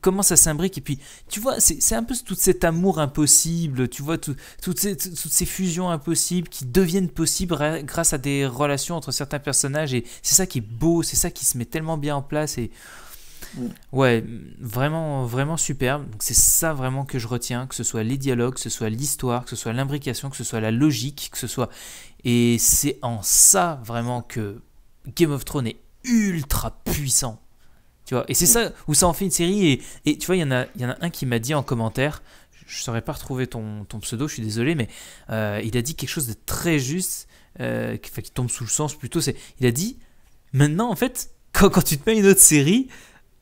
comment ça s'imbrique. Et puis, tu vois, c'est un peu tout cet amour impossible. Tu vois, toutes, ces, toutes, ces, fusions impossibles qui deviennent possibles grâce à des relations entre certains personnages. Et c'est ça qui est beau. C'est ça qui se met tellement bien en place. Et. Mm. Ouais, vraiment, vraiment superbe. C'est ça vraiment que je retiens, que ce soit les dialogues, que ce soit l'histoire, que ce soit l'imbrication, que ce soit la logique, que ce soit et c'est en ça vraiment que Game of Thrones est ultra puissant. Tu vois, et c'est ça où ça en fait une série. Et, tu vois, il y, en a, y en a un qui m'a dit en commentaire, je ne saurais pas retrouver ton, pseudo, je suis désolé, mais euh, il a dit quelque chose de très juste, euh, qui, enfin, qui, tombe sous le sens plutôt. C'est, il a dit, maintenant en fait, quand, tu te mets une autre série,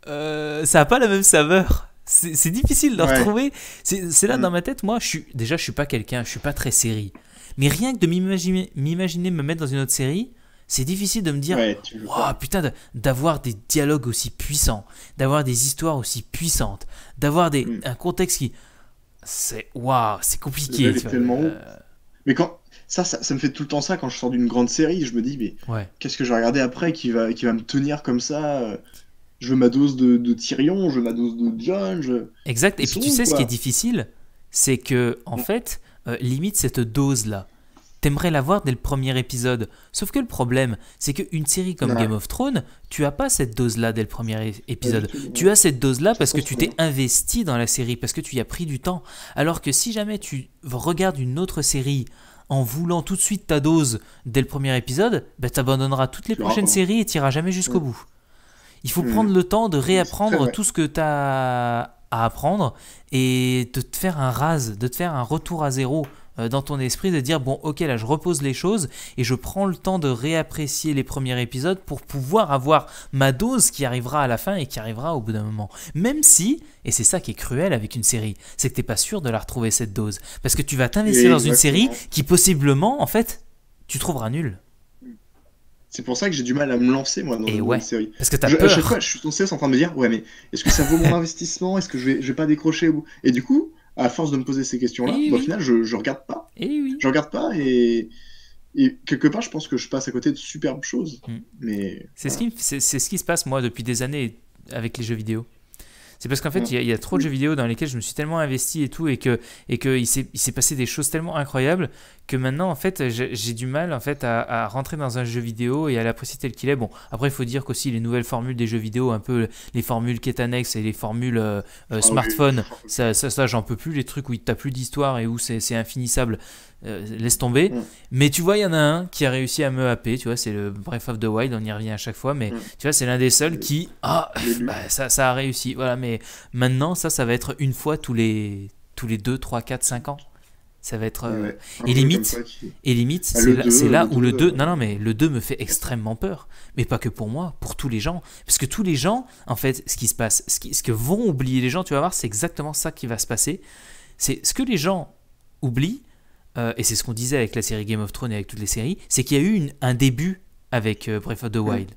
euh, ça n'a pas la même saveur. C'est difficile de retrouver. C'est là mm. dans ma tête, moi, je suis, déjà, je suis pas quelqu'un, je suis pas très série. Mais rien que de m'imaginer me mettre dans une autre série, c'est difficile de me dire, ouais, putain, d'avoir des dialogues aussi puissants, d'avoir des histoires aussi puissantes, d'avoir des mm. un contexte qui, c'est waouh, c'est compliqué. Euh, mais quand ça, ça, me fait tout le temps ça quand je sors d'une grande série, je me dis mais ouais. qu'est-ce que je vais regarder après qui va qui va me tenir comme ça euh, Je veux ma dose de, de Tyrion, je veux ma dose de John. Exact. Et puis tu sais ce qui est difficile, c'est que en mm. fait euh, limite cette dose-là. T'aimerais la voir dès le premier épisode. Sauf que le problème, c'est qu'une série comme Game of Thrones, tu as pas cette dose-là dès le premier épisode. tu as cette dose-là parce que tu t'es investi dans la série, parce que tu y as pris du temps. Alors que si jamais tu regardes une autre série en voulant tout de suite ta dose dès le premier épisode, bah, tu abandonneras toutes les prochaines séries et t'iras jamais jusqu'au mm. bout. Il faut mm. prendre le temps de réapprendre tout ce que tu as apprendre et de te faire un rase, de te faire un retour à zéro euh, dans ton esprit de dire bon ok là je repose les choses et je prends le temps de réapprécier les premiers épisodes pour pouvoir avoir ma dose qui arrivera à la fin et qui arrivera au bout d'un moment. Même si, et c'est ça qui est cruel avec une série, c'est que t'es pas sûr de la retrouver cette dose. Parce que tu vas t'investir dans une série qui possiblement en fait tu trouveras nulle. C'est pour ça que j'ai du mal à me lancer moi dans, une série. Parce que t'as peur. je suis en train de me dire ouais mais est-ce que ça vaut mon investissement Est-ce que je vais, pas décrocher Et du coup, à force de me poser ces questions-là, eh bah, au final, eh je, regarde pas. Et Je regarde pas et quelque part, je pense que je passe à côté de superbes choses. Mm. Mais c'est ce c'est ce qui se passe moi depuis des années avec les jeux vidéo. C'est parce qu'en fait, mm. il y, a trop de mm. jeux vidéo dans lesquels je me suis tellement investi et tout, et que et que il s'est passé des choses tellement incroyables que maintenant, en fait, j'ai du mal en fait à, rentrer dans un jeu vidéo et à l'apprécier tel qu'il est. Bon, après, il faut dire qu'aussi les nouvelles formules des jeux vidéo, un peu les formules qui et les formules euh, euh, ah smartphone, ça, ça, ça j'en peux plus. Les trucs où t'as plus d'histoire et où c'est infinissable, euh, laisse tomber. Mm. Mais tu vois, il y en a un qui a réussi à me happer, tu vois, c'est le Breath of the Wild, on y revient à chaque fois, mais mm. tu vois, c'est l'un des seuls qui, ah, bah, ça, ça a réussi, voilà, mais maintenant, ça, ça va être une fois tous les, tous les 2, 3, 4, 5 ans. Ça va être. Euh, et, limite, bah, et limite, c'est là, là où le 2. Non, non, mais le 2 me fait extrêmement peur. Mais pas que pour moi, pour tous les gens. Parce que tous les gens, en fait, ce qui se passe, ce, ce que vont oublier les gens, tu vas voir, c'est exactement ça qui va se passer. C'est ce que les gens oublient, euh, et c'est ce qu'on disait avec la série Game of Thrones et avec toutes les séries, c'est qu'il y a eu un début avec euh, Breath of the mm. Wild.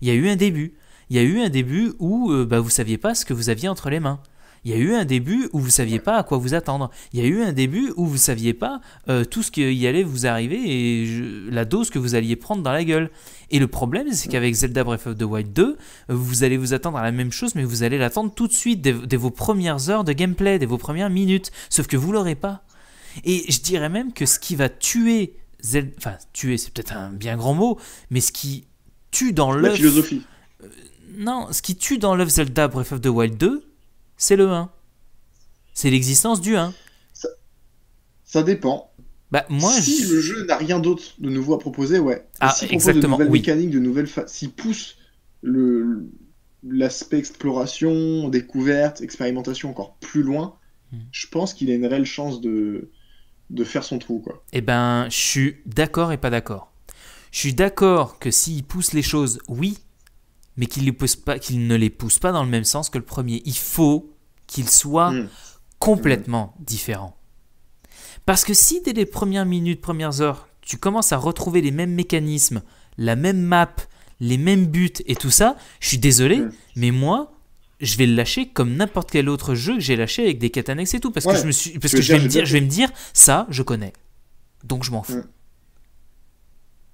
Il y a eu un début. Il y a eu un début où vous euh, ne bah, vous saviez pas ce que vous aviez entre les mains. Il y a eu un début où vous ne saviez pas à quoi vous attendre. Il y a eu un début où vous ne saviez pas tout ce qui allait vous arriver et la dose que vous alliez prendre dans la gueule. Et le problème, c'est mm. qu'avec Zelda Breath of the Wild 2, vous allez vous attendre à la même chose, mais vous allez l'attendre tout de suite dès, vos premières heures de gameplay, dès vos premières minutes. Sauf que vous ne l'aurez pas. Et je dirais même que ce qui va tuer Zelda, enfin tuer c'est peut-être un bien grand mot, mais ce qui tue dans l'œuf... La philosophie. Euh, non, ce qui tue dans l'œuf Zelda Breath of the Wild 2, c'est le 1. C'est l'existence du 1. Ça, dépend. Bah, moi, si le jeu n'a rien d'autre de nouveau à proposer, ouais. ah, exactement. De nouvelles mécaniques, de nouvelles s'il pousse le l'aspect exploration, découverte, expérimentation encore plus loin, hmm. je pense qu'il a une réelle chance de de faire son trou. Quoi. Eh ben, je suis d'accord et pas d'accord. Je suis d'accord que s'il pousse les choses, oui, mais qu'il ne les pousse pas dans le même sens que le premier. Il faut qu'il soit hmm. complètement différents. différent. Parce que si dès les premières minutes, premières heures, tu commences à retrouver les mêmes mécanismes, la même map, les mêmes buts et tout ça, je suis désolé, hmm. mais moi, je vais le lâcher comme n'importe quel autre jeu que j'ai lâché avec des quêtes annexes et tout parce que je me suis parce que, je vais me dire je vais me dire ça je connais donc je m'en fous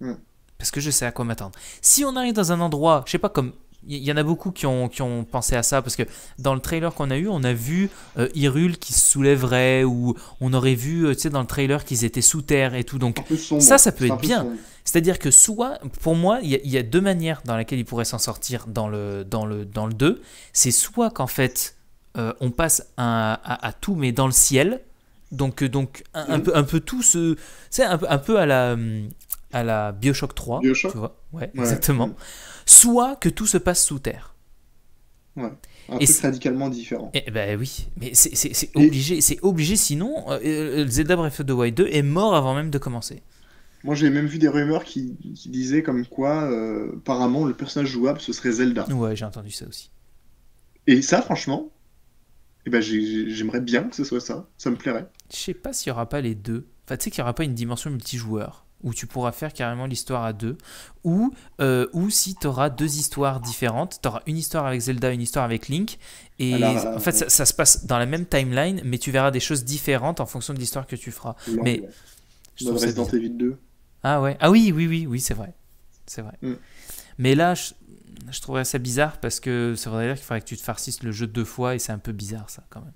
mm. Mm. parce que je sais à quoi m'attendre si on arrive dans un endroit je sais pas comme il y en a beaucoup qui ont, qui ont pensé à ça parce que dans le trailer qu'on a eu, on a vu euh, Hyrule qui se soulèverait ou on aurait vu, euh, tu sais, dans le trailer qu'ils étaient sous terre et tout. Donc ça, ça peut être bien. C'est-à-dire que soit, pour moi, il y, a deux manières dans lesquelles ils pourraient s'en sortir dans le, dans le, dans le 2. C'est soit qu'en fait, euh, on passe à, tout, mais dans le ciel. Donc, euh, donc un, peu, un peu tout ce. C'est un, un peu à la, à la Bioshock 3. tu vois ouais, exactement soit que tout se passe sous terre. Ouais. Un et truc radicalement différent. Eh ben oui, mais c'est obligé, c'est obligé sinon euh, Zelda Breath of the Wild 2 est mort avant même de commencer. Moi j'ai même vu des rumeurs qui, disaient comme quoi euh, apparemment le personnage jouable ce serait Zelda. Ouais j'ai entendu ça aussi. Et ça franchement, eh ben, j'aimerais bien que ce soit ça, ça me plairait. Je sais pas s'il y aura pas les deux. Enfin tu sais qu'il y aura pas une dimension multijoueur où tu pourras faire carrément l'histoire à deux, ou, euh, ou si tu auras deux histoires différentes, tu auras une histoire avec Zelda, une histoire avec Link, et en euh, fait ça, se passe dans la même timeline, mais tu verras des choses différentes en fonction de l'histoire que tu feras. mais je dans tes 2. Ah ouais, ah oui, oui, oui, oui, c'est vrai, c'est vrai. Mm. Mais là, je, je, trouverais ça bizarre parce que ça voudrait dire qu'il faudrait que tu te farcisses le jeu deux fois, et c'est un peu bizarre ça quand même.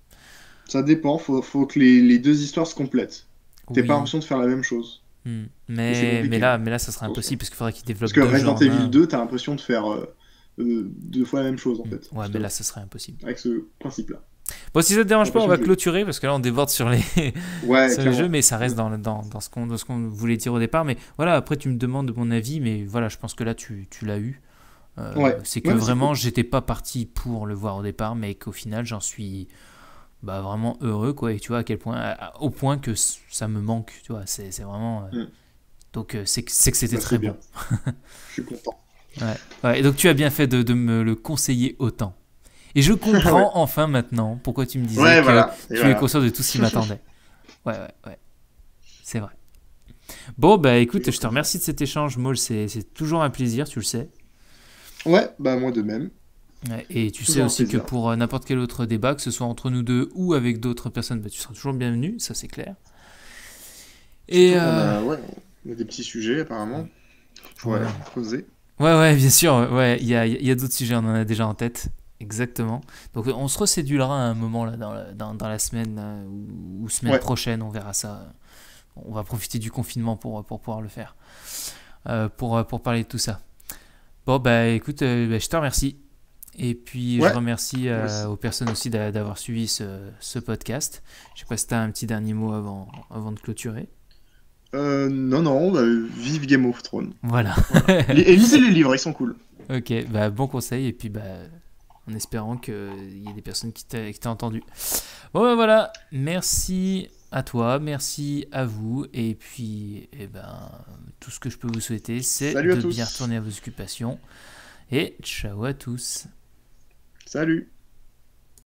Ça dépend, faut, faut que les, deux histoires se complètent. T'es pas en de faire la même chose. Hmm. Mais, mais, là, mais là, ça serait impossible parce qu'il faudrait qu'ils développent. Parce que Resident Evil 2, hein. t'as l'impression de faire euh, euh, deux fois la même chose en hmm. fait. Ouais, mais là, ça serait impossible. Avec ce principe-là. Bon, si ça te dérange pas, on va clôturer parce que là on déborde sur les, jeux, mais ça reste dans, dans, dans ce qu'on voulait dire au départ. Mais voilà, après tu me demandes mon avis, mais voilà, je pense que là tu, tu l'as eu. Euh, c'est que vraiment, j'étais pas parti pour le voir au départ, mais qu'au final j'en suis bah, vraiment heureux, quoi. Et tu vois, à quel point, au point que ça me manque, tu vois, c'est vraiment. Euh, mm. Donc, euh, c'est que c'était bah, très bien. bon. Je suis content. Ouais. ouais. Et donc, tu as bien fait de, de me le conseiller autant. Et je comprends enfin maintenant pourquoi tu me disais que voilà. tu es conscient de tout ce qui m'attendait. Ouais, ouais, ouais. C'est vrai. Bon, bah écoute, je te remercie de cet échange, Maul. C'est toujours un plaisir, tu le sais. Ouais, bah moi de même. Et tu sais aussi que pour euh, n'importe quel autre débat, que ce soit entre nous deux ou avec d'autres personnes, bah, tu seras toujours bienvenu, ça c'est clair. Et on euh, a, ouais, on a des petits sujets apparemment. qu'on pourrait ouais. Ouais, ouais, bien sûr. Ouais, il y a, y a d'autres sujets, on en a déjà en tête. Exactement. Donc on se recédulera à un moment là, dans, la, dans, dans la semaine euh, ou, semaine prochaine, on verra ça. On va profiter du confinement pour, pour pouvoir le faire, pour, pour parler de tout ça. Bon, bah écoute, bah, je te remercie. Et puis, je remercie euh, aux personnes aussi d'avoir suivi ce, podcast. Je sais pas si tu as un petit dernier mot avant, avant de clôturer. Euh, non, non, bah, vive Game of Thrones. Voilà. et lisez les livres, ils sont cool. Ok, bah, bon conseil. Et puis, bah, en espérant qu'il y ait des personnes qui t'aient entendu. Bon, bah, voilà. Merci à toi, merci à vous. Et puis, eh ben, tout ce que je peux vous souhaiter, c'est de bien retourner à vos occupations. Et ciao à tous. Salut